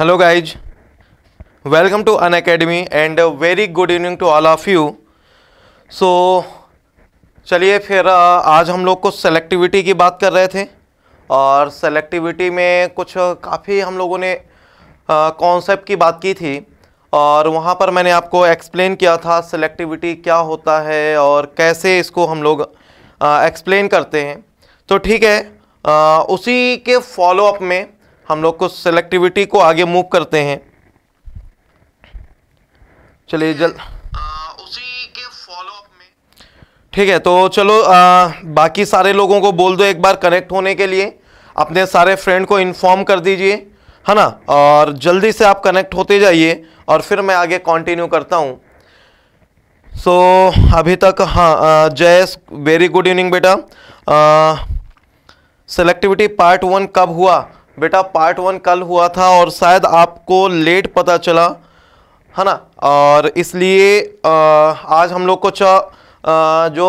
Hello guys welcome to Unacademy and very good evening to all of you so चलिए फिर आज हम लोग कुछ सेलेक्टिविटी की बात कर रहे थे और सेलेक्टिविटी में कुछ काफ़ी हम लोगों ने कॉन्सेप्ट की बात की थी और वहाँ पर मैंने आपको एक्सप्लेन किया था सेलेक्टिविटी क्या होता है और कैसे इसको हम लोग एक्सप्लेन करते हैं तो ठीक है आ, उसी के फॉलोअप में हम लोग को सेलेक्टिविटी को आगे मूव करते हैं चलिए जल उसी के में ठीक है तो चलो आ, बाकी सारे लोगों को बोल दो एक बार कनेक्ट होने के लिए अपने सारे फ्रेंड को इन्फॉर्म कर दीजिए है ना और जल्दी से आप कनेक्ट होते जाइए और फिर मैं आगे कंटिन्यू करता हूँ सो so, अभी तक हाँ जयस वेरी गुड इवनिंग बेटा सेलेक्टिविटी पार्ट वन कब हुआ बेटा पार्ट वन कल हुआ था और शायद आपको लेट पता चला है ना और इसलिए आज हम लोग कुछ जो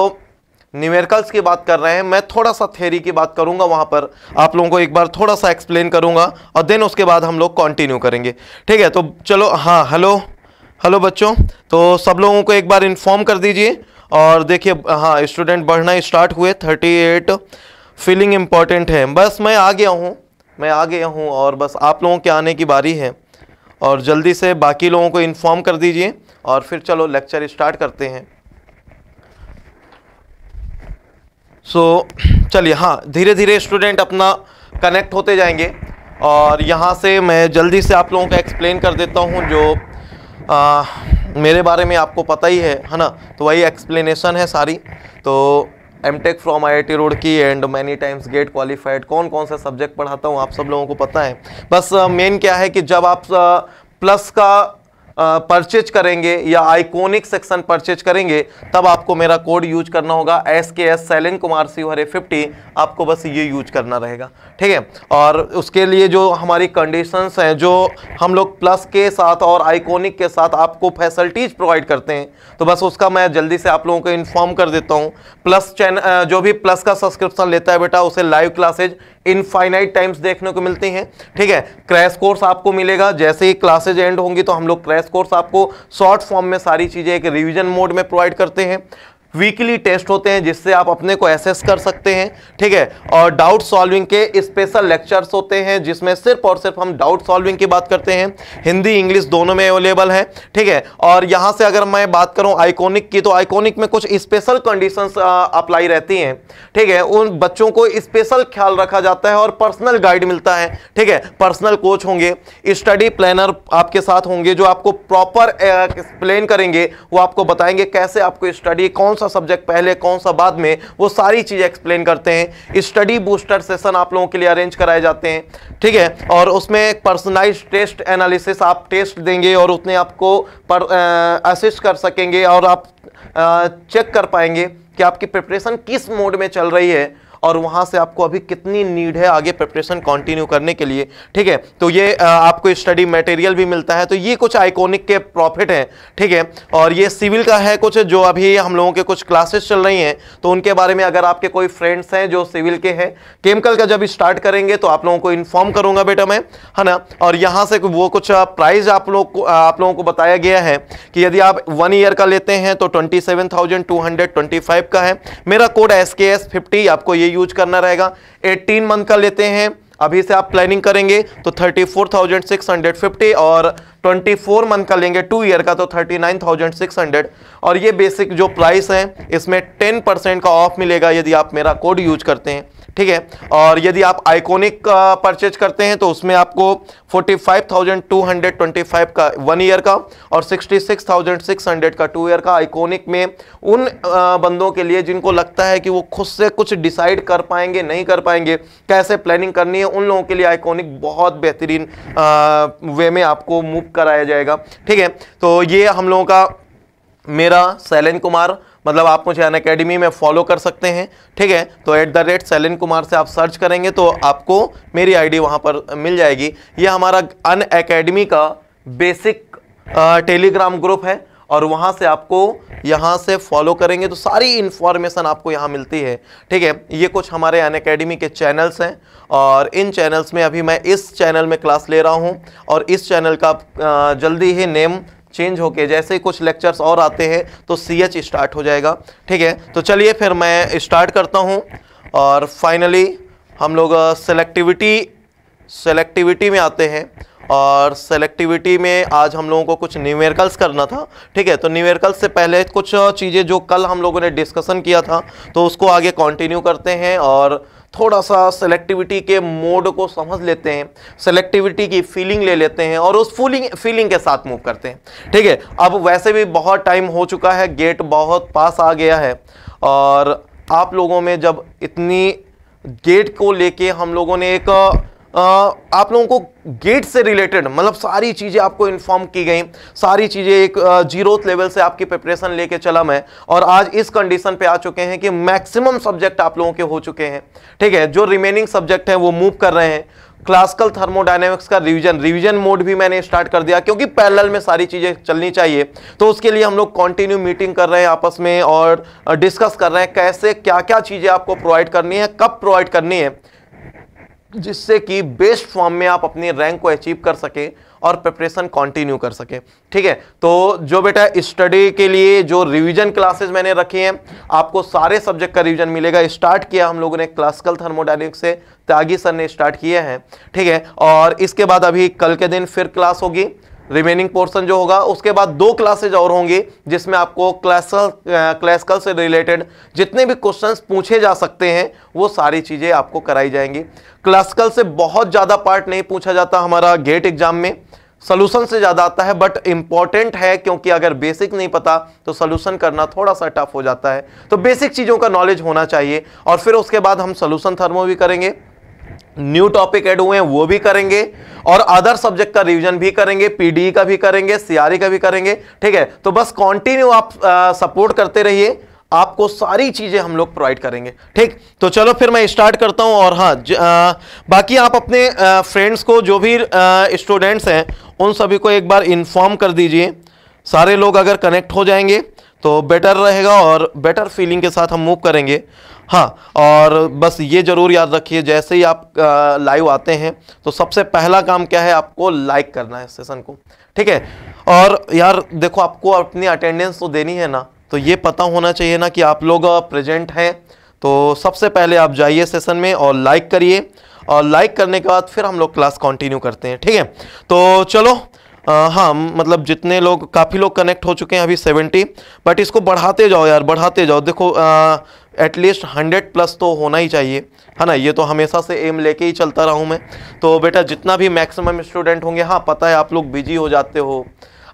न्यूमेरिकल्स की बात कर रहे हैं मैं थोड़ा सा थेरी की बात करूंगा वहाँ पर आप लोगों को एक बार थोड़ा सा एक्सप्लेन करूंगा और देन उसके बाद हम लोग कंटिन्यू करेंगे ठीक है तो चलो हाँ हेलो हेलो बच्चों तो सब लोगों को एक बार इन्फॉर्म कर दीजिए और देखिए हाँ स्टूडेंट बढ़ना स्टार्ट हुए थर्टी एट फीलिंग इम्पॉर्टेंट है बस मैं आ गया हूँ मैं आ गया हूँ और बस आप लोगों के आने की बारी है और जल्दी से बाकी लोगों को इन्फॉर्म कर दीजिए और फिर चलो लेक्चर स्टार्ट करते हैं सो so, चलिए हाँ धीरे धीरे स्टूडेंट अपना कनेक्ट होते जाएंगे और यहाँ से मैं जल्दी से आप लोगों का एक्सप्लेन कर देता हूँ जो आ, मेरे बारे में आपको पता ही है है ना तो वही एक्सप्लेनेशन है सारी तो M tech from I I T रोड की and many times gate qualified कौन कौन सा सब्जेक्ट पढ़ाता हूँ आप सब लोगों को पता है बस मेन क्या है कि जब आप प्लस का परचेज करेंगे या आइकोनिक सेक्शन परचेज करेंगे तब आपको मेरा कोड यूज करना होगा S K S Salin Kumar Singh हरे फिफ्टी आपको बस ये यूज करना रहेगा ठीक है और उसके लिए जो हमारी कंडीशंस हैं जो हम लोग प्लस के साथ और आइकोनिक के साथ आपको फैसिलिटीज़ प्रोवाइड करते हैं तो बस उसका मैं जल्दी से आप लोगों को इन्फॉर्म कर देता हूँ प्लस चैनल जो भी प्लस का सब्सक्रिप्शन लेता है बेटा उसे लाइव क्लासेज इनफाइनाइट टाइम्स देखने को मिलते हैं ठीक है क्रैश कोर्स आपको मिलेगा जैसे ही क्लासेज एंड होंगी तो हम लोग क्रैश कोर्स आपको शॉर्ट फॉर्म में सारी चीज़ें एक रिविजन मोड में प्रोवाइड करते हैं वीकली टेस्ट होते हैं जिससे आप अपने को एसेस कर सकते हैं ठीक है और डाउट सॉल्विंग के स्पेशल लेक्चर्स होते हैं जिसमें सिर्फ और सिर्फ हम डाउट सॉल्विंग की बात करते हैं हिंदी इंग्लिश दोनों में अवेलेबल है ठीक है और यहाँ से अगर मैं बात करूँ आइकोनिक की तो आइकोनिक में कुछ स्पेशल कंडीशंस अप्लाई रहती हैं ठीक है उन बच्चों को स्पेशल ख्याल रखा जाता है और पर्सनल गाइड मिलता है ठीक है पर्सनल कोच होंगे स्टडी प्लानर आपके साथ होंगे जो आपको प्रॉपर एक्सप्लेन करेंगे वो आपको बताएंगे कैसे आपको स्टडी कौन सा सब्जेक्ट पहले कौन सा बाद में वो सारी चीज़ एक्सप्लेन करते हैं स्टडी बूस्टर सेशन आप लोगों के लिए अरेंज कराए जाते हैं ठीक है और उसमें एक पर्सनलाइज टेस्ट एनालिसिस आप टेस्ट देंगे और उतने आपको पर असिस्ट कर सकेंगे और आप आ, चेक कर पाएंगे कि आपकी प्रिपरेशन किस मोड में चल रही है और वहाँ से आपको अभी कितनी नीड है आगे प्रिपरेशन कंटिन्यू करने के लिए ठीक है तो ये आपको स्टडी मटेरियल भी मिलता है तो ये कुछ आइकोनिक के प्रॉफिट हैं ठीक है और ये सिविल का है कुछ जो अभी हम लोगों के कुछ क्लासेस चल रही हैं तो उनके बारे में अगर आपके कोई फ्रेंड्स हैं जो सिविल के हैं केमिकल का जब स्टार्ट करेंगे तो आप लोगों को इन्फॉर्म करूंगा बेटा मैं है ना और यहाँ से वो कुछ प्राइज आप लोग को आप लोगों को बताया गया है कि यदि आप वन ईयर का लेते हैं तो ट्वेंटी का है मेरा कोड एस के आपको ये यूज करना रहेगा 18 मंथ का लेते हैं अभी से आप प्लानिंग करेंगे तो 34,650 और 24 मंथ का लेंगे टू ईयर का तो 39,600 और ये बेसिक जो प्राइस है इसमें 10 परसेंट का ऑफ मिलेगा यदि आप मेरा कोड यूज करते हैं ठीक है और यदि आप आइकोनिक परचेज uh, करते हैं तो उसमें आपको 45,225 का वन ईयर का और 66,600 का टू ईयर का आइकोनिक में उन uh, बंदों के लिए जिनको लगता है कि वो खुद से कुछ डिसाइड कर पाएंगे नहीं कर पाएंगे कैसे प्लानिंग करनी है उन लोगों के लिए आइकोनिक बहुत बेहतरीन वे uh, में आपको मूव कराया जाएगा ठीक है तो ये हम लोगों का मेरा शैलन कुमार मतलब आप मुझे अन अकेडमी में फॉलो कर सकते हैं ठीक है तो at the rate Salin Kumar से आप सर्च करेंगे तो आपको मेरी आईडी वहाँ पर मिल जाएगी ये हमारा अन अकेडमी का बेसिक टेलीग्राम ग्रुप है और वहाँ से आपको यहाँ से फॉलो करेंगे तो सारी इन्फॉर्मेशन आपको यहाँ मिलती है ठीक है ये कुछ हमारे अन अकेडमी के चैनल्स हैं और इन चैनल्स में अभी मैं इस चैनल में क्लास ले रहा हूँ और इस चैनल का जल्दी ही नेम चेंज होके जैसे ही कुछ लेक्चर्स और आते हैं तो सी एच स्टार्ट हो जाएगा ठीक है तो चलिए फिर मैं स्टार्ट करता हूँ और फाइनली हम लोग सेलेक्टिविटी सेलेक्टिविटी में आते हैं और सेलेक्टिविटी में आज हम लोगों को कुछ न्यूमेरिकल्स करना था ठीक है तो न्यूमेरिकल्स से पहले कुछ चीज़ें जो कल हम लोगों ने डिस्कशन किया था तो उसको आगे कंटिन्यू करते हैं और थोड़ा सा सेलेक्टिविटी के मोड को समझ लेते हैं सेलेक्टिविटी की फीलिंग ले लेते हैं और उस फीलिंग फीलिंग के साथ मूव करते हैं ठीक है अब वैसे भी बहुत टाइम हो चुका है गेट बहुत पास आ गया है और आप लोगों में जब इतनी गेट को लेके हम लोगों ने एक आप लोगों को गेट से रिलेटेड मतलब सारी चीज़ें आपको इन्फॉर्म की गई सारी चीज़ें एक जीरोथ लेवल से आपकी प्रिपरेशन लेके चला मैं और आज इस कंडीशन पे आ चुके हैं कि मैक्सिमम सब्जेक्ट आप लोगों के हो चुके हैं ठीक है जो रिमेनिंग सब्जेक्ट हैं वो मूव कर रहे हैं क्लासिकल थर्मोडाइनमिक्स का रिवीजन रिवीजन मोड भी मैंने स्टार्ट कर दिया क्योंकि पैरेलल में सारी चीज़ें चलनी चाहिए तो उसके लिए हम लोग कंटिन्यू मीटिंग कर रहे हैं आपस में और डिस्कस कर रहे हैं कैसे क्या क्या चीज़ें आपको प्रोवाइड करनी है कब प्रोवाइड करनी है जिससे कि बेस्ट फॉर्म में आप अपनी रैंक को अचीव कर सके और प्रिपरेशन कंटिन्यू कर सके ठीक है तो जो बेटा स्टडी के लिए जो रिवीजन क्लासेस मैंने रखी हैं आपको सारे सब्जेक्ट का रिवीजन मिलेगा स्टार्ट किया हम लोगों ने क्लासिकल थर्मोडाइनिक से त्यागी सर ने स्टार्ट किए हैं ठीक है और इसके बाद अभी कल के दिन फिर क्लास होगी रिमेनिंग पोर्सन जो होगा उसके बाद दो क्लासेज और होंगी जिसमें आपको क्लासल क्लासिकल से रिलेटेड जितने भी क्वेश्चन पूछे जा सकते हैं वो सारी चीज़ें आपको कराई जाएंगी क्लासिकल से बहुत ज़्यादा पार्ट नहीं पूछा जाता हमारा गेट एग्जाम में सोल्यूशन से ज़्यादा आता है बट इम्पॉर्टेंट है क्योंकि अगर बेसिक नहीं पता तो सोल्यूशन करना थोड़ा सा टफ हो जाता है तो बेसिक चीज़ों का नॉलेज होना चाहिए और फिर उसके बाद हम सोल्यूशन थर्मो भी करेंगे न्यू टॉपिक ऐड हुए हैं वो भी करेंगे और अदर सब्जेक्ट का रिवीजन भी करेंगे पीडी का भी करेंगे सीआरई का भी करेंगे ठीक है तो बस कंटिन्यू आप आ, सपोर्ट करते रहिए आपको सारी चीज़ें हम लोग प्रोवाइड करेंगे ठीक तो चलो फिर मैं स्टार्ट करता हूं और हाँ बाकी आप अपने फ्रेंड्स को जो भी स्टूडेंट्स हैं उन सभी को एक बार इन्फॉर्म कर दीजिए सारे लोग अगर कनेक्ट हो जाएंगे तो बेटर रहेगा और बेटर फीलिंग के साथ हम मूव करेंगे हाँ और बस ये ज़रूर याद रखिए जैसे ही आप लाइव आते हैं तो सबसे पहला काम क्या है आपको लाइक करना है सेशन को ठीक है और यार देखो आपको अपनी अटेंडेंस तो देनी है ना तो ये पता होना चाहिए ना कि आप लोग प्रेजेंट हैं तो सबसे पहले आप जाइए सेशन में और लाइक करिए और लाइक करने के बाद फिर हम लोग क्लास कंटिन्यू करते हैं ठीक है तो चलो आ, हाँ मतलब जितने लोग काफ़ी लोग कनेक्ट हो चुके हैं अभी सेवेंटी बट इसको बढ़ाते जाओ यार बढ़ाते जाओ देखो आ, एटलीस्ट हंड्रेड प्लस तो होना ही चाहिए है ना ये तो हमेशा से एम लेके ही चलता रहा हूँ मैं तो बेटा जितना भी मैक्सिमम स्टूडेंट होंगे हाँ पता है आप लोग बिजी हो जाते हो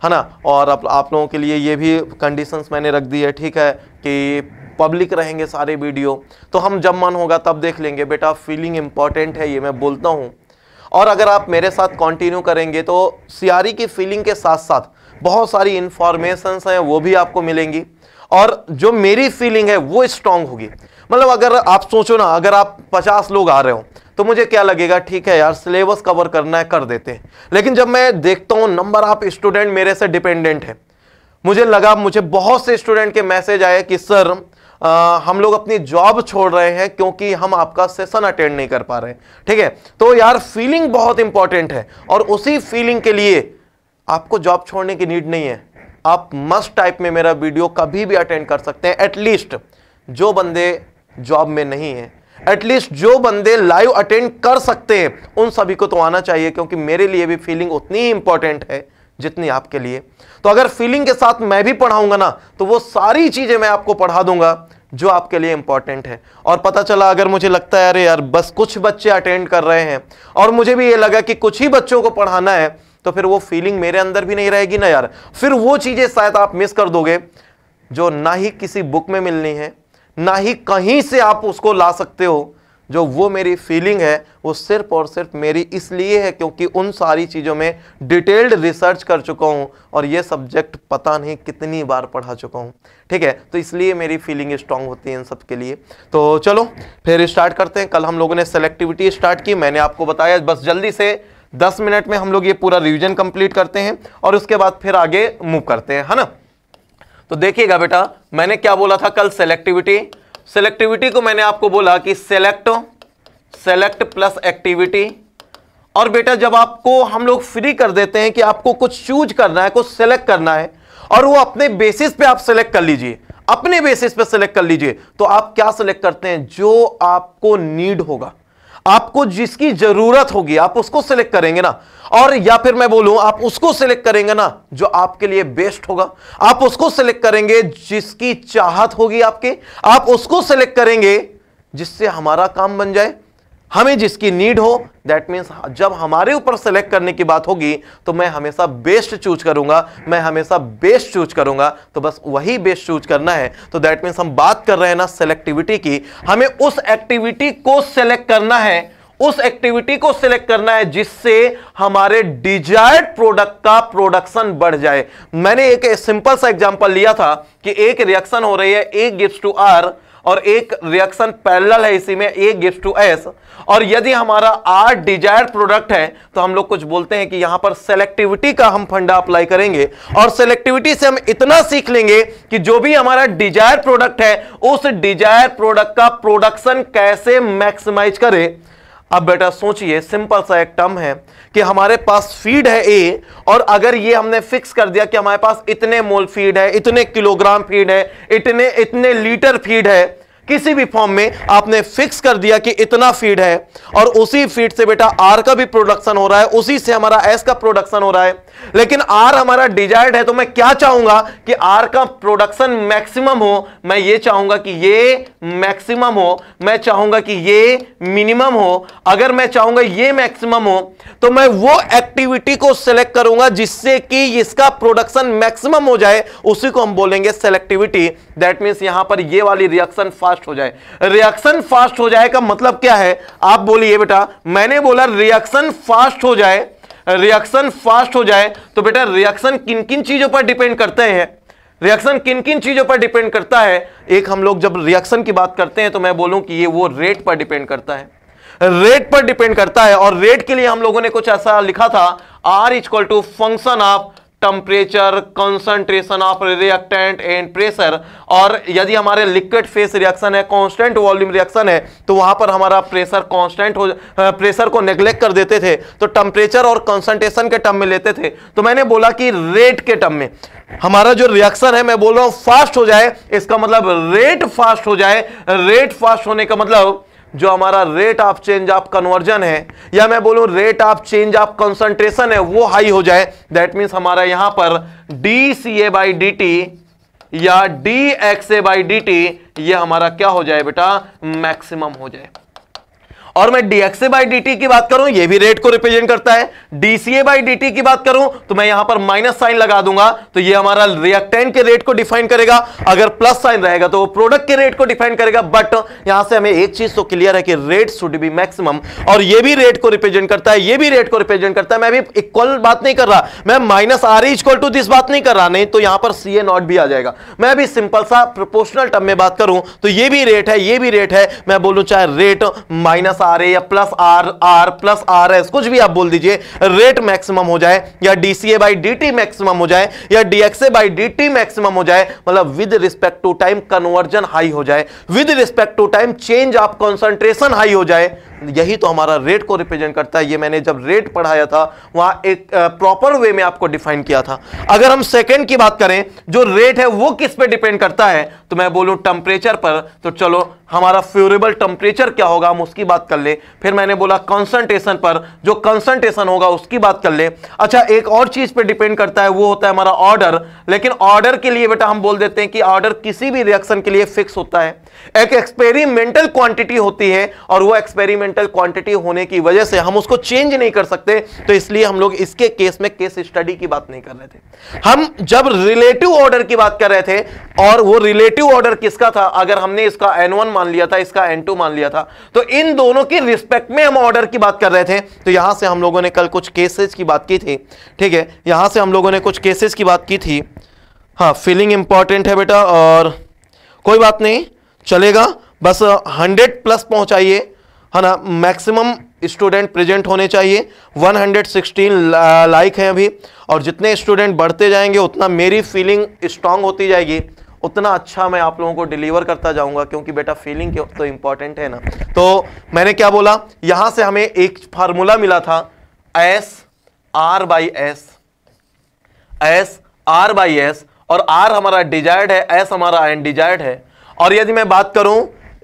है ना और आप, आप लोगों के लिए ये भी कंडीशंस मैंने रख दी है ठीक है कि पब्लिक रहेंगे सारे वीडियो तो हम जब मन होगा तब देख लेंगे बेटा फीलिंग इम्पॉर्टेंट है ये मैं बोलता हूँ और अगर आप मेरे साथ कंटिन्यू करेंगे तो सियारी की फीलिंग के साथ साथ बहुत सारी इन्फॉर्मेशंस हैं वो भी आपको मिलेंगी और जो मेरी फीलिंग है वो स्ट्रांग होगी मतलब अगर आप सोचो ना अगर आप पचास लोग आ रहे हो तो मुझे क्या लगेगा ठीक है यार सिलेबस कवर करना है कर देते हैं लेकिन जब मैं देखता हूँ नंबर आप स्टूडेंट मेरे से डिपेंडेंट है मुझे लगा मुझे बहुत से स्टूडेंट के मैसेज आए कि सर आ, हम लोग अपनी जॉब छोड़ रहे हैं क्योंकि हम आपका सेशन अटेंड नहीं कर पा रहे ठीक है तो यार फीलिंग बहुत इंपॉर्टेंट है और उसी फीलिंग के लिए आपको जॉब छोड़ने की नीड नहीं है आप मस्ट टाइप में मेरा वीडियो कभी भी अटेंड कर सकते हैं एटलीस्ट जो बंदे जॉब में नहीं है एटलीस्ट जो बंदे लाइव अटेंड कर सकते हैं उन सभी को तो आना चाहिए क्योंकि मेरे लिए भी फीलिंग उतनी ही इंपॉर्टेंट है जितनी आपके लिए तो अगर फीलिंग के साथ मैं भी पढ़ाऊंगा ना तो वो सारी चीज़ें मैं आपको पढ़ा दूंगा जो आपके लिए इंपॉर्टेंट है और पता चला अगर मुझे लगता है अरे यार बस कुछ बच्चे अटेंड कर रहे हैं और मुझे भी ये लगा कि कुछ ही बच्चों को पढ़ाना है तो फिर वो फीलिंग मेरे अंदर भी नहीं रहेगी ना यार फिर वो चीज़ें शायद आप मिस कर दोगे जो ना ही किसी बुक में मिलनी है ना ही कहीं से आप उसको ला सकते हो जो वो मेरी फीलिंग है वो सिर्फ और सिर्फ मेरी इसलिए है क्योंकि उन सारी चीज़ों में डिटेल्ड रिसर्च कर चुका हूँ और ये सब्जेक्ट पता नहीं कितनी बार पढ़ा चुका हूँ ठीक है तो इसलिए मेरी फीलिंग स्ट्रांग होती है इन सब के लिए तो चलो फिर स्टार्ट करते हैं कल हम लोगों ने सेलेक्टिविटी स्टार्ट की मैंने आपको बताया बस जल्दी से दस मिनट में हम लोग ये पूरा रिविजन कंप्लीट करते हैं और उसके बाद फिर आगे मूव करते हैं है ना तो देखिएगा बेटा मैंने क्या बोला था कल सेलेक्टिविटी सेलेक्टिविटी को मैंने आपको बोला कि सेलेक्ट सेलेक्ट प्लस एक्टिविटी और बेटा जब आपको हम लोग फ्री कर देते हैं कि आपको कुछ चूज करना है कुछ सेलेक्ट करना है और वो अपने बेसिस पे आप सेलेक्ट कर लीजिए अपने बेसिस पे सेलेक्ट कर लीजिए तो आप क्या सेलेक्ट करते हैं जो आपको नीड होगा आपको जिसकी जरूरत होगी आप उसको सिलेक्ट करेंगे ना और या फिर मैं बोलूं आप उसको सिलेक्ट करेंगे ना जो आपके लिए बेस्ट होगा आप उसको सिलेक्ट करेंगे जिसकी चाहत होगी आपके आप उसको सिलेक्ट करेंगे जिससे हमारा काम बन जाए हमें जिसकी नीड हो दैट मीन्स जब हमारे ऊपर सेलेक्ट करने की बात होगी तो मैं हमेशा बेस्ट चूज करूंगा मैं हमेशा बेस्ट चूज करूंगा तो बस वही बेस्ट चूज करना है तो दैट मीन्स हम बात कर रहे हैं ना सेलेक्टिविटी की हमें उस एक्टिविटी को सेलेक्ट करना है उस एक्टिविटी को सिलेक्ट करना है जिससे हमारे डिजायर्ड प्रोडक्ट का प्रोडक्शन बढ़ जाए मैंने एक सिंपल सा एग्जांपल लिया था कि एक रिएक्शन हो रही है ए गिव्स टू आर और एक रिएक्शन पैरेलल है इसी में ए गिव्स टू एस और यदि हमारा आर डिजायर प्रोडक्ट है तो हम लोग कुछ बोलते हैं कि यहां पर सेलेक्टिविटी का हम फंडा अप्लाई करेंगे और सेलेक्टिविटी से हम इतना सीख लेंगे कि जो भी हमारा डिजायर प्रोडक्ट है उस डिजायर प्रोडक्ट का प्रोडक्शन कैसे मैक्सिमाइज करें अब बेटा सोचिए सिंपल सा एक टर्म है कि हमारे पास फीड है ए और अगर ये हमने फिक्स कर दिया कि हमारे पास इतने मोल फीड है इतने किलोग्राम फीड है इतने इतने लीटर फीड है किसी भी फॉर्म में आपने फिक्स कर दिया कि इतना फीड है और उसी फीड से बेटा आर का भी प्रोडक्शन हो रहा है उसी से हमारा एस का प्रोडक्शन हो रहा है लेकिन आर हमारा डिजायर्ड है तो मैं क्या चाहूंगा कि आर का प्रोडक्शन मैक्सिमम हो मैं ये चाहूंगा कि ये मैक्सिमम हो मैं चाहूंगा कि ये मिनिमम हो अगर मैं चाहूंगा ये मैक्सिमम हो तो मैं वो एक्टिविटी को सिलेक्ट करूंगा जिससे कि इसका प्रोडक्शन मैक्सिमम हो जाए उसी को हम बोलेंगे सेलेक्टिविटी दैट मीन्स यहां पर ये वाली रिएक्शन फास्ट हो जाए रिएक्शन फास्ट हो जाए का मतलब क्या है आप बोलिए बेटा मैंने बोला रिएक्शन फास्ट हो जाए रिएक्शन फास्ट हो जाए तो बेटा रिएक्शन किन किन चीज़ों पर डिपेंड करते हैं रिएक्शन किन किन चीज़ों पर डिपेंड करता है एक हम लोग जब रिएक्शन की बात करते हैं तो मैं बोलूं कि ये वो रेट पर डिपेंड करता है रेट पर डिपेंड करता है और रेट के लिए हम लोगों ने कुछ ऐसा लिखा था r is to function of temperature concentration of reactant and pressure और यदि हमारे लिक्विड फेस रिएक्शन है कांस्टेंट वॉल्यूम रिएक्शन है तो वहां पर हमारा प्रेशर कांस्टेंट हो प्रेशर को नेग्लेक्ट कर देते थे तो टेम्परेचर और कंसंट्रेशन के टर्म में लेते थे तो मैंने बोला कि रेट के टर्म में हमारा जो रिएक्शन है मैं बोल रहा हूं फास्ट हो जाए इसका मतलब रेट फास्ट हो जाए रेट फास्ट होने का मतलब जो हमारा rate of change of conversion है या मैं बोलूं rate of change of concentration है वो हाई हो जाए दैट मीन्स हमारा यहां पर d C A by d t या d x a by d t यह हमारा क्या हो जाए बेटा मैक्सिमम हो जाए और मैं डीएक्सए बाई डी की बात करूं ये भी रेट को रिप्रेजेंट करता है डीसीए बाई डी की बात करूं तो मैं यहां पर माइनस साइन लगा दूंगा तो ये हमारा रिएक्टेंट के रेट को डिफाइन करेगा अगर प्लस साइन रहेगा तो वो प्रोडक्ट के रेट को डिफाइन करेगा बट यहां से हमें एक चीज तो क्लियर है कि रेट शुड बी मैक्सिमम और ये भी रेट को रिप्रेजेंट करता है ये भी रेट को रिप्रेजेंट करता है मैं भी इक्वल बात नहीं कर रहा मैं minus r equal to this बात नहीं कर रहा नहीं तो यहां पर सी ए नॉट भी आ जाएगा मैं भी सिंपल सा प्रोपोर्शनल टर्म में बात करूं तो ये भी रेट है ये भी रेट है मैं बोलूं चाहे रेट माइनस आर ए या plus are r plus are s कुछ भी आप बोल दीजिए रेट मैक्सिमम हो जाए या d c a by d t maximum हो जाए या डीएक्सए बाई टी मैक्सिमम हो जाए मतलब with respect to time conversion high हो जाए with respect to time change of concentration high हो जाए यही तो हमारा रेट को रिप्रेजेंट करता है ये मैंने जब रेट पढ़ाया था वहां एक प्रॉपर वे में आपको डिफाइन किया था अगर हम सेकंड की बात करें जो रेट है वो किस पे डिपेंड करता है तो मैं बोलूं टेम्परेचर पर तो चलो हमारा फ्यूरेबल टेम्परेचर क्या होगा हम उसकी बात कर ले फिर मैंने बोला कंसंट्रेशन पर जो कंसंट्रेशन होगा उसकी बात कर ले अच्छा एक और चीज़ पर डिपेंड करता है वो होता है हमारा ऑर्डर लेकिन ऑर्डर के लिए बेटा हम बोल देते हैं कि ऑर्डर किसी भी रिएक्शन के लिए फिक्स होता है एक एक्सपेरिमेंटल क्वांटिटी होती है और वो एक्सपेरिमेंट फंडामेंटल क्वांटिटी होने की वजह से हम उसको चेंज नहीं कर सकते तो इसलिए हम लोग इसके केस में केस स्टडी की बात नहीं कर रहे थे हम जब रिलेटिव ऑर्डर की बात कर रहे थे और वो रिलेटिव ऑर्डर किसका था अगर हमने इसका एन वन मान लिया था इसका एन टू मान लिया था तो इन दोनों के रिस्पेक्ट में हम ऑर्डर की बात कर रहे थे तो यहां से हम लोगों ने कल कुछ केसेस की बात की थी ठीक है यहां से हम लोगों ने कुछ केसेस की बात की थी हाँ फीलिंग इंपॉर्टेंट है बेटा और कोई बात नहीं चलेगा बस हंड्रेड प्लस पहुंचाइए है हाँ ना मैक्सिमम स्टूडेंट प्रेजेंट होने चाहिए 116 लाइक uh, हैं अभी और जितने स्टूडेंट बढ़ते जाएंगे उतना मेरी फीलिंग स्ट्रांग होती जाएगी उतना अच्छा मैं आप लोगों को डिलीवर करता जाऊंगा क्योंकि बेटा फीलिंग तो इंपॉर्टेंट है ना तो मैंने क्या बोला यहां से हमें एक फार्मूला मिला था s are by s s are by s और आर हमारा डिजायर्ड है एस हमारा अनडिजायर्ड है और यदि मैं बात करूं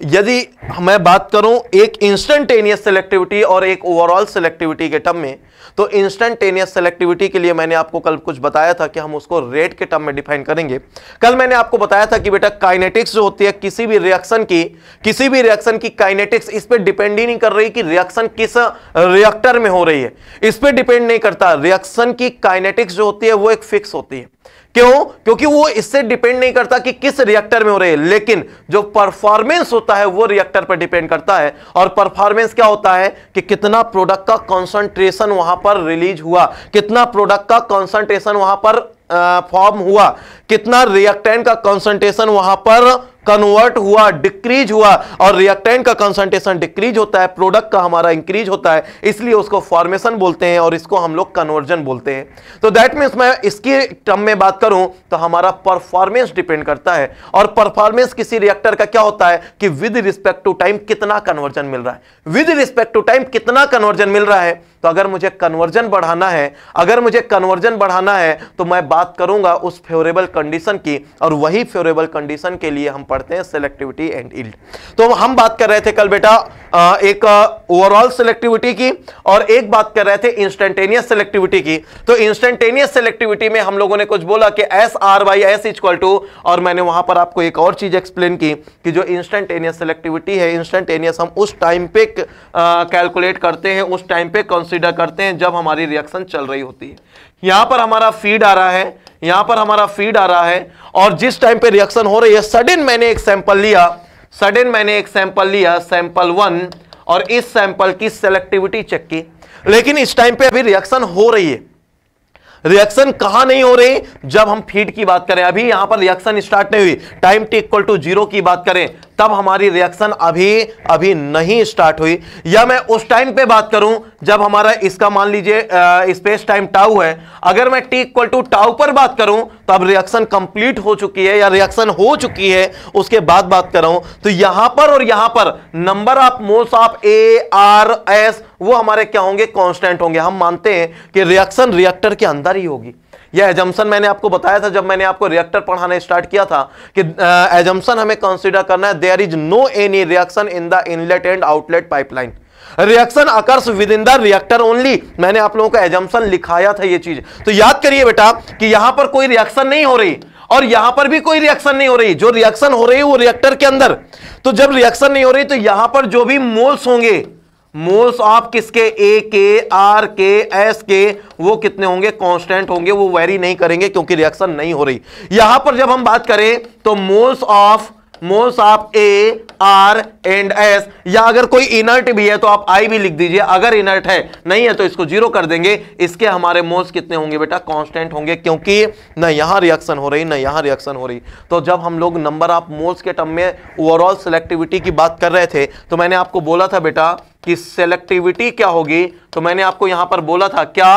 यदि मैं बात करूं एक इंस्टेंटेनियस सेलेक्टिविटी और एक ओवरऑल सेलेक्टिविटी के टर्म में तो इंस्टेंटेनियस सेलेक्टिविटी के लिए मैंने आपको कल कुछ बताया था कि हम उसको रेट के टर्म में डिफाइन करेंगे कल मैंने आपको बताया था कि बेटा काइनेटिक्स जो होती है किसी भी रिएक्शन की किसी भी रिएक्शन की काइनेटिक्स इस पर डिपेंड ही नहीं कर रही कि रिएक्शन किस रिएक्टर में हो रही है इस पर डिपेंड नहीं करता रिएक्शन की काइनेटिक्स जो होती है वो एक फिक्स होती है क्यों क्योंकि वो इससे डिपेंड नहीं करता कि किस रिएक्टर में हो रही है लेकिन जो परफॉर्मेंस होता है वो रिएक्टर पर डिपेंड करता है और परफॉर्मेंस क्या होता है कि कितना प्रोडक्ट का कॉन्सेंट्रेशन वहां पर रिलीज हुआ कितना प्रोडक्ट का कॉन्सेंट्रेशन वहां पर फॉर्म हुआ कितना रिएक्टेंट का कॉन्सेंट्रेशन वहां पर कन्वर्ट हुआ डिक्रीज हुआ और रिएक्टेंट का कंसंट्रेशन डिक्रीज होता है प्रोडक्ट का हमारा इंक्रीज होता है इसलिए उसको फॉर्मेशन बोलते हैं और इसको हम लोग कन्वर्जन बोलते हैं तो दैट मीन्स मैं इसके टर्म में बात करूं तो हमारा परफॉर्मेंस डिपेंड करता है और परफॉर्मेंस किसी रिएक्टर का क्या होता है कि विद रिस्पेक्ट टू टाइम कितना कन्वर्जन मिल रहा है विद रिस्पेक्ट टू टाइम कितना कन्वर्जन मिल रहा है तो अगर मुझे कन्वर्जन बढ़ाना है अगर मुझे कन्वर्जन बढ़ाना है तो मैं बात करूंगा उस फेवरेबल कंडीशन की और वही फेवरेबल कंडीशन के लिए हम पढ़ते हैं सेलेक्टिविटी एंड इल्ड तो हम बात कर रहे थे कल बेटा एक ओवरऑल सेलेक्टिविटी की और एक बात कर रहे थे इंस्टेंटेनियस सेलेक्टिविटी की तो इंस्टेंटेनियस सेलेक्टिविटी में हम लोगों ने कुछ बोला कि S R Y S equal to और मैंने वहां पर आपको एक और चीज एक्सप्लेन की कि जो इंस्टेंटेनियस सेलेक्टिविटी है इंस्टेंटेनियस हम उस टाइम पे कैलकुलेट करते हैं उस टाइम पे कंसिडर करते हैं जब हमारी रिएक्शन चल रही होती है यहां पर हमारा फीड आ रहा है यहां पर हमारा फीड आ रहा है और जिस टाइम पे रिएक्शन हो रही है सडन मैंने एक सैंपल लिया सडन मैंने एक सैंपल लिया सैंपल वन और इस सैंपल की सेलेक्टिविटी चेक की लेकिन इस टाइम पे अभी रिएक्शन हो रही है रिएक्शन कहां नहीं हो रही जब हम फीड की बात करें अभी यहां पर रिएक्शन स्टार्ट नहीं हुई time T equal to zero की बात करें तब हमारी रिएक्शन अभी अभी नहीं स्टार्ट हुई या मैं उस टाइम पे बात करूं जब हमारा इसका मान लीजिए स्पेस टाइम टाउ है अगर मैं टी इक्वल टू टाउ पर बात करूं तो अब रिएक्शन कंप्लीट हो चुकी है या रिएक्शन हो चुकी है उसके बाद बात कर रहा हूं तो यहां पर और यहां पर number of moles of A R S वो हमारे क्या होंगे कॉन्स्टेंट होंगे हम मानते हैं कि रिएक्शन रिएक्टर के अंदर ही होगी यह एजम्सन मैंने आपको बताया था जब मैंने आपको रिएक्टर पढ़ाना स्टार्ट किया था कि एजम्सन हमें कंसिडर करना है there is no any reaction in the inlet and outlet pipeline reaction occurs within the reactor only मैंने आप लोगों को एजम्सन लिखाया था यह चीज तो याद करिए बेटा कि यहां पर कोई रिएक्शन नहीं हो रही और यहां पर भी कोई रिएक्शन नहीं हो रही जो रिएक्शन हो रही है वो रिएक्टर के अंदर तो जब रिएक्शन नहीं हो रही तो यहां पर जो भी मोल्स होंगे मोल्स ऑफ किसके ए के आर के एस के वो कितने होंगे कांस्टेंट होंगे वो वेरी नहीं करेंगे क्योंकि रिएक्शन नहीं हो रही यहां पर जब हम बात करें तो moles of moles of A R and S या अगर कोई इनर्ट भी है तो आप आई भी लिख दीजिए अगर इनर्ट है नहीं है तो इसको जीरो कर देंगे इसके हमारे मोल्स कितने होंगे बेटा कांस्टेंट होंगे क्योंकि न यहां रिएक्शन हो रही न यहां रिएक्शन हो रही तो जब हम लोग नंबर ऑफ मोल्स के टर्म में ओवरऑल सिलेक्टिविटी की बात कर रहे थे तो मैंने आपको बोला था बेटा कि सेलेक्टिविटी क्या होगी तो मैंने आपको यहां पर बोला था क्या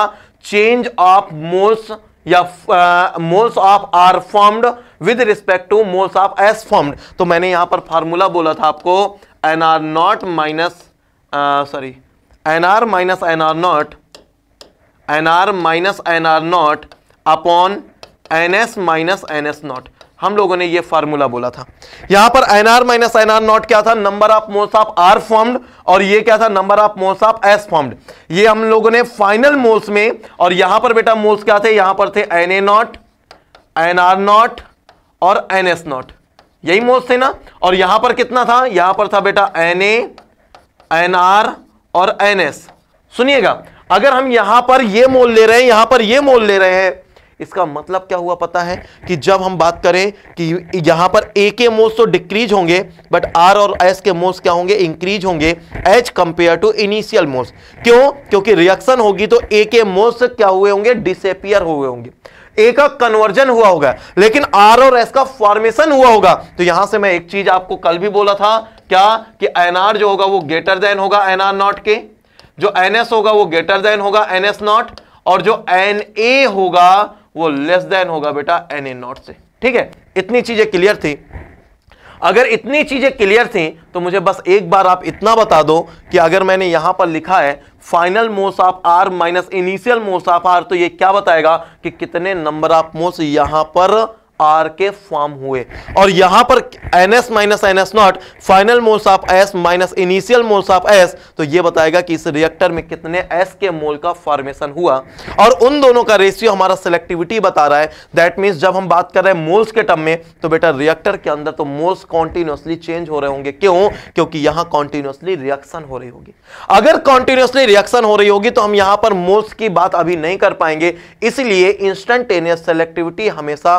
चेंज ऑफ मोल्स या moles of R formed with respect to moles of S formed तो मैंने यहां पर फार्मूला बोला था आपको N R naught minus sorry N R minus N R naught N R minus N R naught upon N S minus N S naught हम लोगों ने ये फार्मूला बोला था यहां पर N R minus N R naught क्या था number of moles of R formed और ये क्या था number of moles of S formed ये हम लोगों ने फाइनल मोल्स में और यहां पर बेटा मोल्स क्या थे यहां पर थे N A naught N R naught और एन एस नॉट यही मोल्स थे ना और यहां पर कितना था यहां पर था बेटा एन ए एन आर और एन एस सुनिएगा अगर हम यहां पर ये मोल ले रहे हैं यहां पर ये मोल ले रहे हैं इसका मतलब क्या हुआ पता है कि जब हम बात करें कि यहां पर ए के मोल्स तो डिक्रीज होंगे बट आर और एस के मोल्स क्या होंगे इंक्रीज होंगे एच कंपेयर टू इनिशियल मोल्स क्यों क्योंकि रिएक्शन होगी तो ए के मोल्स क्या हुए होंगे डिसपियर हुए होंगे ए का कन्वर्जन हुआ होगा लेकिन आर और एस का फॉर्मेशन हुआ होगा तो यहां से मैं एक चीज आपको कल भी बोला था क्या कि एनआर जो होगा वो ग्रेटर देन होगा एनआर नॉट के जो एनएस होगा वो ग्रेटर देन होगा एनएस नॉट और जो एन ए होगा वो लेस देन होगा बेटा एन ए नॉट से ठीक है इतनी चीजें क्लियर थी अगर इतनी चीजें क्लियर थी तो मुझे बस एक बार आप इतना बता दो कि अगर मैंने यहां पर लिखा है final moles of R minus initial moles of R तो ये क्या बताएगा कि कितने नंबर ऑफ मोस यहां पर आर के फॉर्म हुए और यहां पर N S minus N S naught final moles of S minus initial moles of S तो ये बताएगा कि इस रिएक्टर में कितने एस के मोल का फॉर्मेशन हुआ और उन दोनों का रेशियो हमारा सेलेक्टिविटी बता रहा है दैट मीन्स जब हम बात कर रहे हैं मोल्स के टर्म में तो बेटा रिएक्टर के अंदर तो मोल्स कॉन्टिन्यूसली चेंज हो रहे होंगे क्यों क्योंकि यहां कॉन्टिन्यूसली रिएक्शन हो रही होगी अगर कॉन्टिन्यूसली रिएक्शन हो रही होगी तो हम यहां पर मोल्स की बात अभी नहीं कर पाएंगे इसलिए इंस्टेंटेनियस सेलेक्टिविटी हमेशा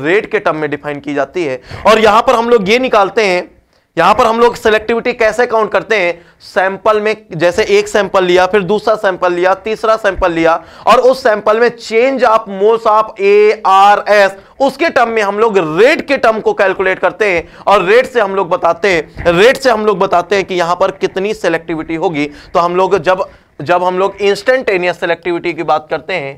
रेट के टर्म में डिफाइन की जाती है और यहां पर हम लोग ये निकालते हैं यहां पर हम लोग सेलेक्टिविटी कैसे काउंट करते हैं सैंपल में जैसे एक सैंपल लिया फिर दूसरा सैंपल लिया तीसरा सैंपल लिया और उस सैंपल में change of moles of A R S उसके टर्म में हम लोग रेट के टर्म को कैलकुलेट करते हैं और रेट से हम लोग बताते हैं रेट से हम लोग बताते हैं कि यहां पर कितनी सेलेक्टिविटी होगी तो हम लोग जब जब हम लोग इंस्टेंटेनियस सेलेक्टिविटी की बात करते हैं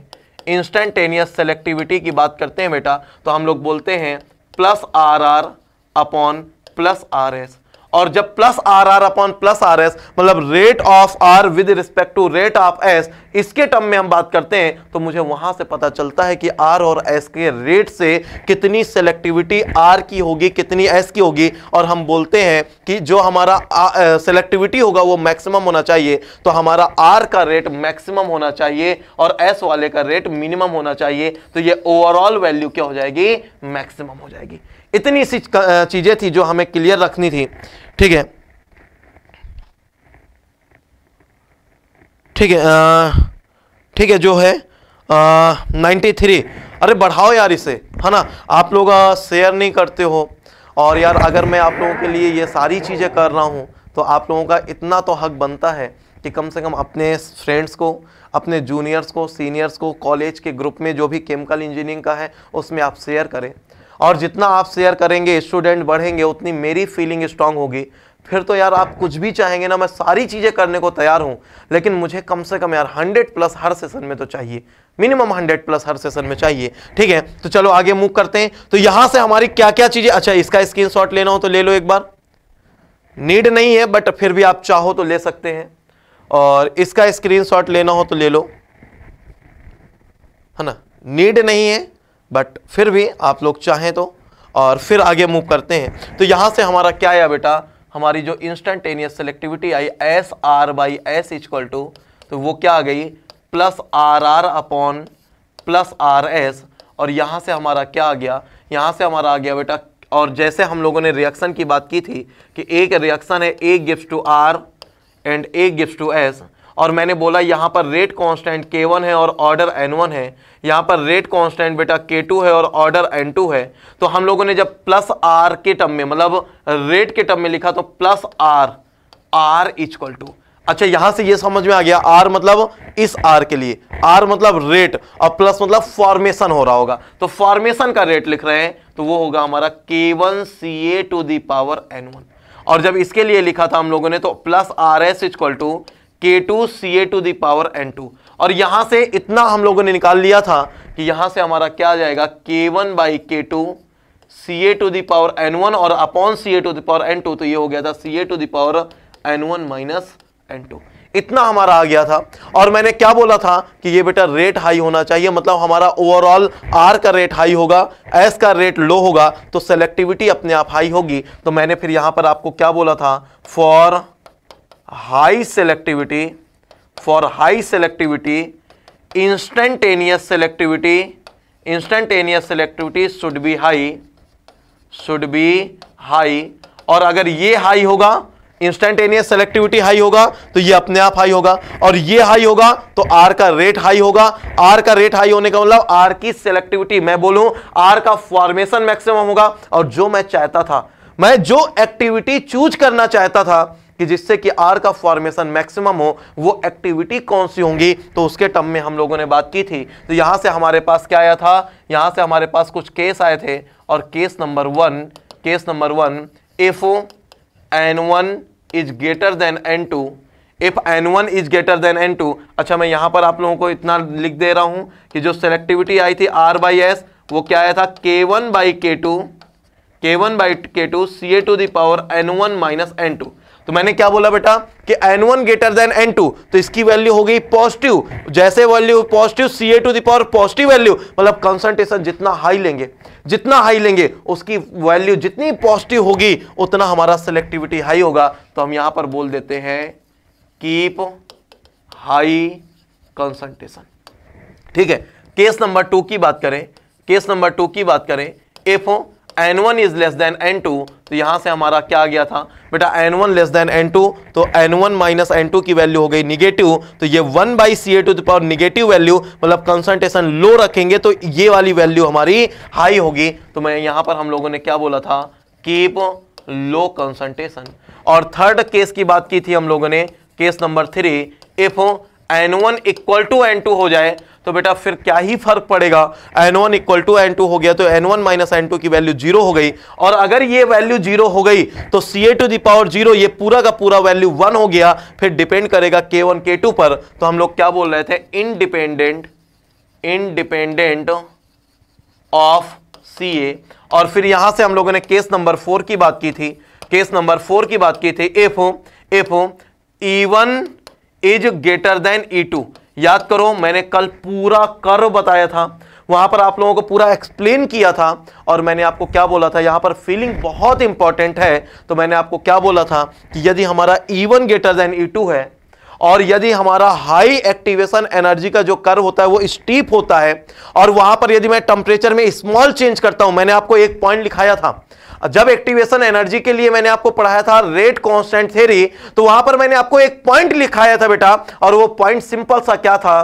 इंस्टेंटेनियस सेलेक्टिविटी की बात करते हैं बेटा तो हम लोग बोलते हैं plus are R upon plus are S और जब plus are R upon plus are S मतलब rate of R with respect to rate of S इसके टर्म में हम बात करते हैं तो मुझे वहां से पता चलता है कि आर और एस के रेट से कितनी सेलेक्टिविटी आर की होगी कितनी एस की होगी और हम बोलते हैं कि जो हमारा सेलेक्टिविटी होगा वो मैक्सिमम होना चाहिए तो हमारा आर का रेट मैक्सिमम होना चाहिए और एस वाले का रेट मिनिमम होना चाहिए तो ये ओवरऑल वैल्यू क्या हो जाएगी मैक्सिमम हो जाएगी इतनी सी चीज़ें थी जो हमें क्लियर रखनी थी ठीक है ठीक है ठीक है जो है नाइन्टी थ्री अरे बढ़ाओ यार इसे है ना आप लोग शेयर नहीं करते हो और यार अगर मैं आप लोगों के लिए ये सारी चीज़ें कर रहा हूँ तो आप लोगों का इतना तो हक बनता है कि कम से कम अपने फ्रेंड्स को अपने जूनियर्स को सीनियर्स को कॉलेज के ग्रुप में जो भी केमिकल इंजीनियरिंग का है उसमें आप शेयर करें और जितना आप शेयर करेंगे स्टूडेंट बढ़ेंगे उतनी मेरी फीलिंग स्ट्रांग होगी फिर तो यार आप कुछ भी चाहेंगे ना मैं सारी चीज़ें करने को तैयार हूँ लेकिन मुझे कम से कम यार हंड्रेड प्लस हर सेशन में तो चाहिए मिनिमम हंड्रेड प्लस हर सेशन में चाहिए ठीक है तो चलो आगे मूव करते हैं तो यहाँ से हमारी क्या क्या चीज़ें अच्छा इसका स्क्रीन लेना हो तो ले लो एक बार नीड नहीं है बट फिर भी आप चाहो तो ले सकते हैं और इसका स्क्रीनशॉट लेना हो तो ले लो है ना नीड नहीं है बट फिर भी आप लोग चाहें तो और फिर आगे मूव करते हैं तो यहाँ से हमारा क्या आया बेटा हमारी जो instantaneous selectivity I S are by S equal to तो वो क्या आ गई plus are R upon plus are S और यहाँ से हमारा क्या आ गया यहाँ से हमारा आ गया बेटा और जैसे हम लोगों ने रिएक्शन की बात की थी कि एक रिएक्शन है A gift to R and A gift to S और मैंने बोला यहाँ पर रेट कांस्टेंट K1 है और ऑर्डर N1 है यहाँ पर रेट कांस्टेंट बेटा K2 है और ऑर्डर N2 है तो हम लोगों ने जब प्लस आर के टर्म में मतलब रेट के टर्म में लिखा तो plus are R equal to अच्छा यहाँ से ये समझ में आ गया आर मतलब इस आर के लिए आर मतलब रेट और प्लस मतलब फॉर्मेशन हो रहा होगा तो फॉर्मेशन का रेट लिख रहे हैं तो वो होगा हमारा K one C A to the power N one और जब इसके लिए लिखा था हम लोगों ने तो plus are S equal to K two C A to the power N two और यहाँ से इतना हम लोगों ने निकाल लिया था कि यहाँ से हमारा क्या आ जाएगा K one by K two C A to the power N one और upon C A to the power N two तो ये हो गया था C A to the power N one minus N two इतना हमारा आ गया था और मैंने क्या बोला था कि ये बेटा रेट हाई होना चाहिए मतलब हमारा ओवरऑल आर का रेट हाई होगा एस का रेट लो होगा तो सेलेक्टिविटी अपने आप हाई होगी तो मैंने फिर यहां पर आपको क्या बोला था for high selectivity for high selectivity instantaneous selectivity instantaneous selectivity should be high should be high और अगर ये हाई होगा इंस्टेंटेनियस सेलेक्टिविटी हाई होगा तो ये अपने आप हाई होगा और ये हाई होगा तो आर का रेट हाई होगा आर का रेट हाई होने का मतलब आर की सेलेक्टिविटी मैं बोलूं आर का फॉर्मेशन मैक्सिमम होगा और जो मैं चाहता था मैं जो एक्टिविटी चूज करना चाहता था कि जिससे कि आर का फॉर्मेशन मैक्सिमम हो वो एक्टिविटी कौन सी होंगी तो उसके टर्म में हम लोगों ने बात की थी तो यहाँ से हमारे पास क्या आया था यहाँ से हमारे पास कुछ केस आए थे और case number one case number one if N one is greater than N two if N one is greater than N two अच्छा मैं यहाँ पर आप लोगों को इतना लिख दे रहा हूँ कि जो सेलेक्टिविटी आई थी आर बाई एस वो क्या आया था K one by K two K one by K two C A to the power N one minus N two तो मैंने क्या बोला बेटा कि n1 ग्रेटर देन n2 तो इसकी वैल्यू हो गई पॉजिटिव जैसे value positive C A to the power positive value मतलब कंसंट्रेशन जितना हाई लेंगे जितना हाई लेंगे उसकी वैल्यू जितनी पॉजिटिव होगी उतना हमारा सेलेक्टिविटी हाई होगा तो हम यहां पर बोल देते हैं कीप हाई कंसंट्रेशन ठीक है केस नंबर टू की बात करें केस नंबर टू की बात करें if N one is less than N two तो यहां से हमारा क्या आ गया था बेटा N one less than N two तो N one minus N to की वैल्यू हो गई निगेटिव तो ये one by C A to the power negative value मतलब कंसंट्रेशन लो रखेंगे तो ये वाली वैल्यू हमारी हाई होगी तो मैं यहां पर हम लोगों ने क्या बोला था कीप लो कंसनट्रेशन और थर्ड केस की बात की थी हम लोगों ने case number three if N one equal to N two हो जाए तो बेटा फिर क्या ही फर्क पड़ेगा N one equal to N two हो गया तो N one minus N to की वैल्यू जीरो हो गई और अगर ये वैल्यू जीरो हो गई तो C A to the power zero ये पूरा का पूरा वैल्यू वन हो गया फिर डिपेंड करेगा के वन के टू पर तो हम लोग क्या बोल रहे थे independent independent of C A और फिर यहां से हम लोगों ने केस नंबर फोर की बात की थी केस नंबर फोर की बात की थी if if E one is greater than E two याद करो मैंने कल पूरा कर्व बताया था वहां पर आप लोगों को पूरा एक्सप्लेन किया था और मैंने आपको क्या बोला था यहां पर फीलिंग बहुत इंपॉर्टेंट है तो मैंने आपको क्या बोला था कि यदि हमारा E one greater than E two है और यदि हमारा हाई एक्टिवेशन एनर्जी का जो कर्व होता है वो स्टीप होता है और वहां पर यदि मैं टेम्परेचर में स्मॉल चेंज करता हूं मैंने आपको एक पॉइंट लिखाया था जब एक्टिवेशन एनर्जी के लिए मैंने आपको पढ़ाया था रेट कॉन्स्टेंट थेरी तो वहां पर मैंने आपको एक पॉइंट लिखाया था बेटा और वो पॉइंट सिंपल सा क्या था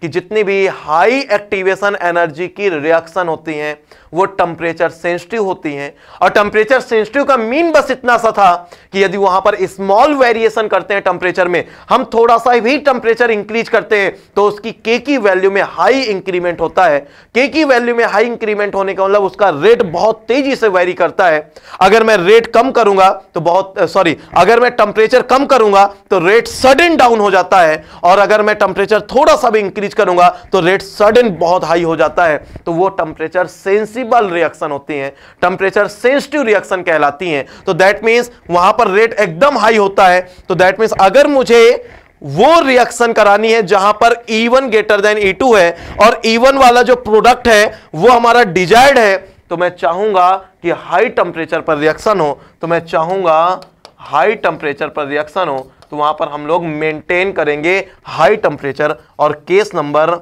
कि जितनी भी हाई एक्टिवेशन एनर्जी की रिएक्शन होती हैं वो टेम्परेचर सेंसिटिव होती हैं और टेम्परेचर सेंसिटिव का मीन बस इतना सा था कि यदि वहां पर स्मॉल वेरिएशन करते हैं टेम्परेचर में हम थोड़ा सा भी टेम्परेचर इंक्रीज करते हैं तो उसकी के की वैल्यू में हाई इंक्रीमेंट होता है के की वैल्यू में हाई इंक्रीमेंट होने का मतलब उसका रेट बहुत तेजी से वेरी करता है अगर मैं रेट कम करूंगा तो बहुत सॉरी अगर मैं टेम्परेचर कम करूंगा तो रेट सडन डाउन हो जाता है और अगर मैं टेम्परेचर थोड़ा सा भी इंक्रीज करूंगा तो रेट सडन बहुत हाई हो जाता है तो वो टेम्परेचर सेंसिटिव सेंसिबल रिएक्शन होती हैं टेम्परेचर सेंसिटिव रिएक्शन कहलाती हैं तो दैट मीन्स वहां पर रेट एकदम हाई होता है तो दैट मीन्स अगर मुझे वो रिएक्शन करानी है जहां पर E1 वन ग्रेटर देन ई है और E1 वाला जो प्रोडक्ट है वो हमारा डिजायर्ड है तो मैं चाहूंगा कि हाई टेम्परेचर पर रिएक्शन हो तो मैं चाहूंगा हाई टेम्परेचर पर रिएक्शन हो तो वहां पर हम लोग मेंटेन करेंगे हाई टेम्परेचर और केस नंबर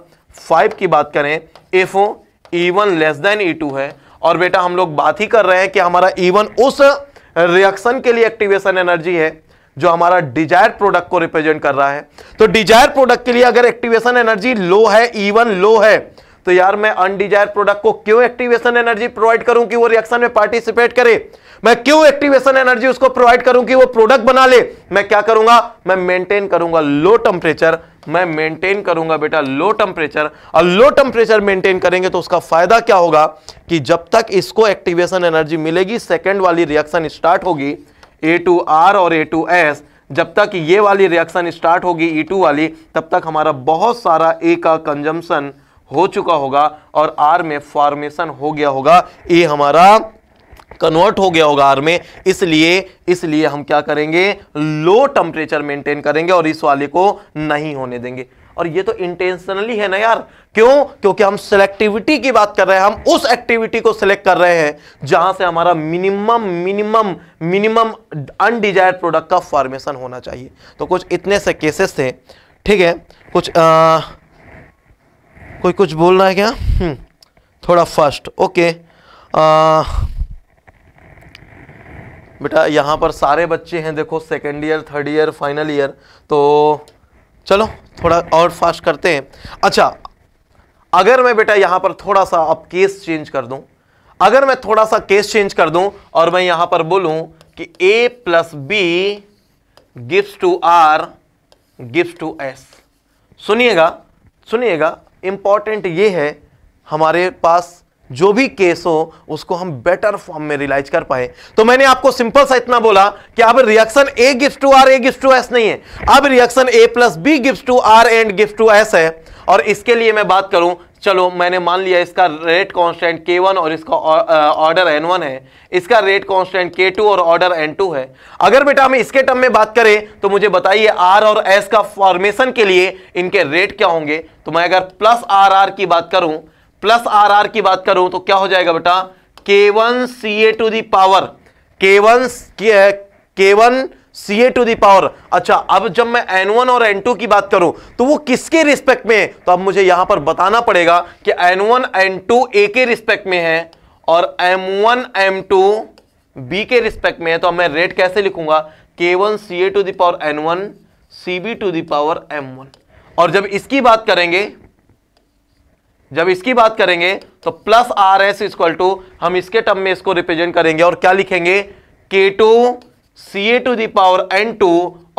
फाइव की बात करें if oh E one less than E two है और बेटा हम लोग बात ही कर रहे हैं कि हमारा ई e उस रिएक्शन के लिए एक्टिवेशन एनर्जी है जो हमारा डिजायर प्रोडक्ट को रिप्रेजेंट कर रहा है तो डिजायर प्रोडक्ट के लिए अगर एक्टिवेशन एनर्जी लो है ई e लो है तो यार मैं अनडिजायर प्रोडक्ट को क्यों एक्टिवेशन एनर्जी प्रोवाइड करूं कि वो रिएक्शन में पार्टिसिपेट करे मैं क्यों एक्टिवेशन एनर्जी उसको प्रोवाइड करूं कि वो प्रोडक्ट बना ले मैं क्या करूंगा मैं मेंटेन करूंगा लो टेम्परेचर मैं मेंटेन करूंगा बेटा लो टेम्परेचर और लो टेम्परेचर मेंटेन करेंगे तो उसका फायदा क्या होगा कि जब तक इसको एक्टिवेशन एनर्जी मिलेगी सेकेंड वाली रिएक्शन स्टार्ट होगी ए टू आर और ए टू एस जब तक ये वाली रिएक्शन स्टार्ट होगी ई e टू वाली तब तक हमारा बहुत सारा ए का कंजम्पशन हो चुका होगा और आर में फॉर्मेशन हो गया होगा ए हमारा कन्वर्ट हो गया होगा आर में इसलिए इसलिए हम क्या करेंगे लो टेम्परेचर मेंटेन करेंगे और इस वाले को नहीं होने देंगे और ये तो इंटेंशनली है ना यार क्यों क्योंकि हम सेलेक्टिविटी की बात कर रहे हैं हम उस एक्टिविटी को सिलेक्ट कर रहे हैं जहां से हमारा minimum minimum minimum undesired product का फॉर्मेशन होना चाहिए तो कुछ इतने से केसेस थे ठीक है कुछ आ, कोई कुछ बोल रहा है क्या हम्म, थोड़ा फास्ट ओके आ, बेटा यहाँ पर सारे बच्चे हैं देखो second year third year final year तो चलो थोड़ा और फास्ट करते हैं अच्छा अगर मैं बेटा यहाँ पर थोड़ा सा अब केस चेंज कर दूँ अगर मैं थोड़ा सा केस चेंज कर दूँ और मैं यहाँ पर बोलूँ कि A plus B gift to R gift to S सुनिएगा सुनिएगा इम्पॉर्टेंट ये है हमारे पास जो भी केस हो उसको हम बेटर फॉर्म में रियलाइज कर पाए तो मैंने आपको सिंपल सा इतना बोला कि अब reaction A gift to R A gift to S नहीं है अब reaction A plus B gift to R and gift to S है और इसके लिए मैं बात करूं चलो मैंने मान लिया इसका रेट कांस्टेंट K1 और इसका ऑर्डर N1 है इसका रेट कांस्टेंट K2 और ऑर्डर N2 है अगर बेटा हम इसके टर्म में बात करें तो मुझे बताइए R और S का फॉर्मेशन के लिए इनके रेट क्या होंगे तो मैं अगर प्लस आर की बात करूं प्लस आर की बात करूं तो क्या हो जाएगा बेटा K1 one C A to power K one K one C A to the power अच्छा अब जब मैं एन वन और एन टू की बात करूं तो वो किसके रिस्पेक्ट में है तो अब मुझे यहां पर बताना पड़ेगा कि N one N two A के रिस्पेक्ट में है और M one M two B के रिस्पेक्ट में है तो अब मैं रेट कैसे लिखूंगा K one C A to the power N one C B to the power M one और जब इसकी बात करेंगे जब इसकी बात करेंगे तो plus are S equal to हम इसके टर्म में इसको रिप्रेजेंट करेंगे और क्या लिखेंगे K two C A to the power N two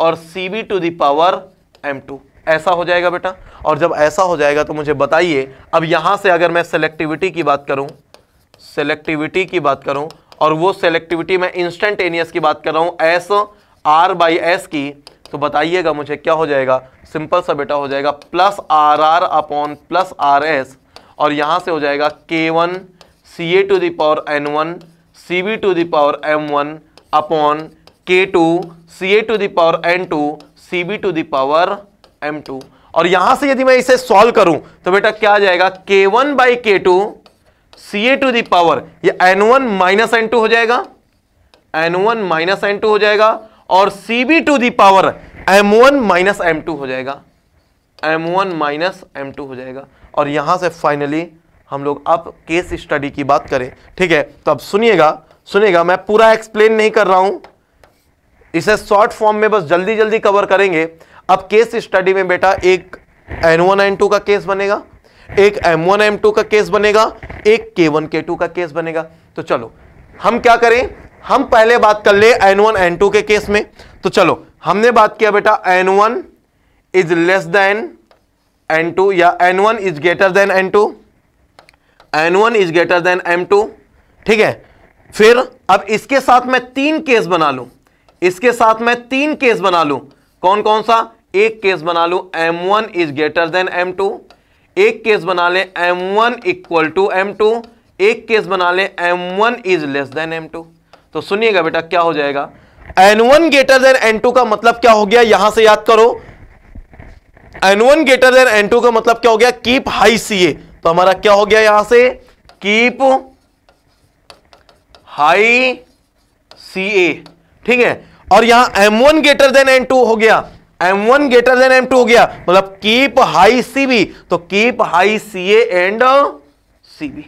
और C B to the power M two ऐसा हो जाएगा बेटा और जब ऐसा हो जाएगा तो मुझे बताइए अब यहां से अगर मैं सेलेक्टिविटी की बात करूं सेलेक्टिविटी की बात करूं और वो सेलेक्टिविटी मैं इंस्टेंटेनियस की बात कर रहा हूं एस आर बाई एस की तो बताइएगा मुझे क्या हो जाएगा सिंपल सा बेटा हो जाएगा plus are R upon plus are S और यहां से हो जाएगा K one C A to the power N one C B to the power M one upon K two C A to the power N two C B to the power M two और यहां से यदि मैं इसे सॉल्व करूं तो बेटा क्या आ जाएगा K one by K two C A to the power यह N one minus N two हो जाएगा N one minus N two हो जाएगा और C B to the power M one minus M two हो जाएगा M one minus M two हो जाएगा और यहां से फाइनली हम लोग अब केस स्टडी की बात करें ठीक है तो अब सुनिएगा सुनिएगा मैं पूरा एक्सप्लेन नहीं कर रहा हूं इसे शॉर्ट फॉर्म में बस जल्दी जल्दी कवर करेंगे अब केस स्टडी में बेटा एक एन वन एन टू का केस बनेगा एक एम वन एम टू का केस बनेगा एक के वन के टू का केस बनेगा तो चलो हम क्या करें हम पहले बात कर ले एन वन एन टू के केस में तो चलो हमने बात किया बेटा N one is less than N two या N one is greater than N two N one is greater than M two ठीक है फिर अब इसके साथ मैं तीन केस बना लूं इसके साथ मैं तीन केस बना लू कौन कौन सा एक केस बना लू M one is greater than M two एक केस बना ले M one equal to M two एक केस बना ले M one is less than M two तो सुनिएगा बेटा क्या हो जाएगा N one greater than N two का मतलब क्या हो गया यहां से याद करो N one greater than N two का मतलब क्या हो गया कीप हाई सी ए तो हमारा क्या हो गया यहां से कीप हाई सी ए ठीक है और यहां m1 ग्रेटर देन टू हो गया m1 ग्रेटर देन टू हो गया मतलब कीप हाई cb तो keep high ca and cb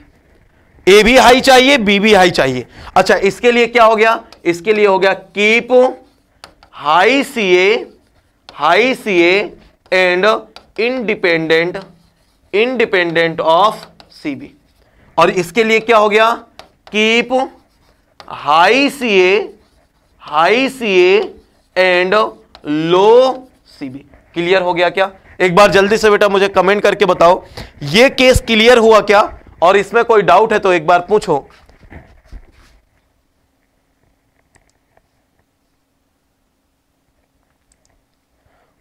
A भी हाई चाहिए बी भी हाई चाहिए अच्छा इसके लिए क्या हो गया इसके लिए हो गया keep high C A high C A and independent independent of C B और इसके लिए क्या हो गया keep high C A high C and low CB clear हो गया क्या एक बार जल्दी से बेटा मुझे कमेंट करके बताओ ये केस क्लियर हुआ क्या और इसमें कोई डाउट है तो एक बार पूछो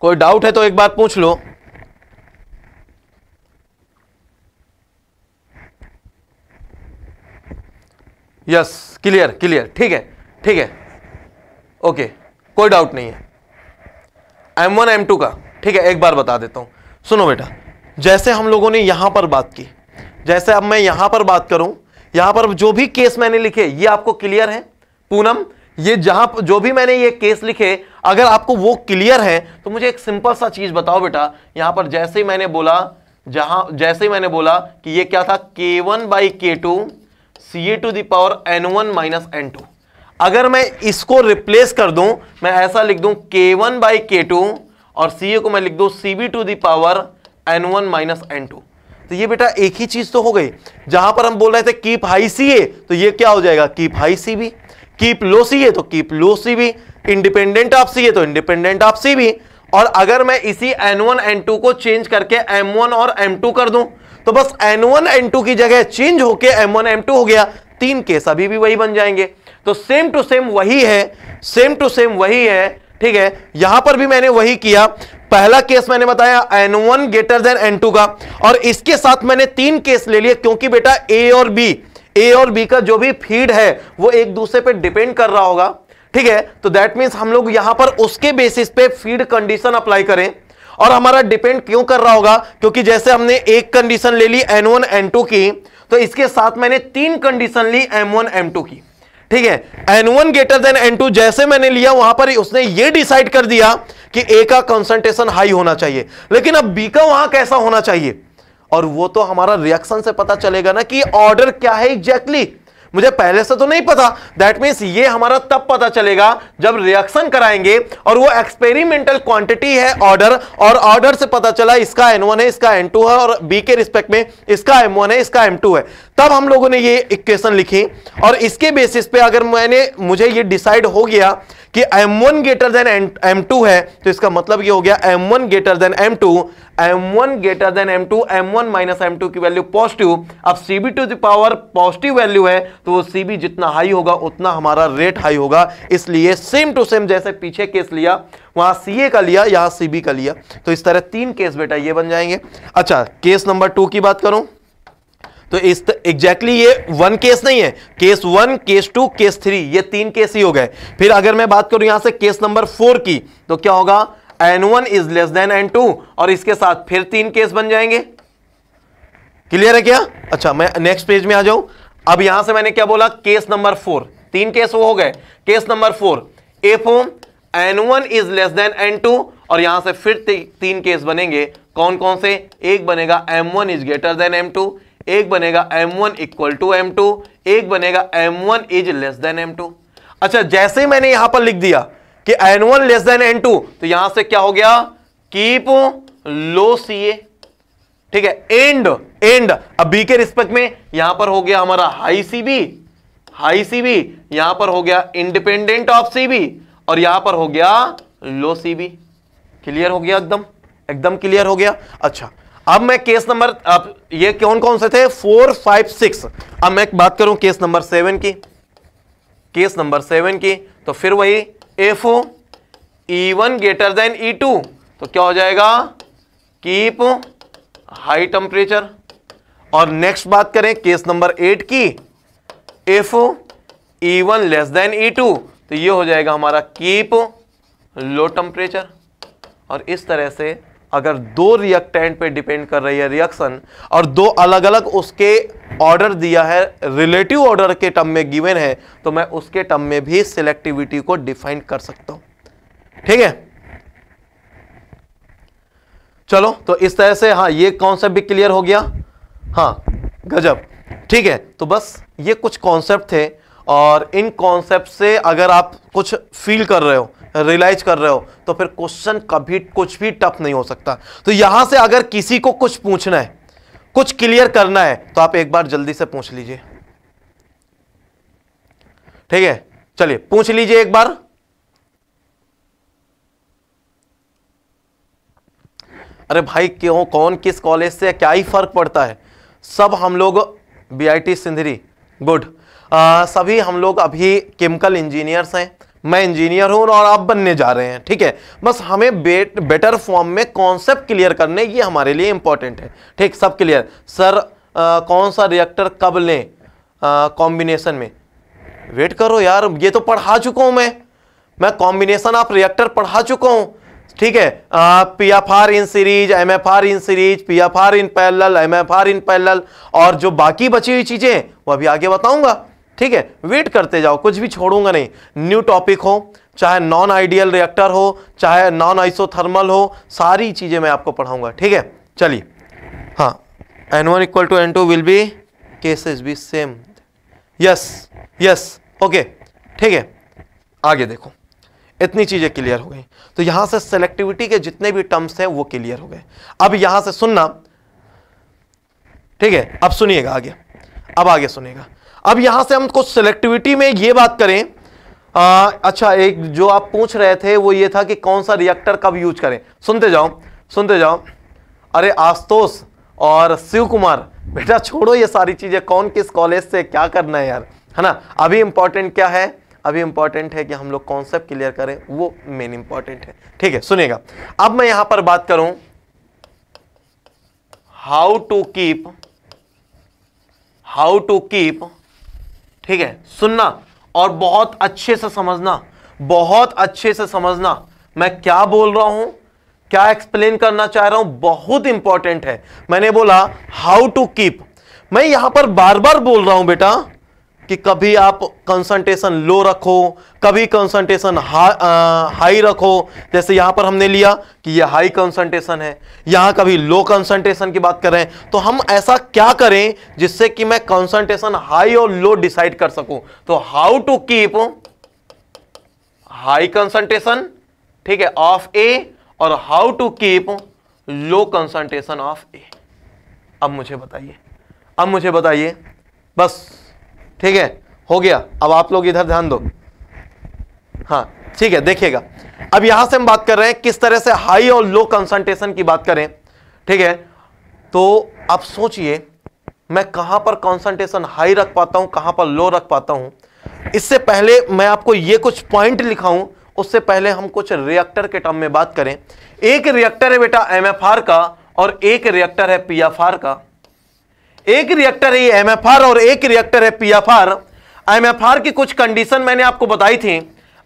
कोई डाउट है तो एक बार पूछ लो यस क्लियर क्लियर ठीक है ठीक है ओके कोई डाउट नहीं है एम वन एम टू का ठीक है एक बार बता देता हूं सुनो बेटा जैसे हम लोगों ने यहां पर बात की जैसे अब मैं यहां पर बात करूं यहां पर जो भी केस मैंने लिखे ये आपको क्लियर है पूनम ये जहां जो भी मैंने ये केस लिखे अगर आपको वो क्लियर है तो मुझे एक सिंपल सा चीज बताओ बेटा यहां पर जैसे ही मैंने बोला जहां जैसे ही मैंने बोला कि ये क्या था K one by K two C A to the power N one minus N two अगर मैं इसको रिप्लेस कर दूं मैं ऐसा लिख दूं के वन बाई के टू और सी ए को मैं लिख दूं C B to the power N one minus N two तो ये बेटा एक ही चीज तो हो गई जहां पर हम बोल रहे थे कीप हाई सी ए तो ये क्या हो जाएगा keep high C B keep low C A तो keep low C B independent of C A तो इंडिपेंडेंट ऑफ सी बी और अगर मैं इसी एन वन एन टू को चेंज करके एम वन और एम टू कर दूं तो बस एन वन एन टू की जगह चेंज होके एम टू हो गया तीन केस अभी भी वही बन जाएंगे तो सेम टू सेम वही है सेम टू सेम वही है ठीक है यहां पर भी मैंने वही किया पहला केस मैंने बताया N one greater than N two का और इसके साथ मैंने तीन केस ले लिए क्योंकि बेटा ए और बी ए और बी का जो भी फीड है वो एक दूसरे पे डिपेंड कर रहा होगा ठीक है तो दैट मीन्स हम लोग यहां पर उसके बेसिस पे फीड कंडीशन अप्लाई करें और हमारा डिपेंड क्यों कर रहा होगा क्योंकि जैसे हमने एक कंडीशन ले ली एन वन एन टू की तो इसके साथ मैंने तीन कंडीशन ली एम वन एम टू की ठीक है N one greater than N two जैसे मैंने लिया वहां पर उसने ये डिसाइड कर दिया कि ए का कंसंट्रेशन हाई होना चाहिए लेकिन अब बी का वहां कैसा होना चाहिए और वो तो हमारा रिएक्शन से पता चलेगा ना कि ऑर्डर क्या है एग्जैक्टली exactly? मुझे पहले से तो नहीं पता दैट मीन्स ये हमारा तब पता चलेगा जब रिएक्शन कराएंगे और वो एक्सपेरिमेंटल क्वांटिटी है ऑर्डर और ऑर्डर से पता चला इसका एन है इसका एन है और बी के रिस्पेक्ट में इसका एम है इसका एम है तब हम लोगों ने ये इक्वेशन लिखी और इसके बेसिस पे अगर मैंने मुझे ये डिसाइड हो गया कि m1 ग्रेटर देन टू है तो इसका मतलब ये हो गया m1 greater than m2 m1 greater than m2 m1 minus m2 की वैल्यू पॉजिटिव अब B to the power positive value है तो वो cb जितना हाई होगा उतना हमारा रेट हाई होगा इसलिए सेम टू सेम जैसे पीछे केस लिया वहां सीए का लिया यहां सीबी का लिया तो इस तरह तीन केस बेटा ये बन जाएंगे अच्छा केस नंबर टू की बात करूं तो इस एग्जैक्टली ये वन केस नहीं है case one case two case three ये तीन केस ही हो गए फिर अगर मैं बात करूं यहां से केस नंबर फोर की तो क्या होगा N one is less than N two और इसके साथ फिर तीन केस बन जाएंगे क्लियर है क्या अच्छा मैं नेक्स्ट पेज में आ जाऊं अब यहां से मैंने क्या बोला केस नंबर फोर तीन केस वो हो गए case number four if N one is less than N two और यहां से फिर ती, तीन केस बनेंगे कौन कौन से एक बनेगा M one is greater than M two एक बनेगा m1 one equal to M एक बनेगा m1 one is less than M अच्छा जैसे ही मैंने यहां पर लिख दिया कि N one less than N two तो यहां से क्या हो गया कीप लो सी ए ठीक है एंड एंड अब बी के रिस्पेक्ट में यहां पर हो गया हमारा high C B high C B यहां पर हो गया इंडिपेंडेंट ऑफ सी बी और यहां पर हो गया लो सी बी क्लियर हो गया एकदम एकदम क्लियर हो गया अच्छा अब मैं केस नंबर अब ये कौन कौन से थे फोर फाइव सिक्स अब मैं बात करूं केस नंबर सेवन की केस नंबर सेवन की तो फिर वही if E one greater than E two तो क्या हो जाएगा कीप हाई टेम्परेचर और नेक्स्ट बात करें केस नंबर एट की if E one less than E two तो ये हो जाएगा हमारा कीप लो टेम्परेचर और इस तरह से अगर दो रिएक्टेंट पे डिपेंड कर रही है रिएक्शन और दो अलग अलग उसके ऑर्डर दिया है रिलेटिव ऑर्डर के टर्म में गिवन है तो मैं उसके टर्म में भी सिलेक्टिविटी को डिफाइन कर सकता हूं ठीक है चलो तो इस तरह से हाँ ये कॉन्सेप्ट भी क्लियर हो गया हाँ गजब ठीक है तो बस ये कुछ कॉन्सेप्ट थे और इन कॉन्सेप्ट से अगर आप कुछ फील कर रहे हो रियलाइज कर रहे हो तो फिर क्वेश्चन कभी कुछ भी टफ नहीं हो सकता तो यहां से अगर किसी को कुछ पूछना है कुछ क्लियर करना है तो आप एक बार जल्दी से पूछ लीजिए ठीक है चलिए पूछ लीजिए एक बार अरे भाई क्यों कौन किस कॉलेज से क्या ही फर्क पड़ता है सब हम लोग बीआईटी सिंधरी गुड सभी हम लोग अभी केमिकल इंजीनियर्स हैं मैं इंजीनियर हूं और आप बनने जा रहे हैं ठीक है बस हमें बेट, बेटर फॉर्म में कॉन्सेप्ट क्लियर करने ये हमारे लिए इंपॉर्टेंट है ठीक सब क्लियर सर आ, कौन सा रिएक्टर कब लें कॉम्बिनेशन में वेट करो यार ये तो पढ़ा चुका हूं मैं मैं कॉम्बिनेशन आप रिएक्टर पढ़ा चुका हूं ठीक है P F R in series M F R in series P F R in parallel M F R in parallel और जो बाकी बची हुई चीज़ें वो अभी आगे बताऊंगा ठीक है वेट करते जाओ कुछ भी छोड़ूंगा नहीं न्यू टॉपिक हो चाहे नॉन आइडियल रिएक्टर हो चाहे नॉन आइसोथर्मल हो सारी चीज़ें मैं आपको पढ़ाऊंगा ठीक है चलिए हाँ N one equal to N two will be cases be same yes yes okay ठीक है आगे देखो इतनी चीज़ें क्लियर हो गई तो यहां से सेलेक्टिविटी के जितने भी टर्म्स हैं वो क्लियर हो गए अब यहां से सुनना ठीक है अब सुनिएगा आगे अब आगे सुनेगा अब यहां से हम कुछ सिलेक्टिविटी में ये बात करें आ, अच्छा एक जो आप पूछ रहे थे वो ये था कि कौन सा रिएक्टर कब यूज करें सुनते जाओ सुनते जाओ अरे आस्तोष और शिव कुमार बेटा छोड़ो ये सारी चीज़ें कौन किस कॉलेज से क्या करना है यार है ना अभी इंपॉर्टेंट क्या है अभी इंपॉर्टेंट है कि हम लोग कॉन्सेप्ट क्लियर करें वो मेन इंपॉर्टेंट है ठीक है सुनिएगा अब मैं यहां पर बात करूं how to keep how to keep ठीक है सुनना और बहुत अच्छे से समझना बहुत अच्छे से समझना मैं क्या बोल रहा हूं क्या एक्सप्लेन करना चाह रहा हूं बहुत इंपॉर्टेंट है मैंने बोला हाउ टू कीप मैं यहां पर बार बार बोल रहा हूं बेटा कि कभी आप कंसंट्रेशन लो रखो कभी कंसंट्रेशन हा, हाई रखो जैसे यहां पर हमने लिया कि ये हाई कंसंट्रेशन है यहां कभी लो कंसंट्रेशन की बात करें तो हम ऐसा क्या करें जिससे कि मैं कंसंट्रेशन हाई और लो डिसाइड कर सकूं तो how to keep high concentration ठीक है ऑफ ए और how to keep low concentration of A अब मुझे बताइए अब मुझे बताइए बस ठीक है हो गया अब आप लोग इधर ध्यान दो हाँ ठीक है देखिएगा अब यहां से हम बात कर रहे हैं किस तरह से हाई और लो कंसंट्रेशन की बात करें ठीक है तो आप सोचिए मैं कहां पर कंसंट्रेशन हाई रख पाता हूं कहां पर लो रख पाता हूं इससे पहले मैं आपको ये कुछ पॉइंट लिखाऊं उससे पहले हम कुछ रिएक्टर के टर्म में बात करें एक रिएक्टर है बेटा एमएफआर का और एक रिएक्टर है पीएफआर का एक रिएक्टर है आर और एक रिएक्टर है एफ आर की कुछ कंडीशन मैंने आपको बताई थी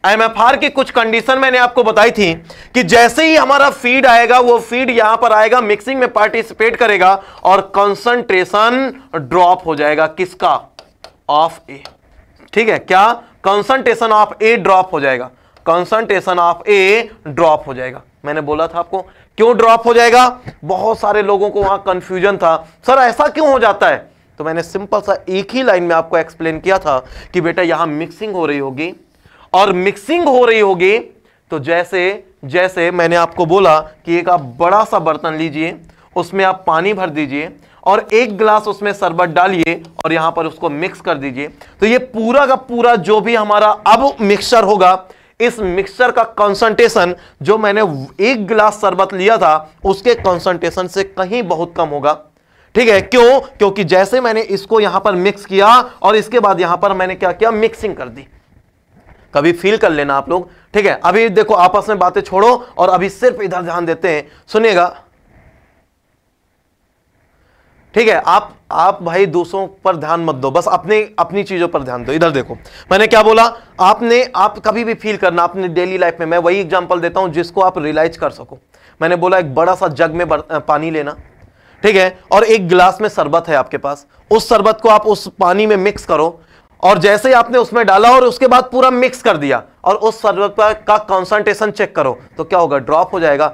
आर की कुछ कंडीशन मैंने आपको बताई थी कि जैसे ही हमारा फीड आएगा वो फीड यहां पर आएगा मिक्सिंग में पार्टिसिपेट करेगा और कंसंट्रेशन ड्रॉप हो जाएगा किसका ऑफ ए ठीक है क्या कंसंट्रेशन ऑफ ए ड्रॉप हो जाएगा कंसंट्रेशन ऑफ ए ड्रॉप हो जाएगा मैंने बोला था आपको क्यों ड्रॉप हो जाएगा बहुत सारे लोगों को वहां कंफ्यूजन था सर ऐसा क्यों हो जाता है तो मैंने सिंपल सा एक ही लाइन में आपको एक्सप्लेन किया था कि बेटा यहां मिक्सिंग हो रही होगी और मिक्सिंग हो रही होगी तो जैसे जैसे मैंने आपको बोला कि एक आप बड़ा सा बर्तन लीजिए उसमें आप पानी भर दीजिए और एक गिलास उसमें शरबत डालिए और यहां पर उसको मिक्स कर दीजिए तो ये पूरा का पूरा जो भी हमारा अब मिक्सचर होगा इस मिक्सचर का कंसंट्रेशन जो मैंने एक गिलास शरबत लिया था उसके कंसंट्रेशन से कहीं बहुत कम होगा ठीक है क्यों क्योंकि जैसे मैंने इसको यहां पर मिक्स किया और इसके बाद यहां पर मैंने क्या किया मिक्सिंग कर दी कभी फील कर लेना आप लोग ठीक है अभी देखो आपस में बातें छोड़ो और अभी सिर्फ इधर ध्यान देते हैं सुनिएगा ठीक है आप आप भाई दूसरों पर ध्यान मत दो बस अपने अपनी चीज़ों पर ध्यान दो इधर देखो मैंने क्या बोला आपने आप कभी भी फील करना अपने डेली लाइफ में मैं वही एग्जांपल देता हूं जिसको आप रियलाइज कर सको मैंने बोला एक बड़ा सा जग में पानी लेना ठीक है और एक गिलास में शरबत है आपके पास उस शरबत को आप उस पानी में मिक्स करो और जैसे ही आपने उसमें डाला और उसके बाद पूरा मिक्स कर दिया और उस शरबत का कॉन्सेंट्रेशन चेक करो तो क्या होगा ड्रॉप हो जाएगा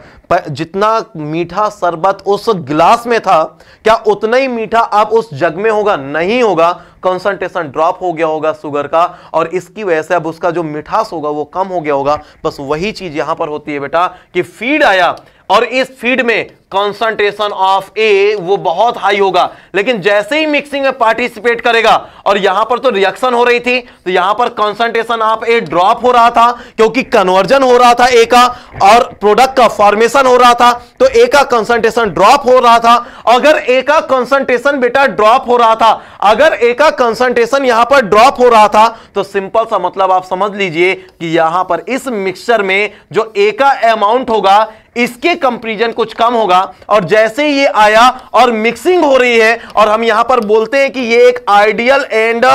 जितना मीठा शरबत उस गिलास में था क्या उतना ही मीठा आप उस जग में होगा नहीं होगा कॉन्सेंट्रेशन ड्रॉप हो गया होगा शुगर का और इसकी वजह से अब उसका जो मिठास होगा वो कम हो गया होगा बस वही चीज यहां पर होती है बेटा कि फीड आया और इस फीड में कॉन्सेंट्रेशन ऑफ ए वो बहुत हाई होगा लेकिन जैसे ही मिक्सिंग में पार्टिसिपेट करेगा और यहां पर तो रिएक्शन हो रही थी तो यहां पर कॉन्सेंट्रेशन ऑफ ए ड्रॉप हो रहा था क्योंकि कन्वर्जन हो रहा था ए का और प्रोडक्ट का फॉर्मेशन हो रहा था तो ए का कॉन्सेंट्रेशन ड्रॉप हो रहा था अगर ए का कंसंट्रेशन बेटा ड्रॉप हो रहा था अगर ए का कंसंट्रेशन यहां पर ड्रॉप हो रहा था तो सिंपल सा मतलब आप समझ लीजिए कि यहां पर इस मिक्सचर में जो ए का अमाउंट होगा इसके कंपेरिजन कुछ कम होगा और जैसे ये आया और मिक्सिंग हो रही है और हम यहां पर बोलते हैं कि ये एक आइडियल एंड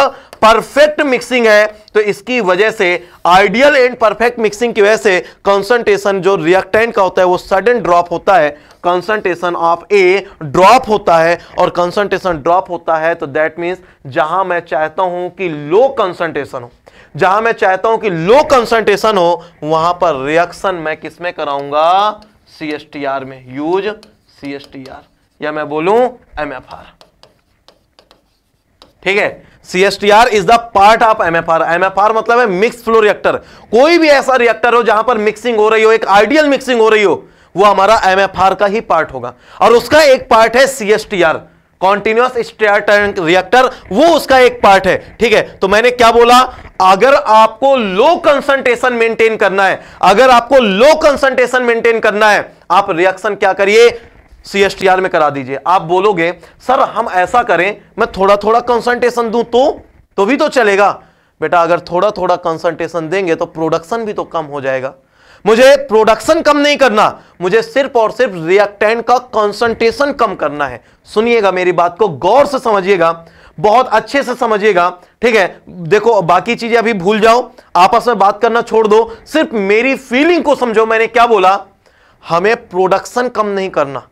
परफेक्ट मिक्सिंग है तो इसकी वजह से आइडियल एंड परफेक्ट मिक्सिंग की वजह से कंसंट्रेशन जो रिएक्टेंट का होता है वो सडन ड्रॉप होता है कंसंट्रेशन ऑफ ए ड्रॉप होता है और कंसंट्रेशन ड्रॉप होता है तो दैट मींस जहां मैं चाहता हूं कि लो कंसंट्रेशन हो जहां मैं चाहता हूं कि लो कंसंट्रेशन हो वहां पर रिएक्शन मैं किसमें कराऊंगा सी एस टी आर में use C S T R या मैं बोलू एम एफ आर ठीक है C S T R is the part of M F R M F R मतलब है मिक्स फ्लो रिएक्टर कोई भी ऐसा रिएक्टर हो जहां पर मिक्सिंग हो रही हो एक आइडियल मिक्सिंग हो रही हो वो हमारा एम एफ आर का ही पार्ट होगा और उसका एक पार्ट है C S T R continuous stir tank reactor वो उसका एक पार्ट है ठीक है तो मैंने क्या बोला अगर आपको लो कंसंट्रेशन मेंटेन करना है अगर आपको लो कंसंट्रेशन मेंटेन करना है आप रिएक्शन क्या करिए सीएसटीआर में करा दीजिए आप बोलोगे सर हम ऐसा करें मैं थोड़ा थोड़ा कंसंट्रेशन दूं तो तो भी तो चलेगा बेटा अगर थोड़ा थोड़ा कंसंट्रेशन देंगे तो प्रोडक्शन भी तो कम हो जाएगा मुझे प्रोडक्शन कम नहीं करना मुझे सिर्फ और सिर्फ रिएक्टेंट का कॉन्सेंट्रेशन कम करना है सुनिएगा मेरी बात को गौर से समझिएगा बहुत अच्छे से समझिएगा ठीक है देखो बाकी चीजें अभी भूल जाओ आपस में बात करना छोड़ दो सिर्फ मेरी फीलिंग को समझो मैंने क्या बोला हमें प्रोडक्शन कम नहीं करना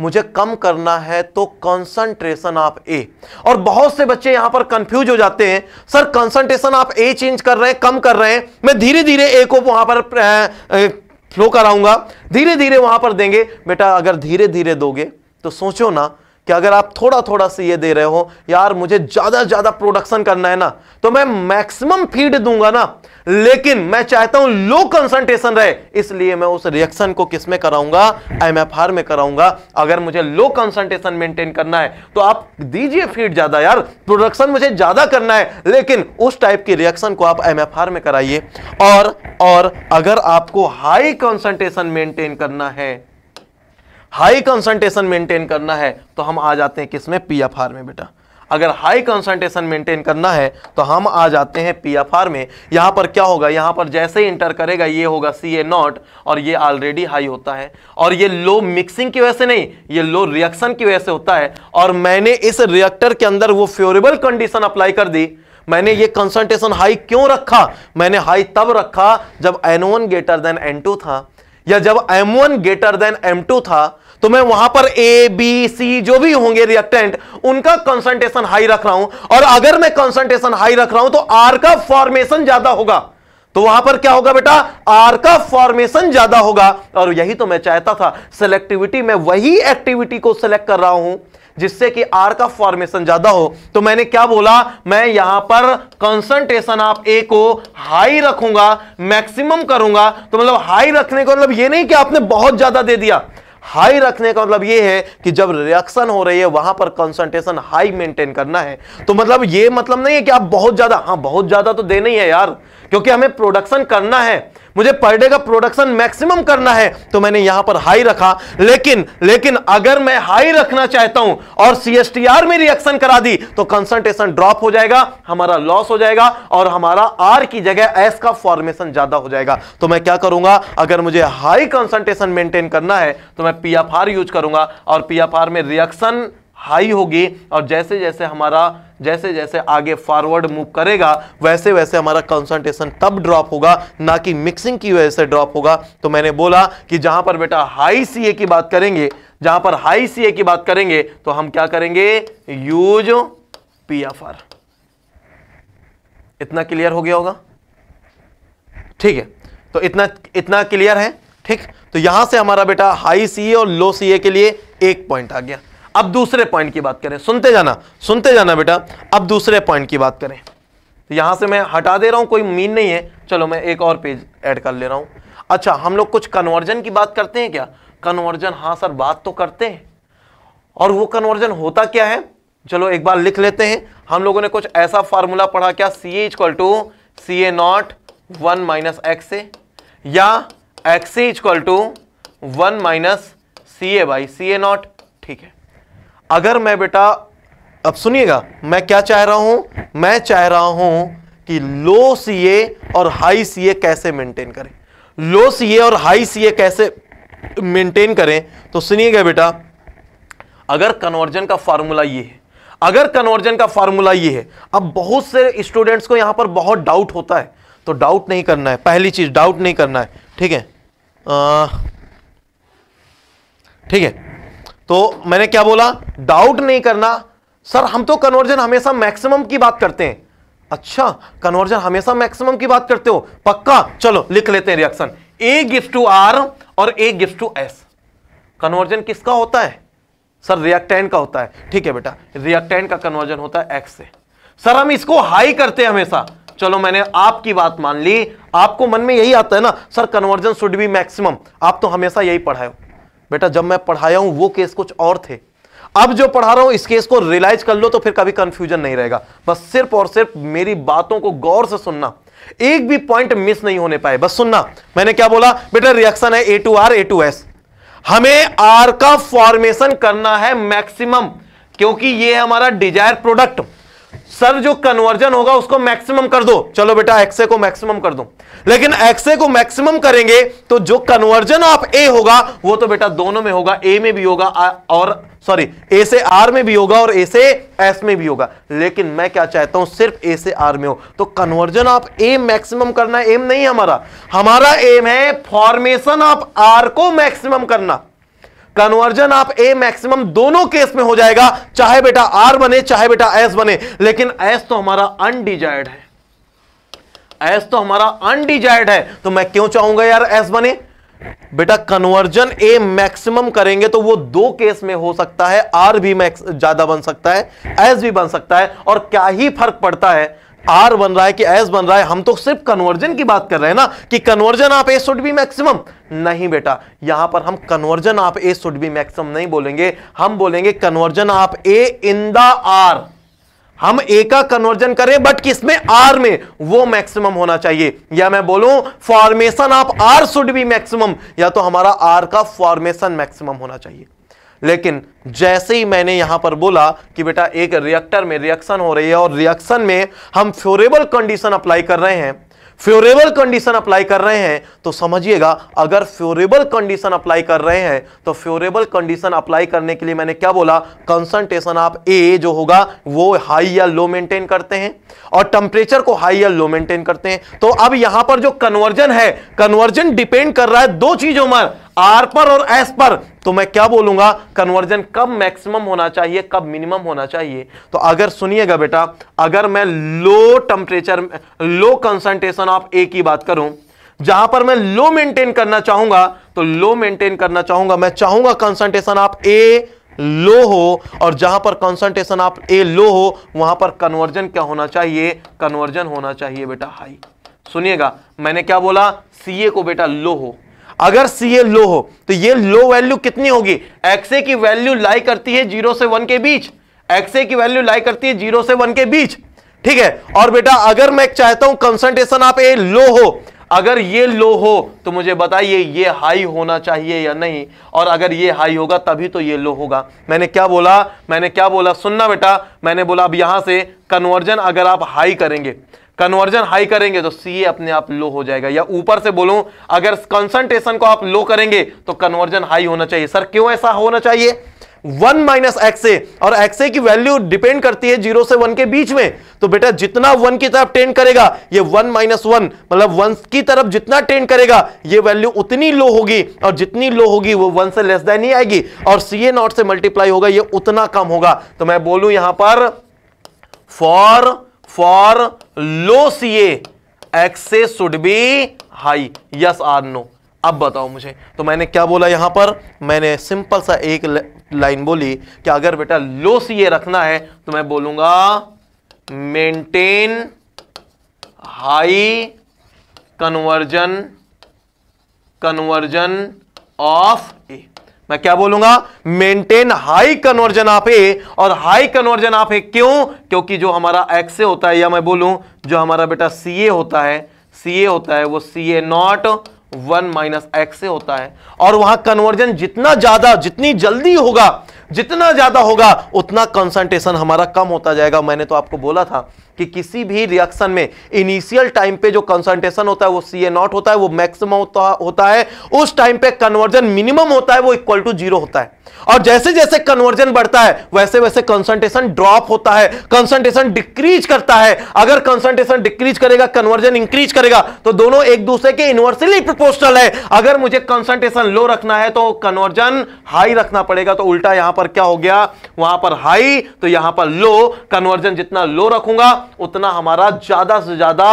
मुझे कम करना है तो कंसंट्रेशन ऑफ ए और बहुत से बच्चे यहां पर कंफ्यूज हो जाते हैं sir concentration of A change कर रहे हैं कम कर रहे हैं मैं धीरे धीरे ए को वहां पर फ्लो कराऊंगा धीरे धीरे वहां पर देंगे बेटा अगर धीरे धीरे दोगे तो सोचो ना कि अगर आप थोड़ा थोड़ा से ये दे रहे हो यार मुझे ज़्यादा ज़्यादा प्रोडक्शन करना है ना तो मैं मैक्सिमम फीड दूंगा ना लेकिन मैं चाहता हूं लो कंसंट्रेशन रहे इसलिए मैं उस रिएक्शन को किस में कराऊंगा एमएफआर में कराऊंगा अगर मुझे लो कंसंट्रेशन मेंटेन करना है तो आप दीजिए फीड ज़्यादा यार प्रोडक्शन मुझे ज़्यादा करना है लेकिन उस टाइप की रिएक्शन को आप एमएफआर में कराइए और, और अगर आपको हाई कॉन्सेंट्रेशन मेंटेन करना है हाई कंसंट्रेशन मेंटेन करना है तो हम आ जाते हैं किसमें पी एफ आर में बेटा अगर हाई कंसंट्रेशन मेंटेन करना है तो हम आ जाते हैं पी एफ आर में यहां पर क्या होगा यहां पर जैसे ही इंटर करेगा ये होगा सी ए नॉट और ये ऑलरेडी हाई होता है और ये लो मिक्सिंग की वजह से नहीं ये लो रिएक्शन की वजह से होता है और मैंने इस रिएक्टर के अंदर वो फेवरेबल कंडीशन अप्लाई कर दी मैंने ये कंसंट्रेशन हाई क्यों रखा मैंने हाई तब रखा जब N one greater than N two था या जब M1 ग्रेटर देन M2 था तो मैं वहां पर ए बी सी जो भी होंगे रिएक्टेंट उनका कंसंट्रेशन हाई रख रहा हूं और अगर मैं कंसंट्रेशन हाई रख रहा हूं तो आर का फॉर्मेशन ज्यादा होगा तो वहां पर क्या होगा बेटा आर का फॉर्मेशन ज्यादा होगा और यही तो मैं चाहता था सेलेक्टिविटी में वही एक्टिविटी को सिलेक्ट कर रहा हूं जिससे कि आर का फॉर्मेशन ज्यादा हो तो मैंने क्या बोला मैं यहां पर कंसंट्रेशन आप ए को हाई रखूंगा मैक्सिमम करूंगा तो मतलब हाई रखने का मतलब ये नहीं कि आपने बहुत ज्यादा दे दिया हाई रखने का मतलब ये है कि जब रिएक्शन हो रही है वहां पर कंसंट्रेशन हाई मेंटेन करना है तो मतलब ये मतलब नहीं है कि आप बहुत ज्यादा हाँ बहुत ज्यादा तो देना ही है यार क्योंकि हमें प्रोडक्शन करना है मुझे पर डे का प्रोडक्शन मैक्सिमम करना है तो मैंने यहां पर हाई रखा लेकिन लेकिन अगर मैं हाई रखना चाहता हूं और सीएसटीआर में रिएक्शन करा दी तो कंसंट्रेशन ड्रॉप हो जाएगा हमारा लॉस हो जाएगा और हमारा आर की जगह एस का फॉर्मेशन ज्यादा हो जाएगा तो मैं क्या करूंगा अगर मुझे हाई कंसंट्रेशन मेंटेन करना है तो मैं पी यूज करूंगा और पी में रिएक्शन हाई होगी और जैसे जैसे हमारा जैसे जैसे आगे फॉरवर्ड मूव करेगा वैसे वैसे हमारा कंसंट्रेशन तब ड्रॉप होगा ना कि मिक्सिंग की वजह से ड्रॉप होगा तो मैंने बोला कि जहां पर बेटा हाई सीए की बात करेंगे जहां पर हाई ए की बात करेंगे तो हम क्या करेंगे यूज पी एफ आर इतना क्लियर हो गया होगा ठीक है तो इतना इतना क्लियर है ठीक तो यहां से हमारा बेटा हाई सीए और लो सीए के लिए एक पॉइंट आ गया अब दूसरे पॉइंट की बात करें सुनते जाना सुनते जाना बेटा अब दूसरे पॉइंट की बात करें तो यहां से मैं हटा दे रहा हूं कोई मीन नहीं है चलो मैं एक और पेज ऐड कर ले रहा हूं अच्छा हम लोग कुछ कन्वर्जन की बात करते हैं क्या कन्वर्जन हाँ सर बात तो करते हैं और वो कन्वर्जन होता क्या है चलो एक बार लिख लेते हैं हम लोगों ने कुछ ऐसा फार्मूला पढ़ा क्या C A equal to C A not one minus X A या X A equal to one minus C A by C A not ठीक है अगर मैं बेटा अब सुनिएगा मैं क्या चाह रहा हूं मैं चाह रहा हूं कि लो सीए और हाई सीए कैसे मेंटेन करें लो सीए और हाई सीए कैसे मेंटेन करें तो सुनिएगा बेटा अगर कन्वर्जन का फार्मूला ये है अगर कन्वर्जन का फार्मूला ये है अब बहुत से स्टूडेंट्स को यहां पर बहुत डाउट होता है तो डाउट नहीं करना है पहली चीज डाउट नहीं करना है ठीक है ठीक है तो मैंने क्या बोला डाउट नहीं करना सर हम तो कन्वर्जन हमेशा मैक्सिमम की बात करते हैं अच्छा कन्वर्जन हमेशा मैक्सिमम की बात करते हो पक्का चलो लिख लेते हैं reaction A gift to R और A gift to S conversion किसका होता है सर रिएक्टेंट का होता है ठीक है बेटा रिएक्टेंट का कन्वर्जन होता है एक्स से सर हम इसको हाई करते हैं हमेशा चलो मैंने आपकी बात मान ली आपको मन में यही आता है ना sir conversion should be maximum आप तो हमेशा यही पढ़ाए हो बेटा जब मैं पढ़ाया हूं वो केस कुछ और थे अब जो पढ़ा रहा हूं इस केस को रियलाइज कर लो तो फिर कभी कंफ्यूजन नहीं रहेगा बस सिर्फ और सिर्फ मेरी बातों को गौर से सुनना एक भी पॉइंट मिस नहीं होने पाए बस सुनना मैंने क्या बोला बेटा रिएक्शन है A to R A to S हमें आर का फॉर्मेशन करना है मैक्सिमम क्योंकि ये हमारा डिजायर प्रोडक्ट सर जो कन्वर्जन होगा उसको मैक्सिमम कर दो चलो बेटा एक्सए को मैक्सिमम कर दो लेकिन एक्सए को मैक्सिमम करेंगे तो जो कन्वर्जन ऑफ ए होगा वो तो बेटा दोनों में होगा ए में भी होगा और सॉरी ए से आर में भी होगा और ए से एस में भी होगा लेकिन मैं क्या चाहता हूं सिर्फ ए से आर में हो तो कन्वर्जन ऑफ ए मैक्सिमम करना एम नहीं हमारा हमारा एम है फॉर्मेशन ऑफ आर को मैक्सिमम करना कन्वर्जन आप ए मैक्सिमम दोनों केस में हो जाएगा चाहे बेटा आर बने चाहे बेटा एस बने लेकिन एस तो हमारा अनडिजायर्ड है एस तो हमारा अनडिजायर्ड है तो मैं क्यों चाहूंगा यार एस बने बेटा कन्वर्जन ए मैक्सिमम करेंगे तो वो दो केस में हो सकता है आर भी मैक्स ज्यादा बन सकता है एस भी बन सकता है और क्या ही फर्क पड़ता है आर बन रहा है कि एस बन रहा है हम तो सिर्फ कन्वर्जन की बात कर रहे हैं ना कि कन्वर्जन आप एस शुड बी मैक्सिमम नहीं बेटा यहां पर हम कन्वर्जन आप ए शुड बी मैक्सिमम नहीं बोलेंगे हम बोलेंगे कन्वर्जन आप ए इन द आर हम ए का कन्वर्जन करें बट किसमें आर में वो मैक्सिमम होना चाहिए या मैं बोलूं फॉर्मेशन आप आर शुड बी मैक्सिमम या तो हमारा आर का फॉर्मेशन मैक्सिमम होना चाहिए लेकिन जैसे ही मैंने यहां पर बोला कि बेटा एक रिएक्टर में रिएक्शन हो रही है और रिएक्शन में हम फ्योरेबल कंडीशन अप्लाई कर रहे हैं फ्योरेबल कंडीशन अप्लाई कर रहे हैं तो समझिएगा अगर फ्योरेबल कंडीशन अप्लाई कर रहे हैं तो फ्योरेबल कंडीशन अप्लाई करने के लिए मैंने क्या बोला कंसंट्रेशन ऑफ ए जो होगा वो हाई या लो मेंटेन करते हैं और टेम्परेचर को हाई या लो मेंटेन करते हैं तो अब यहां पर जो कन्वर्जन है कन्वर्जन डिपेंड कर रहा है दो चीजों पर आर पर और एस पर तो मैं क्या बोलूंगा कन्वर्जन कब मैक्सिमम होना चाहिए कब मिनिमम होना चाहिए तो अगर सुनिएगा बेटा अगर मैं low temperature low concentration of A की बात करूं जहां पर मैं लो मेंटेन करना चाहूंगा तो लो मेंटेन करना चाहूंगा मैं चाहूंगा कंसंट्रेशन ऑफ ए लो हो और जहां पर कंसंट्रेशन ऑफ ए लो हो वहां पर कन्वर्जन क्या होना चाहिए कन्वर्जन होना चाहिए बेटा हाई सुनिएगा मैंने क्या बोला सीए को बेटा लो हो अगर सी ए लो हो तो ये लो वैल्यू कितनी होगी एक्स ए की वैल्यू लाई करती है जीरो से वन के बीच एक्स ए की वैल्यू लाई करती है जीरो से वन के बीच ठीक है और बेटा अगर मैं चाहता हूं कंसंट्रेशन आप ए लो हो अगर ये लो हो तो मुझे बताइए ये हाई होना चाहिए या नहीं और अगर ये हाई होगा तभी तो ये लो होगा मैंने क्या बोला मैंने क्या बोला सुनना बेटा मैंने बोला अब यहां से कन्वर्जन अगर आप हाई करेंगे कन्वर्जन हाई करेंगे तो सी अपने आप लो हो जाएगा या ऊपर से बोलूं अगर कंसंट्रेशन को आप लो करेंगे तो कन्वर्जन हाई होना चाहिए सर क्यों ऐसा होना चाहिए वन माइनस ए और एक्सए की वैल्यू डिपेंड करती है जीरो से वन के बीच में तो बेटा जितना वन की तरफ टेंड करेगा ये वन माइनस वन मतलब वन की तरफ जितना टेंड करेगा ये वैल्यू उतनी लो होगी और जितनी लो होगी वो वन से लेस देन ही आएगी और सी ए नॉट से मल्टीप्लाई होगा ये उतना कम होगा तो मैं बोलूं यहां पर for for low C excess should be high yes or no अब बताओ मुझे तो मैंने क्या बोला यहां पर मैंने सिंपल सा एक लाइन बोली कि अगर बेटा लो सी ए रखना है तो मैं बोलूंगा maintain high conversion conversion of A मैं क्या बोलूंगा मेंटेन हाई कन्वर्जन आप ए और हाई कन्वर्जन आप ए क्यों क्योंकि जो हमारा एक्स ए होता है या मैं बोलूं जो हमारा बेटा सी ए होता है सी ए होता है वो C A not one minus X A होता है और वहां कन्वर्जन जितना ज्यादा जितनी जल्दी होगा जितना ज्यादा होगा उतना कंसंट्रेशन हमारा कम होता जाएगा मैंने तो आपको बोला था कि किसी भी रिएक्शन में इनिशियल टाइम पे जो कंसंट्रेशन होता है वो सी ए नॉट होता है वो मैक्सिमम होता, होता है उस टाइम पे कन्वर्जन मिनिमम होता है वो इक्वल टू जीरो होता है और जैसे जैसे कन्वर्जन बढ़ता है वैसे वैसे कंसंट्रेशन ड्रॉप होता है कंसंट्रेशन डिक्रीज करता है अगर कंसंट्रेशन डिक्रीज करेगा कन्वर्जन इंक्रीज करेगा तो दोनों एक दूसरे के इनवर्सली प्रोपोर्शनल है अगर मुझे कंसंट्रेशन लो रखना है तो कन्वर्जन हाई रखना पड़ेगा तो उल्टा यहां पर क्या हो गया वहां पर हाई तो यहां पर लो कन्वर्जन जितना लो रखूंगा उतना हमारा ज्यादा से ज्यादा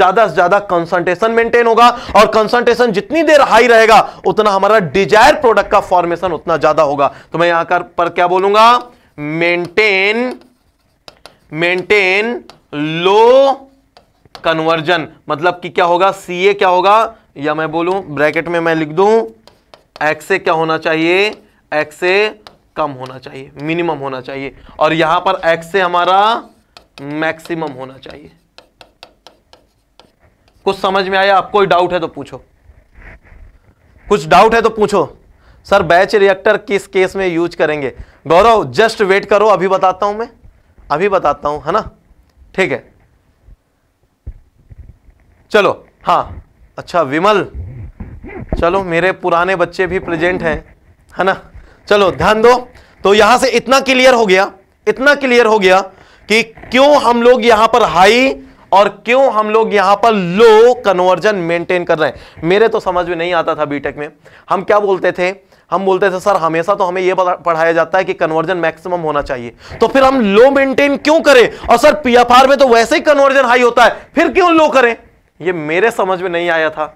ज्यादा से ज्यादा कंसंट्रेशन मेंटेन होगा और कंसंट्रेशन जितनी देर हाई रहेगा उतना हमारा डिजायर प्रोडक्ट का फॉर्मेशन उतना ज्यादा होगा तो मैं यहां पर क्या बोलूंगा मेंटेन मेंटेन लो कन्वर्जन मतलब कि क्या होगा सी ए क्या होगा या मैं बोलूं ब्रैकेट में मैं लिख दूं एक्से क्या होना चाहिए एक्से कम होना चाहिए मिनिमम होना चाहिए और यहां पर एक्स से हमारा मैक्सिमम होना चाहिए कुछ समझ में आया आप कोई डाउट है तो पूछो कुछ डाउट है तो पूछो सर बैच रिएक्टर किस केस में यूज करेंगे गौरव जस्ट वेट करो अभी बताता हूं मैं अभी बताता हूं है ना ठीक है चलो हाँ अच्छा विमल चलो मेरे पुराने बच्चे भी प्रेजेंट हैं है ना चलो ध्यान दो तो यहां से इतना क्लियर हो गया इतना क्लियर हो गया कि क्यों हम लोग यहां पर हाई और क्यों हम लोग यहां पर लो कन्वर्जन मेंटेन कर रहे हैं मेरे तो समझ में नहीं आता था बीटेक में हम क्या बोलते थे हम बोलते थे सर हमेशा तो हमें यह पढ़ाया जाता है कि कन्वर्जन मैक्सिमम होना चाहिए तो फिर हम लो मेंटेन क्यों करें और सर पीएफआर में तो वैसे ही कन्वर्जन हाई होता है फिर क्यों लो करें यह मेरे समझ में नहीं आया था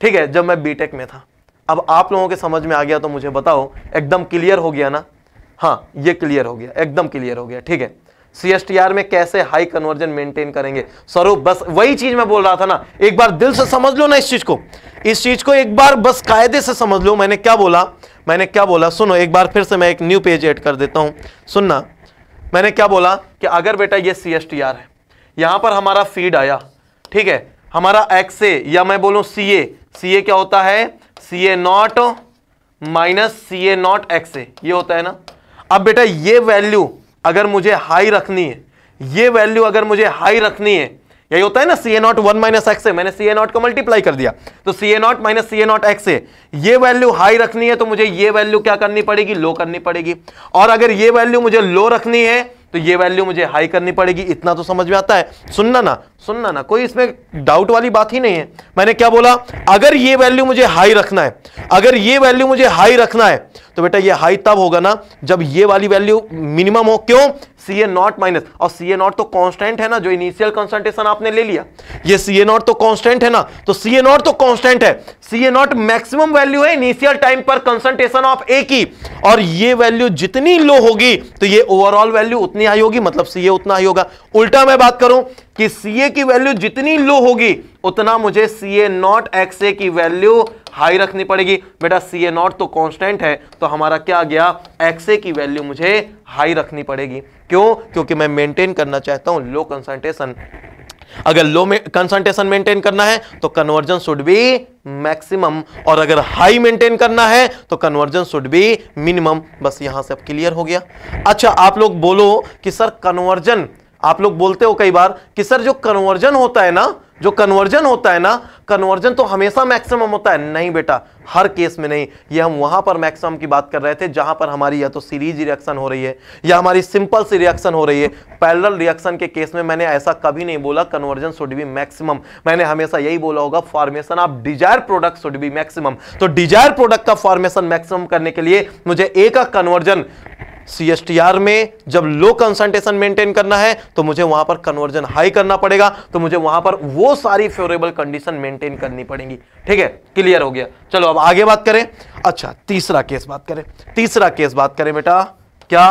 ठीक है जब मैं बीटेक में था अब आप लोगों के समझ में आ गया तो मुझे बताओ एकदम क्लियर हो गया ना हाँ ये क्लियर हो गया एकदम क्लियर हो गया ठीक है सी में कैसे हाई कन्वर्जन मेंटेन करेंगे स्वरूप बस वही चीज मैं बोल रहा था ना एक बार दिल से समझ लो ना इस चीज को इस चीज को एक बार बस कायदे से समझ लो मैंने क्या बोला मैंने क्या बोला सुनो एक बार फिर से मैं एक न्यू पेज ऐड कर देता हूं सुनना मैंने क्या बोला कि अगर बेटा ये सी एस टी आर है यहां पर हमारा फीड आया ठीक है हमारा एक्स ए या मैं बोलूं सी ए सी ए क्या होता है C A not minus C A not X A ये होता है ना अब बेटा ये वैल्यू अगर मुझे हाई रखनी है ये वैल्यू अगर मुझे हाई रखनी है यही होता है ना C A not one minus X है मैंने सी ए नॉट को मल्टीप्लाई कर दिया तो C A not minus C A not X है ये वैल्यू हाई रखनी है तो मुझे ये वैल्यू क्या करनी पड़ेगी लो करनी पड़ेगी और अगर ये वैल्यू मुझे लो रखनी है तो ये वैल्यू मुझे हाई करनी पड़ेगी इतना तो समझ में आता है सुनना ना सुनना ना कोई इसमें डाउट वाली बात ही नहीं है मैंने क्या बोला अगर ये वैल्यू मुझे हाई रखना है अगर ये वैल्यू मुझे हाई रखना है तो बेटा ये हाई तब होगा ना जब ये वाली वैल्यू मिनिमम हो क्यों सी ए नॉट माइनस और सी ए नॉट तो कांस्टेंट है ना जो इनिशियल कंसंट्रेशन आपने ले लिया ये सी ए नॉट तो कांस्टेंट है ना तो सी ए नॉट तो कांस्टेंट है C A not maximum value है इनिशियल टाइम पर कंसंट्रेशन ऑफ ए की और ये वैल्यू जितनी लो होगी तो ये ओवरऑल वैल्यू उतनी हाई होगी मतलब सी ए उतना हाई होगा उल्टा मैं बात करूं कि सी ए की वैल्यू जितनी लो होगी उतना मुझे सी ए नॉट एक्स ए की वैल्यू हाई रखनी पड़ेगी बेटा सी ए नॉट तो कॉन्स्टेंट है तो हमारा क्या आ गया एक्से की वैल्यू मुझे हाई रखनी पड़ेगी क्यों क्योंकि मैं मेंटेन करना चाहता हूं लो कंसंट्रेशन अगर लो में कंसंट्रेशन मेंटेन करना है तो कन्वर्जन शुड बी मैक्सिमम और अगर हाई मेंटेन करना है तो कन्वर्जन शुड बी मिनिमम बस यहां से अब क्लियर हो गया अच्छा आप लोग बोलो कि सर कन्वर्जन आप लोग बोलते हो कई बार कि सर जो कन्वर्जन होता है ना जो कन्वर्जन होता है ना कन्वर्जन तो हमेशा मैक्सिमम होता है नहीं बेटा हर केस में नहीं ये हम वहां पर मैक्सिमम की बात कर रहे थे जहां पर हमारी या तो सीरीज रिएक्शन हो रही है या हमारी सिंपल सी रिएक्शन हो रही है पैरल रिएक्शन के केस में मैंने ऐसा कभी नहीं बोला कन्वर्जन शुड बी मैक्सिमम मैंने हमेशा यही बोला होगा formation of desire product should be maximum तो डिजायर प्रोडक्ट का फॉर्मेशन मैक्सिमम करने के लिए मुझे ए का कन्वर्जन सीएसटीआर में जब लो कंसंट्रेशन मेंटेन करना है तो मुझे वहां पर कन्वर्जन हाई करना पड़ेगा तो मुझे वहां पर वो सारी फेवरेबल कंडीशन में मेंटेन करनी पड़ेगी ठीक है क्लियर हो गया चलो अब आगे बात करें अच्छा तीसरा केस बात करें तीसरा केस बात करें बेटा क्या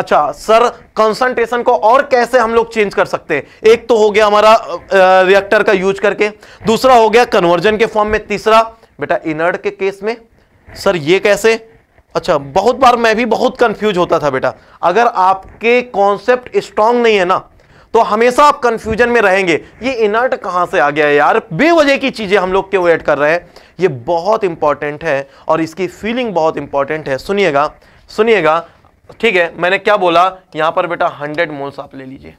अच्छा सर कंसंट्रेशन को और कैसे हम लोग चेंज कर सकते हैं एक तो हो गया हमारा रिएक्टर का यूज करके दूसरा हो गया कन्वर्जन के फॉर्म में तीसरा बेटा इनर्ड के केस में सर ये कैसे अच्छा बहुत बार मैं भी बहुत कंफ्यूज होता था बेटा अगर आपके कॉन्सेप्ट स्ट्रांग नहीं है ना तो हमेशा आप कंफ्यूजन में रहेंगे ये इनर्ट कहां से आ गया है यार बेवजह की चीज़ें हम लोग क्यों ऐड कर रहे हैं ये बहुत इंपॉर्टेंट है और इसकी फीलिंग बहुत इंपॉर्टेंट है सुनिएगा सुनिएगा ठीक है मैंने क्या बोला यहां पर बेटा हंड्रेड मोल्स आप ले लीजिए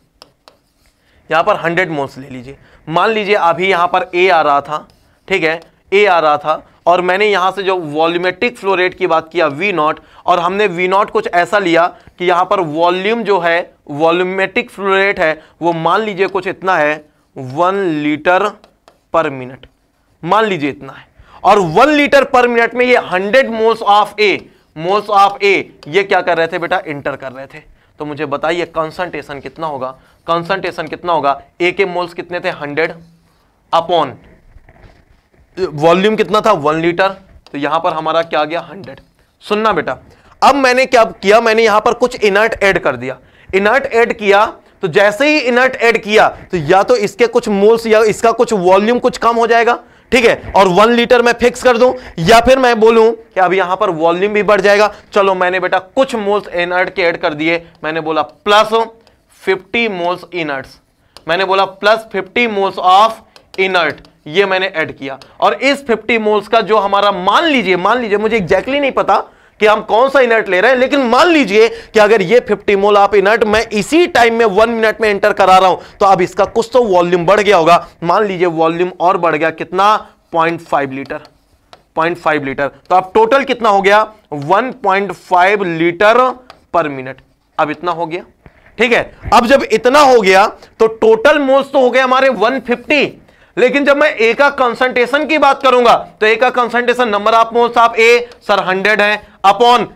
यहां पर हंड्रेड मोल्स ले लीजिए मान लीजिए अभी यहां पर ए आ रहा था ठीक है ए आ रहा था और मैंने यहां से जो वॉल्यूमेट्रिक फ्लो रेट की बात किया वी नॉट और हमने वी नॉट कुछ ऐसा लिया कि यहां पर वॉल्यूम जो है वॉल्यूमेट्रिक फ्लो रेट है वो मान लीजिए कुछ इतना है वन लीटर पर मिनट मान लीजिए इतना है और वन लीटर पर मिनट में ये hundred moles of A moles of A ये क्या कर रहे थे बेटा इंटर कर रहे थे तो मुझे बताइए कंसंट्रेशन कितना होगा कंसंट्रेशन कितना होगा ए के मोल्स कितने थे हंड्रेड अपॉन वॉल्यूम कितना था वन लीटर तो यहां पर हमारा क्या गया हंड्रेड सुनना बेटा अब मैंने क्या किया मैंने यहां पर कुछ इनर्ट ऐड कर दिया इनर्ट ऐड किया तो जैसे ही इनर्ट ऐड किया तो या तो इसके कुछ मोल्स या इसका कुछ वॉल्यूम कुछ कम हो जाएगा ठीक है और वन लीटर मैं फिक्स कर दूं या फिर मैं बोलूं कि अब यहां पर वॉल्यूम भी बढ़ जाएगा चलो मैंने बेटा कुछ मोल्स इनर्ट के ऐड कर दिए मैंने बोला प्लस फिफ्टी मोल्स इनर्ट मैंने बोला plus fifty moles of inert ये मैंने ऐड किया और इस 50 मोल्स का जो हमारा मान लीजिए मान लीजिए मुझे एग्जैक्टली नहीं पता कि हम कौन सा इनर्ट ले रहे हैं लेकिन मान लीजिए कि अगर ये 50 मोल आप इनर्ट मैं इसी टाइम में वन मिनट में एंटर करा रहा हूं तो अब इसका कुछ तो वॉल्यूम बढ़ गया होगा मान लीजिए वॉल्यूम और बढ़ गया कितना पॉइंट लीटर 0.5 लीटर तो अब टोटल कितना हो गया 1.5 लीटर पर मिनट अब इतना हो गया ठीक है अब जब इतना हो गया तो टोटल मोल्स तो हो गए हमारे 150 लेकिन जब मैं ए का कंसंट्रेशन की बात करूंगा तो ए का कंसंट्रेशन नंबर ऑफ मोल्स आप ए सर हंड्रेड है upon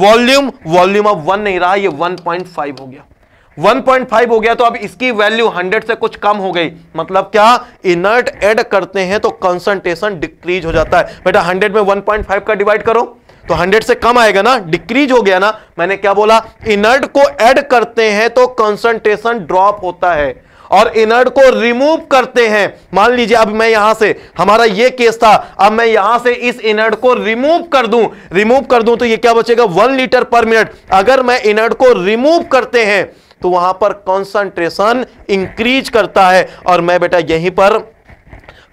volume volume of one नहीं रहा ये वन पॉइंट फाइव हो गया 1.5 हो गया तो अब इसकी वैल्यू 100 से कुछ कम हो गई मतलब क्या इनर्ट ऐड करते हैं तो कंसंट्रेशन डिक्रीज हो जाता है बेटा 100 में 1.5 का डिवाइड करो तो 100 से कम आएगा ना डिक्रीज हो गया ना मैंने क्या बोला इनर्ट को ऐड करते हैं तो कंसंट्रेशन ड्रॉप होता है और इनर्ड को रिमूव करते हैं मान लीजिए अब मैं यहां से हमारा ये केस था अब मैं यहां से इस इनर्ड को रिमूव कर दूं रिमूव कर दूं तो ये क्या बचेगा वन लीटर पर मिनट अगर मैं इनर्ड को रिमूव करते हैं तो वहां पर कॉन्सेंट्रेशन इंक्रीज करता है और मैं बेटा यहीं पर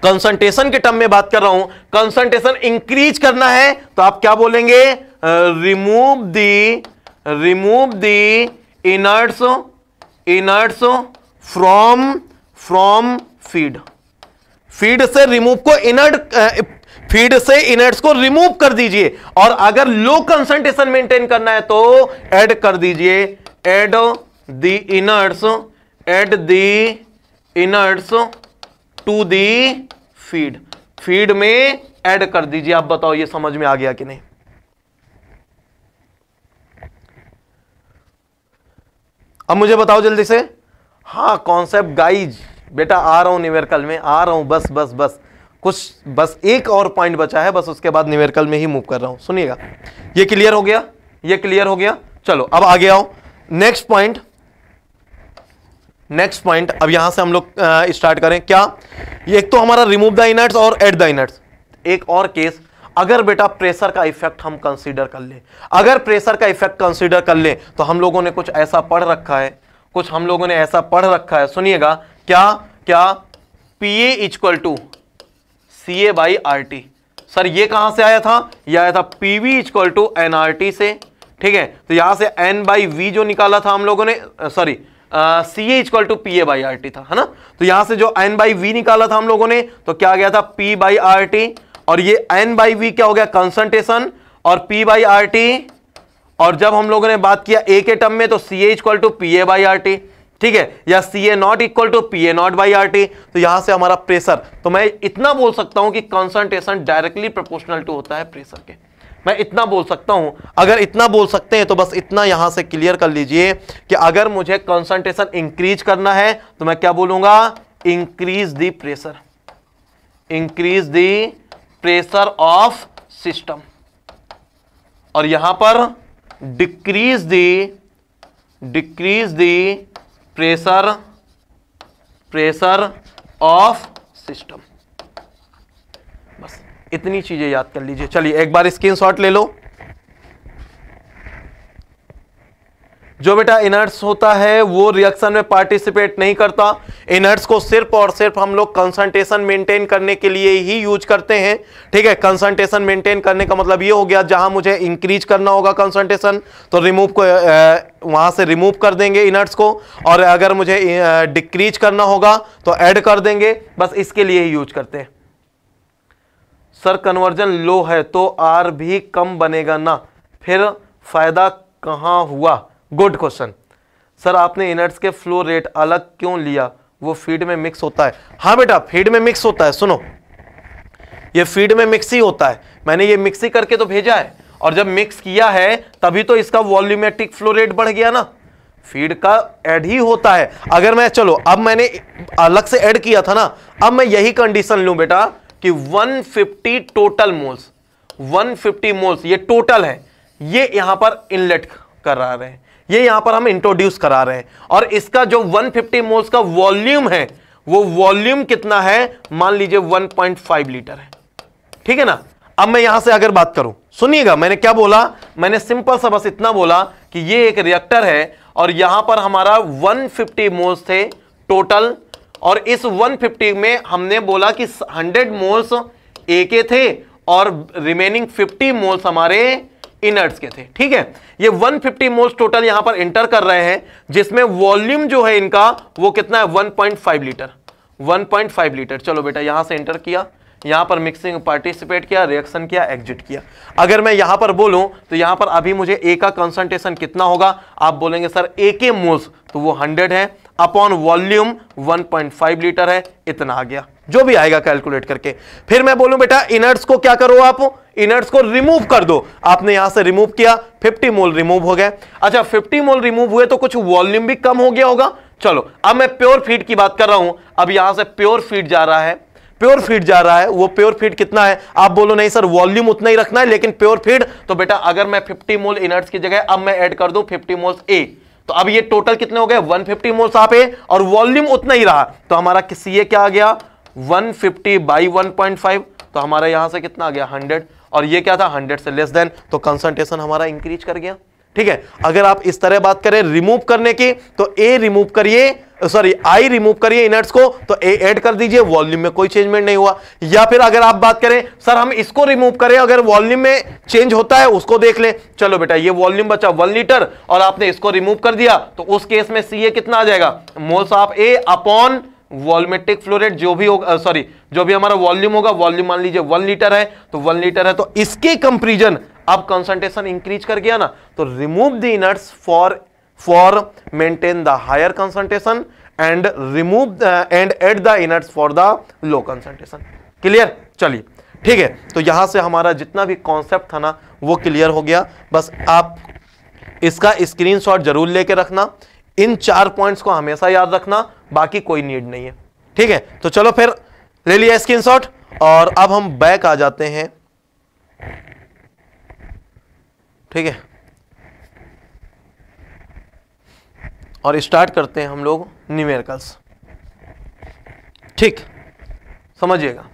कंसंट्रेशन के टर्म में बात कर रहा हूं कंसंट्रेशन इंक्रीज करना है तो आप क्या बोलेंगे remove the remove the inerts inerts from from feed feed से रिमूव को इनर्ट फीड eh, से इनर्ट्स को रिमूव कर दीजिए और अगर लो कंसंट्रेशन मेंटेन करना है तो ऐड कर दीजिए add the inerts add the inerts to the feed feed में ऐड कर दीजिए आप बताओ ये समझ में आ गया कि नहीं अब मुझे बताओ जल्दी से हाँ कॉन्सेप्ट गाइज बेटा आ रहा हूँ निवेरकल में आ रहा हूँ बस बस बस कुछ बस एक और पॉइंट बचा है बस उसके बाद निवेरकल में ही मूव कर रहा हूँ सुनिएगा ये क्लियर हो गया ये क्लियर हो गया चलो अब आगे आओ नेक्स्ट पॉइंट नेक्स्ट पॉइंट अब यहां से हम लोग स्टार्ट करें क्या एक तो हमारा रिमूव द इनर्ट्स और एड द इनर्ट्स एक और केस अगर बेटा प्रेशर का इफेक्ट हम कंसीडर कर ले अगर प्रेशर का इफेक्ट कंसीडर कर ले तो हम लोगों ने कुछ ऐसा पढ़ रखा है कुछ हम लोगों ने ऐसा पढ़ रखा है सुनिएगा क्या क्या P A equal to C A by R T sir ये कहां से आया था ये आया था P V equal to N R T से ठीक है तो यहां से एन बाई वी जो निकाला था हम लोगों ने sorry C A equal to P A by R T था है ना तो यहां से जो एन बाई वी निकाला था हम लोगों ने तो क्या गया था पी बाई आर टी और ये एन बाई वी क्या हो गया कंसंट्रेशन और पी बाई आर टी और जब हम लोगों ने बात किया ए के टर्म में तो C A equal to P A by R T ठीक है या C A not equal to P A not by R T तो यहां से हमारा प्रेशर तो मैं इतना बोल सकता हूं कि कॉन्सेंट्रेशन डायरेक्टली प्रोपोर्शनल टू होता है प्रेशर के मैं इतना बोल सकता हूं अगर इतना बोल सकते हैं तो बस इतना यहां से क्लियर कर लीजिए कि अगर मुझे कॉन्सेंट्रेशन इंक्रीज करना है तो मैं क्या बोलूंगा increase the pressure increase the pressure of system और यहां पर decrease the decrease the pressure pressure of system बस इतनी चीजें याद कर लीजिए चलिए एक बार स्क्रीनशॉट ले लो जो बेटा इनर्ट्स होता है वो रिएक्शन में पार्टिसिपेट नहीं करता इनर्ट्स को सिर्फ और सिर्फ हम लोग कंसंट्रेशन मेंटेन करने के लिए ही यूज करते हैं ठीक है कंसंट्रेशन मेंटेन करने का मतलब ये हो गया जहां मुझे इंक्रीज करना होगा कंसंट्रेशन तो रिमूव को वहां से रिमूव कर देंगे इनर्ट्स को और अगर मुझे डिक्रीज करना होगा तो एड कर देंगे बस इसके लिए ही यूज करते हैं सर कन्वर्जन लो है तो आर भी कम बनेगा ना फिर फायदा कहाँ हुआ गुड क्वेश्चन सर आपने इनर्ट्स के फ्लो रेट अलग क्यों लिया वो फीड में मिक्स होता है हाँ बेटा फीड में मिक्स होता है सुनो ये फीड में मिक्स ही होता है मैंने ये मिक्स ही करके तो भेजा है और जब मिक्स किया है तभी तो इसका वॉल्यूमेट्रिक फ्लो रेट बढ़ गया ना फीड का ऐड ही होता है अगर मैं चलो अब मैंने अलग से ऐड किया था ना अब मैं यही कंडीशन लू बेटा कि 150 टोटल मोल्स 150 मोल्स ये टोटल है ये यहां पर इनलेट कर रहा है ये यहां पर हम इंट्रोड्यूस करा रहे हैं और इसका जो 150 मोल्स का वॉल्यूम है वो वॉल्यूम कितना है मान लीजिए 1.5 लीटर है ठीक है ना अब मैं यहां से अगर बात करूं सुनिएगा मैंने क्या बोला मैंने सिंपल सा बस इतना बोला कि ये एक रिएक्टर है और यहां पर हमारा 150 मोल्स थे टोटल और इस 150 में हमने बोला कि 100 मोल्स ए के थे और रिमेनिंग 50 मोल्स हमारे इनर्ट्स के थे ठीक है ये 150 मोल्स टोटल यहां पर इंटर कर रहे हैं जिसमें वॉल्यूम जो है इनका वो कितना है 1.5 लीटर 1.5 लीटर चलो बेटा यहां से इंटर किया यहां पर मिक्सिंग पार्टिसिपेट किया रिएक्शन किया एग्जिट किया अगर मैं यहां पर बोलूं तो यहां पर अभी मुझे ए का कंसंट्रेशन कितना होगा आप बोलेंगे सर ए के मोल्स तो वो 100 है अपॉन वॉल्यूम 1.5 लीटर है इतना आ गया जो भी आएगा कैलकुलेट करके फिर मैं बोलूं बेटा इनर्ट्स को क्या करो आप इनर्ट्स को रिमूव कर दो आपने यहां से रिमूव किया 50 मोल रिमूव हो गए अच्छा 50 मोल रिमूव हुए तो कुछ वॉल्यूम भी कम हो गया होगा चलो अब मैं प्योर फीड की बात कर रहा हूं अब यहां से प्योर फीड जा रहा है प्योर फीड जा रहा है वो प्योर फीड कितना है आप बोलो नहीं सर वॉल्यूम उतना ही रखना है लेकिन प्योर फीड तो बेटा अगर मैं 50 मोल इनर्ट्स की जगह अब मैं ऐड कर दूं 50 मोल्स ए तो अब ये टोटल कितने हो गए 150 फिफ्टी मोल्स आप ए और वॉल्यूम उतना ही रहा तो हमारा किसी ये क्या आ गया 150 फिफ्टी बाई वन तो हमारा यहां से कितना आ गया हंड्रेड और ये क्या था हंड्रेड से लेस देन तो कंसंट्रेशन हमारा इंक्रीज कर गया ठीक है अगर आप इस तरह बात करें रिमूव करने की तो ए रिमूव करिए सॉरी आई रिमूव करिए इनर्ट्स को तो ए ऐड कर दीजिए वॉल्यूम में कोई चेंजमेंट नहीं हुआ या फिर अगर आप बात करें सर हम इसको रिमूव करें अगर वॉल्यूम में चेंज होता है उसको देख ले चलो बेटा ये वॉल्यूम बचा वन लीटर और आपने इसको रिमूव कर दिया तो उस केस में सी ए कितना आ जाएगा moles of A upon volumetric flow rate जो भी होगा सॉरी जो भी हमारा वॉल्यूम होगा वॉल्यूम मान लीजिए वन लीटर है तो वन लीटर है तो इसके कंपेरिजन अब कंसंट्रेशन इंक्रीज कर गया ना तो remove the inerts for for maintain the higher concentration and remove and add the inerts for the low concentration clear चलिए ठीक है तो यहां से हमारा जितना भी कॉन्सेप्ट था ना वो क्लियर हो गया बस आप इसका स्क्रीनशॉट जरूर लेके रखना इन चार पॉइंट्स को हमेशा याद रखना बाकी कोई नीड नहीं है ठीक है तो चलो फिर ले लिया स्क्रीनशॉट और अब हम बैक आ जाते हैं ठीक है और स्टार्ट करते हैं हम लोग न्यूमेरिकल्स ठीक समझिएगा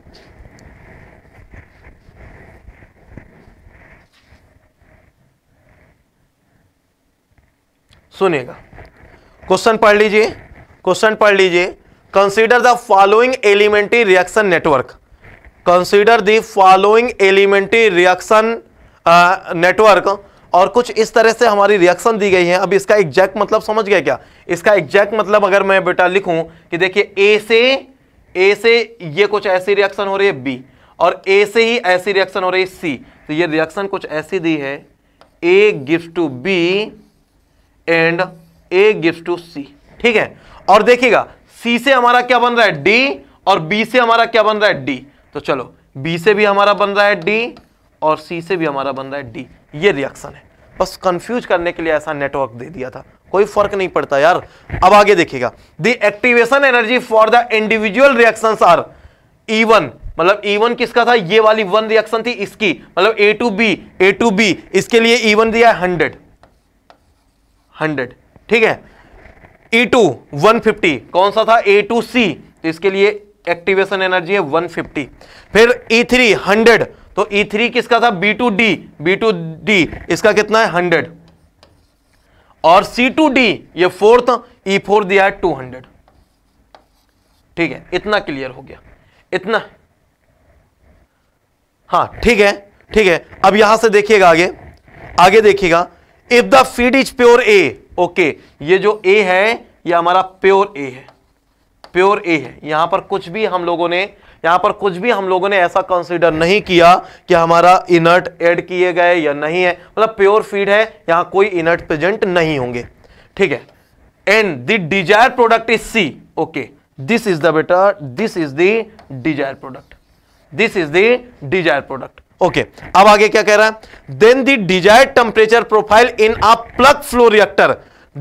सुनिएगा क्वेश्चन पढ़ लीजिए क्वेश्चन पढ़ लीजिए consider the following elementary reaction network consider the following elementary reaction network और कुछ इस तरह से हमारी रिएक्शन दी गई है अब इसका एग्जैक्ट मतलब समझ गया क्या इसका एग्जैक्ट मतलब अगर मैं बेटा लिखूं कि देखिए ए से ए से ये कुछ ऐसी रिएक्शन हो रही है बी और ए से ही ऐसी रिएक्शन हो रही है सी तो ये रिएक्शन कुछ ऐसी दी है A gives to B and A gives to C ठीक है और देखिएगा सी से हमारा क्या बन रहा है डी और बी से हमारा क्या बन रहा है डी तो चलो बी से भी हमारा बन रहा है डी और सी से भी हमारा बन रहा है डी ये रिएक्शन है बस कंफ्यूज करने के लिए ऐसा नेटवर्क दे दिया था कोई फर्क नहीं पड़ता यार अब आगे देखिएगा the activation energy for the individual reaction are even मतलब ईवन e किसका था ये वाली वन रिएक्शन थी इसकी मतलब A to B A to B इसके लिए ईवन e दिया है हंड्रेड हंड्रेड ठीक है ई टू वन फिफ्टी कौन सा था ए टू सी तो इसके लिए एक्टिवेशन एनर्जी है 150 फिर E3 100 तो E3 किसका था B2D B2D इसका कितना है 100 और C2D ये फोर्थ E4 दिया है 200 ठीक है इतना क्लियर हो गया इतना हाँ ठीक है ठीक है अब यहां से देखिएगा आगे आगे देखिएगा if the feed is pure A okay ये जो ए है ये हमारा प्योर ए है प्योर ए है यहां पर कुछ भी हम लोगों ने यहां पर कुछ भी हम लोगों ने ऐसा कंसिडर नहीं किया कि हमारा इनर्ट ऐड किए गए या नहीं है मतलब प्योर फीड है यहां कोई इनर्ट प्रेजेंट नहीं होंगे ठीक है and the desire product is C okay this is the better this is the desire product this is the desire product okay okay, अब आगे क्या कह रहा है then the desired temperature profile in a plug flow reactor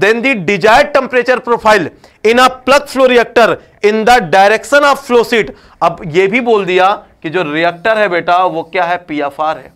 then the desired temperature profile in a plug flow reactor in the direction of flow seat अब ये भी बोल दिया कि जो रिएक्टर है बेटा वो क्या है पीएफआर है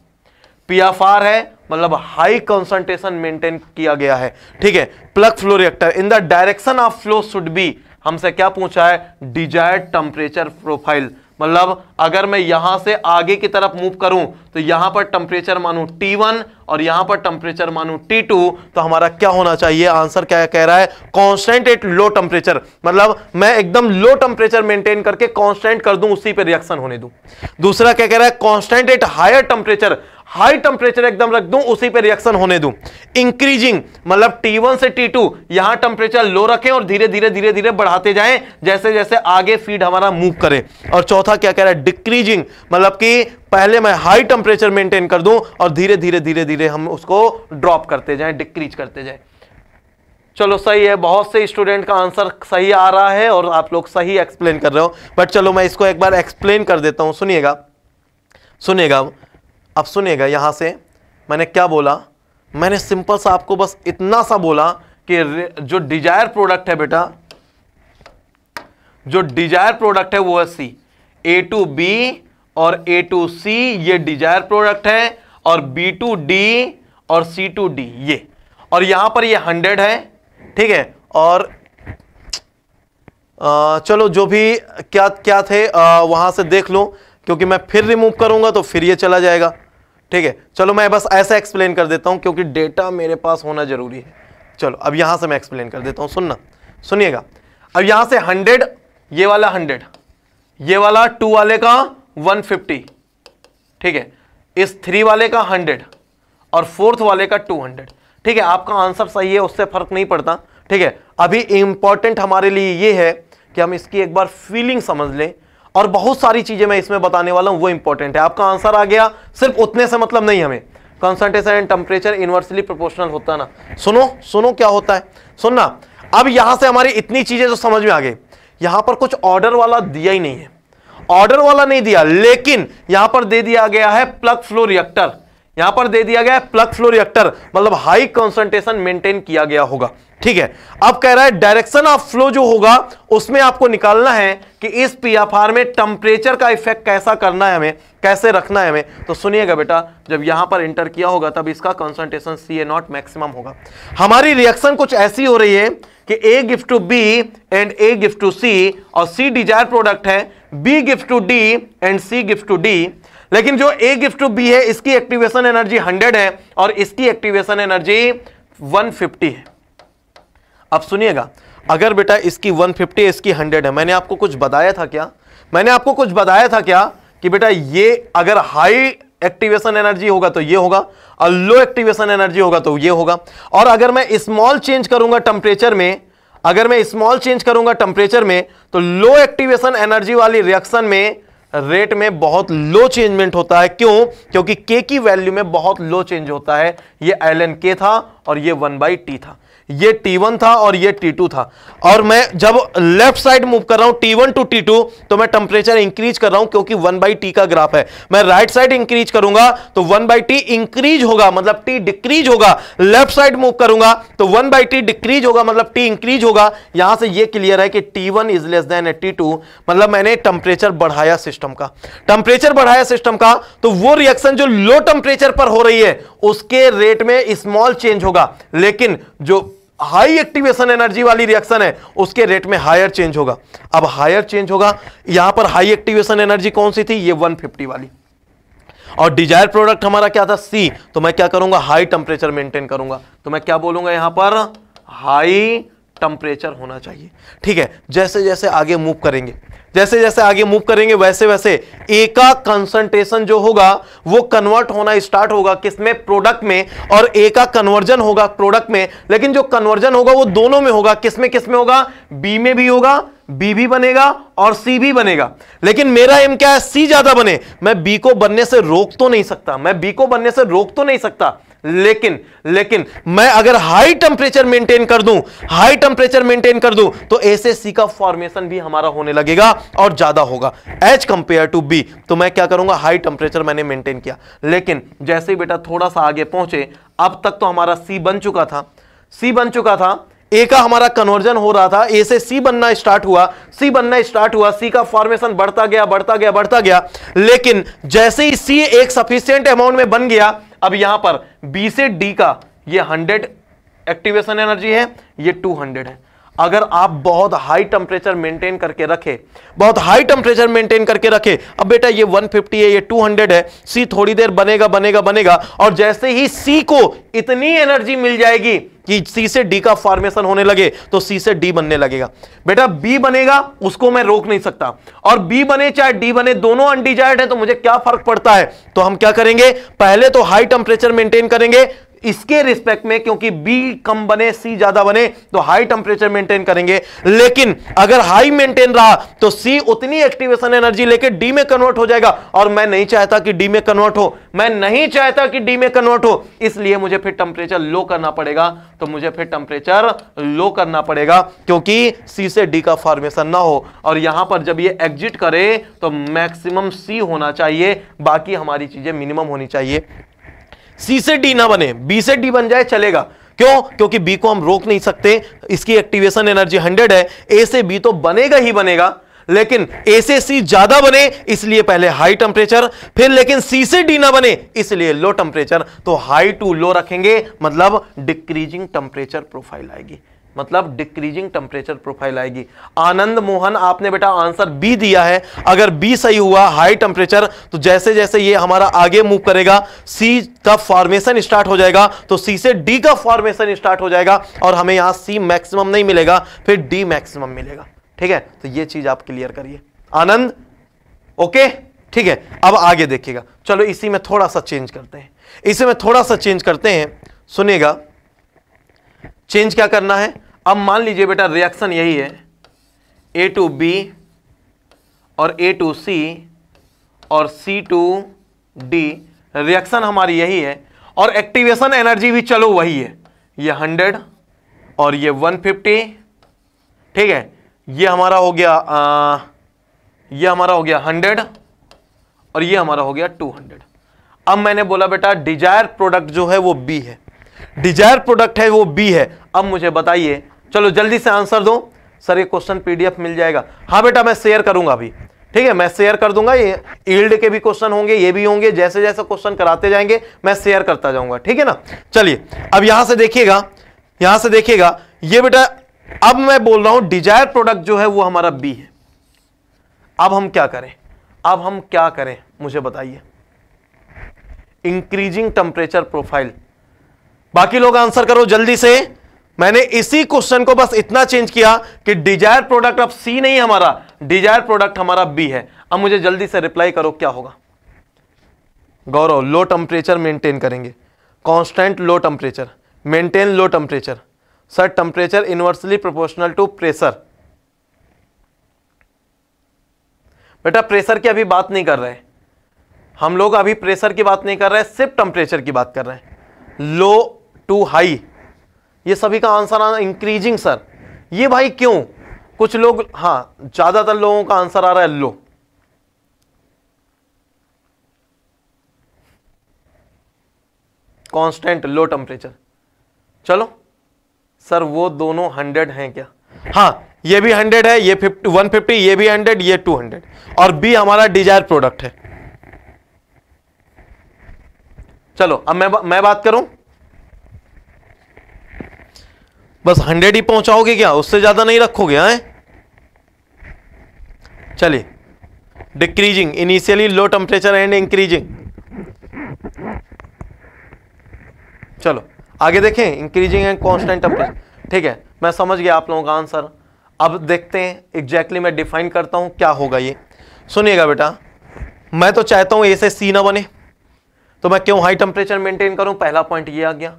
पीएफआर है मतलब हाई कॉन्सेंट्रेशन मेंटेन किया गया है ठीक है plug flow reactor in the direction of flow should be हमसे क्या पूछा है डिजायर्ड टेम्परेचर प्रोफाइल मतलब अगर मैं यहां से आगे की तरफ मूव करूं तो यहां पर टेम्परेचर मानू T1 और यहां पर टेम्परेचर मानू T2 तो हमारा क्या होना चाहिए आंसर क्या कह रहा है कांस्टेंट एट लो टेम्परेचर मतलब मैं एकदम लो टेम्परेचर मेंटेन करके कांस्टेंट कर दूं उसी पे रिएक्शन होने दूं दूसरा क्या कह रहा है constant at higher temperature high temperature एकदम रख दूं उसी पे रिएक्शन होने दूं इंक्रीजिंग मतलब T1 से T2 टू यहां टेम्परेचर लो रखें और धीरे धीरे धीरे धीरे बढ़ाते जाएं जैसे जैसे आगे फीड हमारा मूव करे और चौथा क्या कह रहा है डिक्रीजिंग मतलब कि पहले मैं हाई टेम्परेचर मेंटेन कर दूं और धीरे धीरे धीरे धीरे हम उसको ड्रॉप करते जाए डिक्रीज करते जाए चलो सही है बहुत से स्टूडेंट का आंसर सही आ रहा है और आप लोग सही एक्सप्लेन कर रहे हो बट चलो मैं इसको एक बार एक्सप्लेन कर देता हूं सुनिएगा सुनिएगा अब सुनिएगा यहाँ से मैंने क्या बोला मैंने सिंपल सा आपको बस इतना सा बोला कि जो डिजायर प्रोडक्ट है बेटा जो डिजायर प्रोडक्ट है वो है सी ए टू बी और ए टू सी ये डिजायर प्रोडक्ट है और बी टू डी और सी टू डी ये और यहां पर ये हंड्रेड है ठीक है और आ, चलो जो भी क्या क्या थे आ, वहां से देख लो क्योंकि मैं फिर रिमूव करूंगा तो फिर ये चला जाएगा ठीक है चलो मैं बस ऐसा एक्सप्लेन कर देता हूँ क्योंकि डेटा मेरे पास होना जरूरी है चलो अब यहां से मैं एक्सप्लेन कर देता हूँ सुनना सुनिएगा अब यहां से हंड्रेड ये वाला हंड्रेड ये वाला टू वाले का वन फिफ्टी ठीक है इस थ्री वाले का हंड्रेड और फोर्थ वाले का टू हंड्रेड ठीक है आपका आंसर सही है उससे फर्क नहीं पड़ता ठीक है अभी इंपॉर्टेंट हमारे लिए ये है कि हम इसकी एक बार फीलिंग समझ लें और बहुत सारी चीजें मैं इसमें बताने वाला हूं वो इंपॉर्टेंट है आपका आंसर आ गया सिर्फ उतने से मतलब नहीं हमें concentration and temperature inversely proportional होता है ना सुनो सुनो क्या होता है सुनना अब यहां से हमारी इतनी चीजें जो समझ में आ गई यहां पर कुछ ऑर्डर वाला दिया ही नहीं है ऑर्डर वाला नहीं दिया लेकिन यहां पर दे दिया गया है प्लग फ्लो रिएक्टर यहां पर दे दिया गया है प्लग फ्लो रिएक्टर मतलब हाई कंसंट्रेशन मेंटेन किया गया होगा ठीक है अब कह रहा है डायरेक्शन ऑफ फ्लो जो होगा उसमें आपको निकालना है कि इस पीएफआर में टेम्परेचर का इफेक्ट कैसा करना है हमें कैसे रखना है हमें तो सुनिएगा बेटा जब यहां पर इंटर किया होगा तब इसका concentration C A not maximum होगा हमारी रिएक्शन कुछ ऐसी हो रही है कि A gift to B and A gift to C और सी डिजायर प्रोडक्ट है B gift to D and C gift to D लेकिन जो ए गिफ्ट टू बी है इसकी एक्टिवेशन एनर्जी हंड्रेड है और इसकी एक्टिवेशन एनर्जी वन फिफ्टी है अब सुनिएगा अगर बेटा इसकी 150 इसकी 100 है मैंने आपको कुछ बताया था क्या मैंने आपको कुछ बताया था क्या कि बेटा ये अगर हाई एक्टिवेशन एनर्जी होगा तो ये होगा और लो एक्टिवेशन एनर्जी होगा तो ये होगा और अगर मैं स्मॉल चेंज करूंगा टेम्परेचर में अगर मैं स्मॉल चेंज करूंगा टेम्परेचर में तो लो एक्टिवेशन एनर्जी वाली रिएक्शन में रेट में बहुत लो चेंजमेंट होता है क्यों क्योंकि के की वैल्यू में बहुत लो चेंज होता है ये एल एन के था और ये वन बाई टी था ये T1 था और ये T2 था और मैं जब लेफ्ट साइड मूव कर रहा हूं T1 टू T2 तो मैं टेम्परेचर इंक्रीज कर रहा हूं क्योंकि 1 बाई टी का ग्राफ है मैं राइट साइड इंक्रीज करूंगा तो 1 बाई टी इंक्रीज होगा मतलब T डिक्रीज होगा लेफ्ट साइड मूव करूंगा तो 1 बाई टी डिक्रीज होगा मतलब T इंक्रीज होगा यहां से ये क्लियर है कि T1 is less then T मतलब मैंने टेम्परेचर बढ़ाया सिस्टम का टेम्परेचर बढ़ाया सिस्टम का तो वो रिएक्शन जो लो टेम्परेचर पर हो रही है उसके रेट में स्मॉल चेंज होगा लेकिन जो हाई एक्टिवेशन एनर्जी वाली रिएक्शन है उसके रेट में हायर चेंज होगा अब हायर चेंज होगा यहां पर हाई एक्टिवेशन एनर्जी कौन सी थी ये 150 वाली और डिजायर प्रोडक्ट हमारा क्या था सी तो मैं क्या करूंगा हाई टेम्परेचर मेंटेन करूंगा तो मैं क्या बोलूंगा यहां पर हाई टेम्परेचर होना चाहिए ठीक है जैसे जैसे आगे मूव करेंगे जैसे जैसे आगे मूव करेंगे वैसे वैसे ए का कंसंट्रेशन जो होगा वो कन्वर्ट होना स्टार्ट होगा किसमें प्रोडक्ट में और ए का कन्वर्जन होगा प्रोडक्ट में लेकिन जो कन्वर्जन होगा वो दोनों में होगा किसमें किसमें होगा बी में भी होगा बी भी बनेगा और सी भी बनेगा लेकिन मेरा एम क्या है सी ज्यादा बने मैं बी को बनने से रोक तो नहीं सकता मैं बी को बनने से रोक तो नहीं सकता लेकिन लेकिन मैं अगर हाई टेम्परेचर मेंटेन कर दूं हाई टेम्परेचर मेंटेन कर दूं तो सी का फॉर्मेशन भी हमारा होने लगेगा और ज्यादा होगा एच कंपेयर टू बी तो मैं क्या करूंगा हाई टेम्परेचर मैंने मेंटेन किया लेकिन जैसे ही बेटा थोड़ा सा आगे पहुंचे अब तक तो हमारा सी बन चुका था सी बन चुका था ए का हमारा कन्वर्जन हो रहा था ए से सी बनना स्टार्ट हुआ सी बनना स्टार्ट हुआ सी का फॉर्मेशन बढ़ता गया बढ़ता गया बढ़ता गया लेकिन जैसे ही सी एक सफिशियंट अमाउंट में बन गया अब यहां पर बी से डी का ये हंड्रेड एक्टिवेशन एनर्जी है ये टू हंड्रेड है अगर आप बहुत हाई टेम्परेचर मेंटेन करके रखे बहुत हाई टेम्परेचर मेंटेन करके रखे अब बेटा ये 150 है ये 200 है सी थोड़ी देर बनेगा बनेगा बनेगा और जैसे ही सी को इतनी एनर्जी मिल जाएगी कि सी से डी का फॉर्मेशन होने लगे तो सी से डी बनने लगेगा बेटा बी बनेगा उसको मैं रोक नहीं सकता और बी बने चाहे डी बने दोनों अनडिजायर्ड है तो मुझे क्या फर्क पड़ता है तो हम क्या करेंगे पहले तो हाई टेम्परेचर मेंटेन करेंगे इसके रिस्पेक्ट में क्योंकि बी कम बने सी ज्यादा बने तो हाई टेम्परेचर मेंटेन करेंगे लेकिन अगर हाई मेंटेन रहा तो सी उतनी एक्टिवेशन एनर्जी लेके डी में कन्वर्ट हो जाएगा और मैं नहीं चाहता कि डी में कन्वर्ट हो मैं नहीं चाहता कि डी में कन्वर्ट हो इसलिए मुझे फिर टेम्परेचर लो करना पड़ेगा तो मुझे फिर टेम्परेचर लो करना पड़ेगा क्योंकि सी से डी का फॉर्मेशन ना हो और यहां पर जब ये एग्जिट करे तो मैक्सिमम सी होना चाहिए बाकी हमारी चीजें मिनिमम होनी चाहिए सी से डी ना बने बी से डी बन जाए चलेगा क्यों क्योंकि बी को हम रोक नहीं सकते इसकी एक्टिवेशन एनर्जी 100 है ए से बी तो बनेगा ही बनेगा लेकिन ए से सी ज्यादा बने इसलिए पहले हाई टेम्परेचर फिर लेकिन सी से डी ना बने इसलिए लो टेम्परेचर तो हाई टू लो रखेंगे मतलब डिक्रीजिंग टेम्परेचर प्रोफाइल आएगी मतलब डिक्रीजिंग टेम्परेचर प्रोफाइल आएगी आनंद मोहन आपने बेटा आंसर बी दिया है अगर बी सही हुआ हाई टेम्परेचर तो जैसे जैसे ये हमारा आगे मूव करेगा सी का फॉर्मेशन स्टार्ट हो जाएगा तो सी से डी का फॉर्मेशन स्टार्ट हो जाएगा और हमें यहां सी मैक्सिमम नहीं मिलेगा फिर डी मैक्सिमम मिलेगा ठीक है तो यह चीज आप क्लियर करिए आनंद ओके ठीक है अब आगे देखिएगा चलो इसी में थोड़ा सा चेंज करते हैं इसी में थोड़ा सा चेंज करते हैं सुनेगा चेंज क्या करना है अब मान लीजिए बेटा रिएक्शन यही है ए टू बी और ए टू सी और सी टू डी रिएक्शन हमारी यही है और एक्टिवेशन एनर्जी भी चलो वही है ये हंड्रेड और ये वन फिफ्टी ठीक है ये हमारा हो गया आ, ये हमारा हो गया हंड्रेड और ये हमारा हो गया टू हंड्रेड अब मैंने बोला बेटा डिजायर प्रोडक्ट जो है वो बी है डिजायर प्रोडक्ट है वो बी है अब मुझे बताइए चलो जल्दी से आंसर दो सर ये क्वेश्चन पीडीएफ मिल जाएगा हाँ बेटा मैं शेयर करूंगा अभी ठीक है मैं शेयर कर दूंगा ये ईल्ड के भी क्वेश्चन होंगे ये भी होंगे जैसे जैसे क्वेश्चन कराते जाएंगे मैं शेयर करता जाऊंगा ठीक है ना चलिए अब यहां से देखिएगा यहां से देखिएगा ये बेटा अब मैं बोल रहा हूं डिजायर प्रोडक्ट जो है वो हमारा बी है अब हम क्या करें अब हम क्या करें मुझे बताइए इंक्रीजिंग टेम्परेचर प्रोफाइल बाकी लोग आंसर करो जल्दी से मैंने इसी क्वेश्चन को बस इतना चेंज किया कि डिजायर प्रोडक्ट अब सी नहीं हमारा डिजायर प्रोडक्ट हमारा बी है अब मुझे जल्दी से रिप्लाई करो क्या होगा गौरव लो टेम्परेचर मेंटेन करेंगे constant low temperature maintain low temperature sir temperature inversely proportional to pressure बेटा प्रेशर की अभी बात नहीं कर रहे हम लोग अभी प्रेशर की बात नहीं कर रहे सिर्फ टेम्परेचर की बात कर रहे हैं लो टू हाई ये सभी का आंसर आना इंक्रीजिंग सर ये भाई क्यों कुछ लोग हाँ ज़्यादातर लोगों का आंसर आ रहा है लो कांस्टेंट लो टेम्परेचर चलो सर वो दोनों हंड्रेड हैं क्या हाँ ये भी हंड्रेड है ये फिफ्टी वन फिफ्टी ये भी हंड्रेड ये टू हंड्रेड और बी हमारा डिजायर प्रोडक्ट है चलो अब मैं बा, मैं बात करूं बस हंड्रेड ही पहुंचाओगे क्या उससे ज़्यादा नहीं रखोगे हैं चलिए decreasing initially low temperature and increasing चलो आगे देखें इंक्रीजिंग एंड कॉन्स्टेंट टेम्परेचर ठीक है मैं समझ गया आप लोगों का आंसर अब देखते हैं एग्जैक्टली exactly मैं डिफाइन करता हूं क्या होगा ये सुनिएगा बेटा मैं तो चाहता हूं ए से सी ना बने तो मैं क्यों हाई टेम्परेचर मेंटेन करूं पहला पॉइंट ये आ गया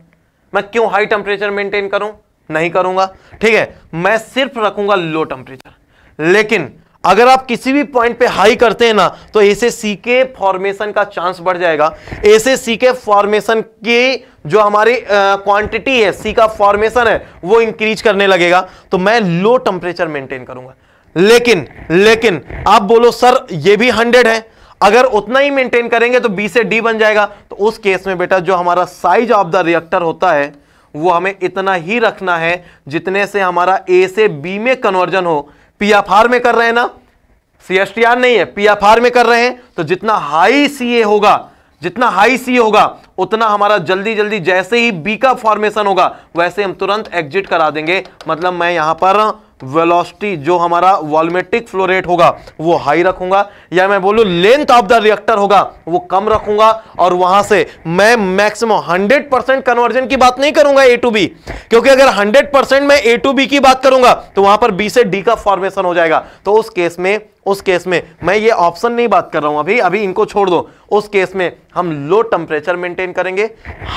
मैं क्यों हाई टेम्परेचर मेंटेन करूं नहीं करूंगा ठीक है मैं सिर्फ रखूंगा लो टेम्परेचर लेकिन अगर आप किसी भी पॉइंट पे हाई करते हैं ना तो ऐसे सीके फॉर्मेशन का चांस बढ़ जाएगा ऐसे सीके फॉर्मेशन की जो हमारी क्वांटिटी है सी का फॉर्मेशन है वो इंक्रीज करने लगेगा तो मैं लो टेम्परेचर मेंटेन करूंगा लेकिन लेकिन आप बोलो सर ये भी हंड्रेड है अगर उतना ही मेंटेन करेंगे तो बी से डी बन जाएगा तो उस केस में बेटा जो हमारा साइज ऑफ द रिएक्टर होता है वो हमें इतना ही रखना है जितने से हमारा ए से बी में कन्वर्जन हो पी एफ आर में कर रहे हैं ना सी एस टी आर नहीं है पी एफ आर में कर रहे हैं तो जितना हाई सी ए होगा जितना हाई सी होगा उतना हमारा जल्दी जल्दी जैसे ही बी का फॉर्मेशन होगा वैसे हम तुरंत एग्जिट करा देंगे मतलब मैं यहां पर वेलोसिटी जो हमारा वॉल्यूमेट्रिक फ्लो रेट होगा वो हाई रखूंगा या मैं बोलू लेंथ ऑफ द रिएक्टर होगा वो कम रखूंगा और वहां से मैं मैक्सिमम 100 परसेंट कन्वर्जन की बात नहीं करूंगा ए टू बी क्योंकि अगर 100 परसेंट मैं ए टू बी की बात करूंगा तो वहां पर बी से डी का फॉर्मेशन हो जाएगा तो उस केस में उस केस में मैं ये ऑप्शन नहीं बात कर रहा हूं अभी अभी इनको छोड़ दो उस केस में हम लो टेम्परेचर मेंटेन मेंटेन करेंगे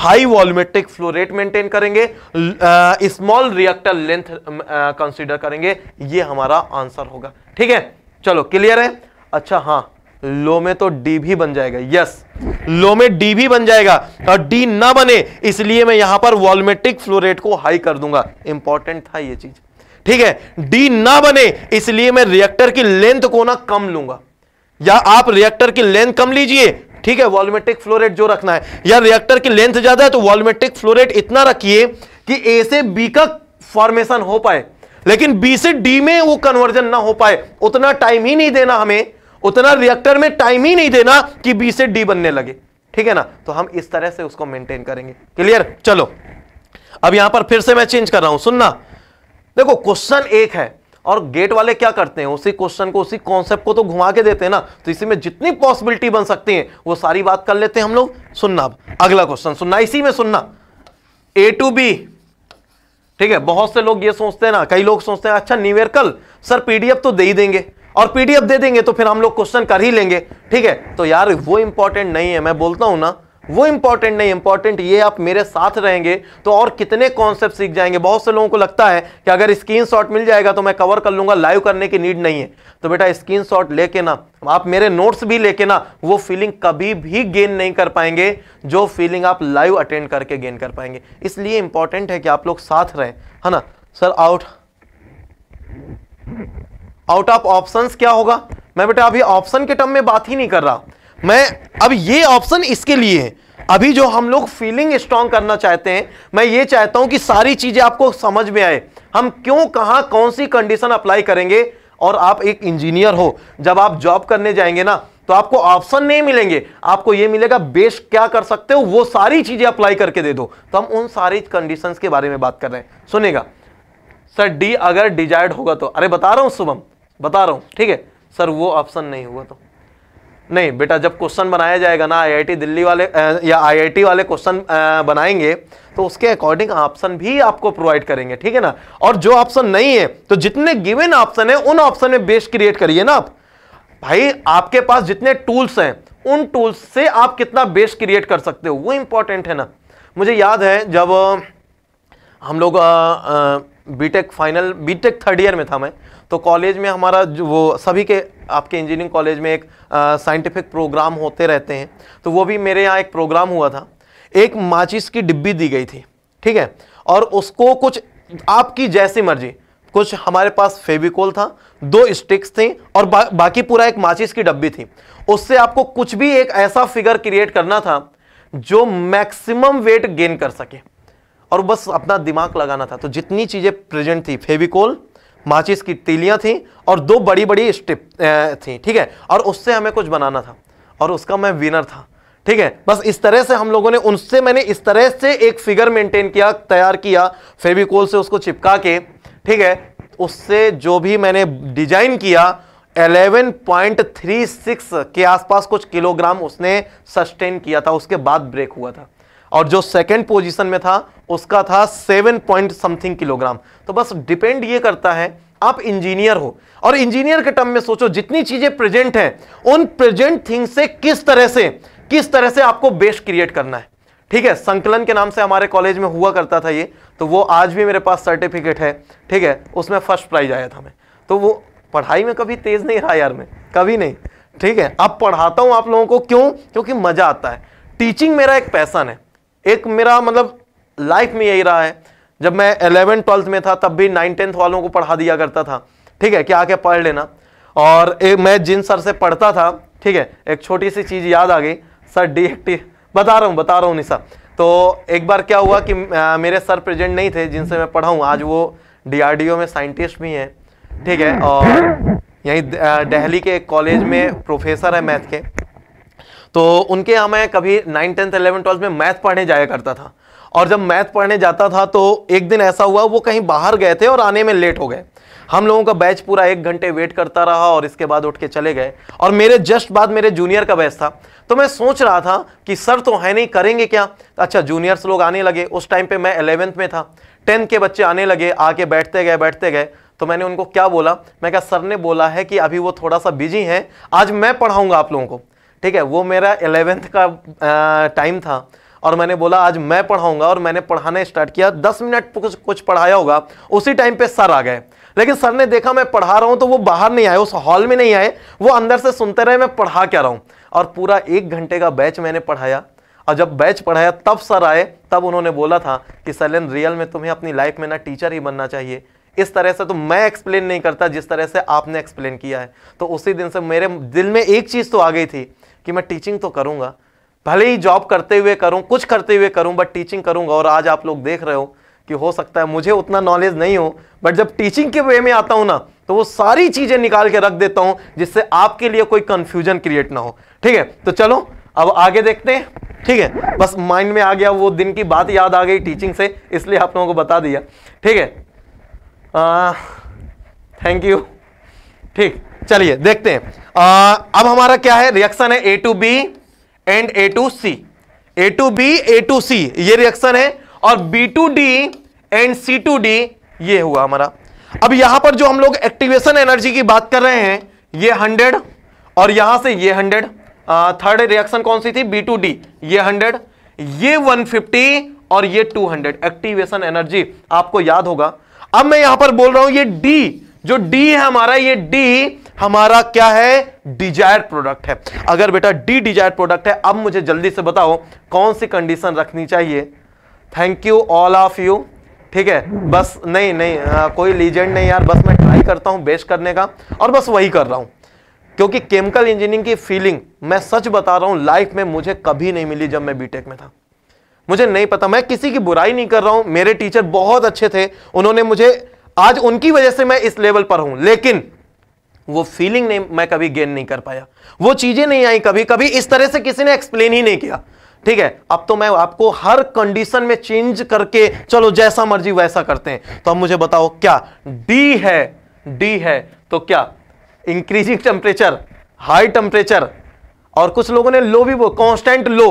high volumetric flow rate maintain करेंगे स्मॉल रिएक्टर लेंथ कंसीडर करेंगे ये हमारा आंसर होगा ठीक है चलो क्लियर है अच्छा हाँ लो में तो डी भी बन जाएगा यस लो में डी भी बन जाएगा और डी ना बने इसलिए मैं यहां पर वॉल्यूमेट्रिक फ्लो रेट को हाई कर दूंगा इंपॉर्टेंट था ये चीज ठीक है डी ना बने इसलिए मैं रिएक्टर की लेंथ को ना कम लूंगा या आप रिएक्टर की लेंथ कम लीजिए ठीक है वॉल्यूमेट्रिक फ्लोरेट जो रखना है या रिएक्टर की लेंथ ज्यादा है तो वॉल्यूमेट्रिक फ्लोरेट इतना रखिए कि ए से बी का फॉर्मेशन हो पाए लेकिन बी से डी में वो कन्वर्जन ना हो पाए उतना टाइम ही नहीं देना हमें उतना रिएक्टर में टाइम ही नहीं देना कि बी से डी बनने लगे ठीक है ना तो हम इस तरह से उसको मेंटेन करेंगे क्लियर चलो अब यहां पर फिर से मैं चेंज कर रहा हूं सुनना देखो क्वेश्चन एक है और गेट वाले क्या करते हैं उसी क्वेश्चन को उसी कॉन्सेप्ट को तो घुमा के देते हैं ना तो इसी में जितनी पॉसिबिलिटी बन सकती है वो सारी बात कर लेते हैं हम लोग सुनना अब अगला क्वेश्चन सुनना इसी में सुनना ए टू बी ठीक है बहुत से लोग ये सोचते हैं ना कई लोग सोचते हैं अच्छा न्यूमेरिकल सर पीडीएफ तो दे ही देंगे और पीडीएफ दे देंगे तो फिर हम लोग क्वेश्चन कर ही लेंगे ठीक है तो यार वो इंपॉर्टेंट नहीं है मैं बोलता हूं ना वो इंपॉर्टेंट नहीं इंपॉर्टेंट ये आप मेरे साथ रहेंगे तो और कितने कॉन्सेप्ट सीख जाएंगे बहुत से लोगों को लगता है कि अगर स्क्रीन शॉट मिल जाएगा तो मैं कवर कर लूंगा लाइव करने की नीड नहीं है तो बेटा स्क्रीन शॉट लेके ना आप मेरे नोट्स भी लेके ना वो फीलिंग कभी भी गेन नहीं कर पाएंगे जो फीलिंग आप लाइव अटेंड करके गेन कर पाएंगे इसलिए इंपॉर्टेंट है कि आप लोग साथ रहें है ना sir out out of options क्या होगा मैं बेटा अभी ऑप्शन के टर्म में बात ही नहीं कर रहा मैं अब ये ऑप्शन इसके लिए है अभी जो हम लोग फीलिंग स्ट्रांग करना चाहते हैं मैं ये चाहता हूं कि सारी चीजें आपको समझ में आए हम क्यों कहा कौन सी कंडीशन अप्लाई करेंगे और आप एक इंजीनियर हो जब आप जॉब करने जाएंगे ना तो आपको ऑप्शन नहीं मिलेंगे आपको ये मिलेगा बेस क्या कर सकते हो वो सारी चीजें अप्लाई करके दे दो तो हम उन सारी कंडीशंस के बारे में बात कर रहे हैं सुनेगा सर डी अगर डिजायर्ड होगा तो अरे बता रहा हूं शुभम बता रहा हूं ठीक है सर वो ऑप्शन नहीं हुआ तो नहीं बेटा जब क्वेश्चन बनाया जाएगा ना आईआईटी दिल्ली वाले या आईआईटी वाले क्वेश्चन बनाएंगे तो उसके अकॉर्डिंग ऑप्शन भी आपको प्रोवाइड करेंगे ठीक है ना और जो ऑप्शन नहीं है तो जितने गिवन ऑप्शन है उन ऑप्शन में बेस क्रिएट करिए ना आप भाई आपके पास जितने टूल्स हैं उन टूल्स से आप कितना बेस क्रिएट कर सकते हो वो इंपॉर्टेंट है ना मुझे याद है जब हम लोग B Tech final B Tech third year में था मैं तो कॉलेज में हमारा जो वो सभी के आपके इंजीनियरिंग कॉलेज में एक साइंटिफिक प्रोग्राम होते रहते हैं तो वो भी मेरे यहाँ एक प्रोग्राम हुआ था एक माचिस की डिब्बी दी गई थी ठीक है और उसको कुछ आपकी जैसी मर्जी कुछ हमारे पास फेविकोल था दो स्टिक्स थी और बा, बाकी पूरा एक माचिस की डब्बी थी उससे आपको कुछ भी एक ऐसा फिगर क्रिएट करना था जो मैक्सिमम वेट गेन कर सके और बस अपना दिमाग लगाना था तो जितनी चीज़ें प्रेजेंट थी फेविकोल माचिस की तीलियाँ थी और दो बड़ी बड़ी स्टिप थी ठीक है और उससे हमें कुछ बनाना था और उसका मैं विनर था ठीक है बस इस तरह से हम लोगों ने उनसे मैंने इस तरह से एक फिगर मेंटेन किया तैयार किया फेविकोल से उसको चिपका के ठीक है उससे जो भी मैंने डिजाइन किया 11.36 के आसपास कुछ किलोग्राम उसने सस्टेन किया था उसके बाद ब्रेक हुआ था और जो सेकेंड पोजिशन में था उसका था सेवन पॉइंट समथिंग किलोग्राम तो बस डिपेंड ये करता है आप इंजीनियर हो और इंजीनियर के टर्म में सोचो जितनी चीजें प्रेजेंट हैं उन प्रेजेंट थिंग से किस तरह से किस तरह से आपको बेस क्रिएट करना है ठीक है संकलन के नाम से हमारे कॉलेज में हुआ करता था ये तो वो आज भी मेरे पास सर्टिफिकेट है ठीक है उसमें फर्स्ट प्राइज आया था मैं तो वो पढ़ाई में कभी तेज नहीं रहा यार मैं कभी नहीं ठीक है अब पढ़ाता हूं आप लोगों को क्यों क्योंकि मजा आता है टीचिंग मेरा एक पैसन है एक मेरा मतलब लाइफ में यही रहा है जब मैं एलेवन ट्वेल्थ में था तब भी नाइन टेंथ वालों को पढ़ा दिया करता था ठीक है क्या आके पढ़ लेना और एक मैं जिन सर से पढ़ता था ठीक है एक छोटी सी चीज़ याद आ गई सर डी एक्टी बता रहा हूँ बता रहा हूँ निशा तो एक बार क्या हुआ कि मेरे सर प्रेजेंट नहीं थे जिनसे मैं पढ़ा हूँ आज वो डीआरडीओ में साइंटिस्ट भी हैं ठीक है और यहीं दिल्ली के एक कॉलेज में प्रोफेसर है मैथ के तो उनके यहाँ मैं कभी नाइन टेंथ अलेवन ट्वेल्थ में मैथ पढ़ने जाया करता था और जब मैथ पढ़ने जाता था तो एक दिन ऐसा हुआ वो कहीं बाहर गए थे और आने में लेट हो गए हम लोगों का बैच पूरा एक घंटे वेट करता रहा और इसके बाद उठ के चले गए और मेरे जस्ट बाद मेरे जूनियर का बैच था तो मैं सोच रहा था कि सर तो है नहीं करेंगे क्या अच्छा जूनियर्स लोग आने लगे उस टाइम पे मैं एलेवेंथ में था टेंथ के बच्चे आने लगे आके बैठते गए बैठते गए तो मैंने उनको क्या बोला मैं क्या सर ने बोला है कि अभी वो थोड़ा सा बिजी हैं आज मैं पढ़ाऊंगा आप लोगों को ठीक है वो मेरा एलेवेंथ का टाइम था और मैंने बोला आज मैं पढ़ाऊंगा और मैंने पढ़ाना स्टार्ट किया दस मिनट कुछ कुछ पढ़ाया होगा उसी टाइम पे सर आ गए लेकिन सर ने देखा मैं पढ़ा रहा हूँ तो वो बाहर नहीं आए उस हॉल में नहीं आए वो अंदर से सुनते रहे मैं पढ़ा क्या रहा हूँ और पूरा एक घंटे का बैच मैंने पढ़ाया और जब बैच पढ़ाया तब सर आए तब उन्होंने बोला था कि सलन रियल में तुम्हें अपनी लाइफ में ना टीचर ही बनना चाहिए इस तरह से तो मैं एक्सप्लेन नहीं करता जिस तरह से आपने एक्सप्लेन किया है तो उसी दिन से मेरे दिल में एक चीज़ तो आ गई थी कि मैं टीचिंग तो करूंगा भले ही जॉब करते हुए करूं कुछ करते हुए करूं बट टीचिंग करूंगा और आज आप लोग देख रहे हो कि हो सकता है मुझे उतना नॉलेज नहीं हो बट जब टीचिंग के वे में आता हूं ना तो वो सारी चीज़ें निकाल के रख देता हूं जिससे आपके लिए कोई कंफ्यूजन क्रिएट ना हो ठीक है तो चलो अब आगे देखते हैं ठीक है बस माइंड में आ गया वो दिन की बात याद आ गई टीचिंग से इसलिए आप लोगों को बता दिया ठीक है थैंक यू ठीक चलिए देखते हैं आ, अब हमारा क्या है रिएक्शन है A to B and A to C A to B A to C ये रिएक्शन है और B to D and C to D ये हुआ हमारा अब यहां पर जो हम लोग एक्टिवेशन एनर्जी की बात कर रहे हैं ये हंड्रेड और यहां से ये हंड्रेड थर्ड रिएक्शन कौन सी थी बी टू डी ये हंड्रेड ये वन फिफ्टी और ये टू हंड्रेड एक्टिवेशन एनर्जी आपको याद होगा अब मैं यहां पर बोल रहा हूं ये डी जो डी है हमारा ये डी हमारा क्या है डिजायर प्रोडक्ट है अगर बेटा डी डिजायर प्रोडक्ट है अब मुझे जल्दी से बताओ कौन सी कंडीशन रखनी चाहिए thank you all of you ठीक है बस नहीं नहीं आ, कोई लीजेंड नहीं यार बस मैं ट्राई करता हूँ बेस्ट करने का और बस वही कर रहा हूँ क्योंकि केमिकल इंजीनियरिंग की फीलिंग मैं सच बता रहा हूं लाइफ में मुझे कभी नहीं मिली जब मैं बीटेक में था मुझे नहीं पता मैं किसी की बुराई नहीं कर रहा हूं मेरे टीचर बहुत अच्छे थे उन्होंने मुझे आज उनकी वजह से मैं इस लेवल पर हूं लेकिन वो फीलिंग नहीं मैं कभी गेन नहीं कर पाया वो चीज़ें नहीं आई कभी कभी इस तरह से किसी ने एक्सप्लेन ही नहीं किया ठीक है अब तो मैं आपको हर कंडीशन में चेंज करके चलो जैसा मर्जी वैसा करते हैं तो अब मुझे बताओ क्या डी है डी है तो क्या इंक्रीजिंग टेम्परेचर हाई टेम्परेचर और कुछ लोगों ने लो भी वो कॉन्स्टेंट लो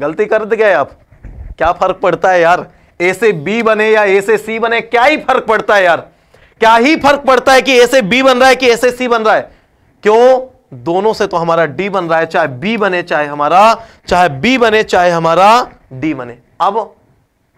गलती कर गए आप क्या फर्क पड़ता है यार ए से बी बने या ए से सी बने क्या ही फर्क पड़ता है यार क्या ही फर्क पड़ता है कि ऐसे बी बन रहा है कि ऐसे सी बन रहा है क्यों दोनों से तो हमारा डी बन रहा है चाहे बी बने चाहे हमारा चाहे बी बने चाहे हमारा डी बने अब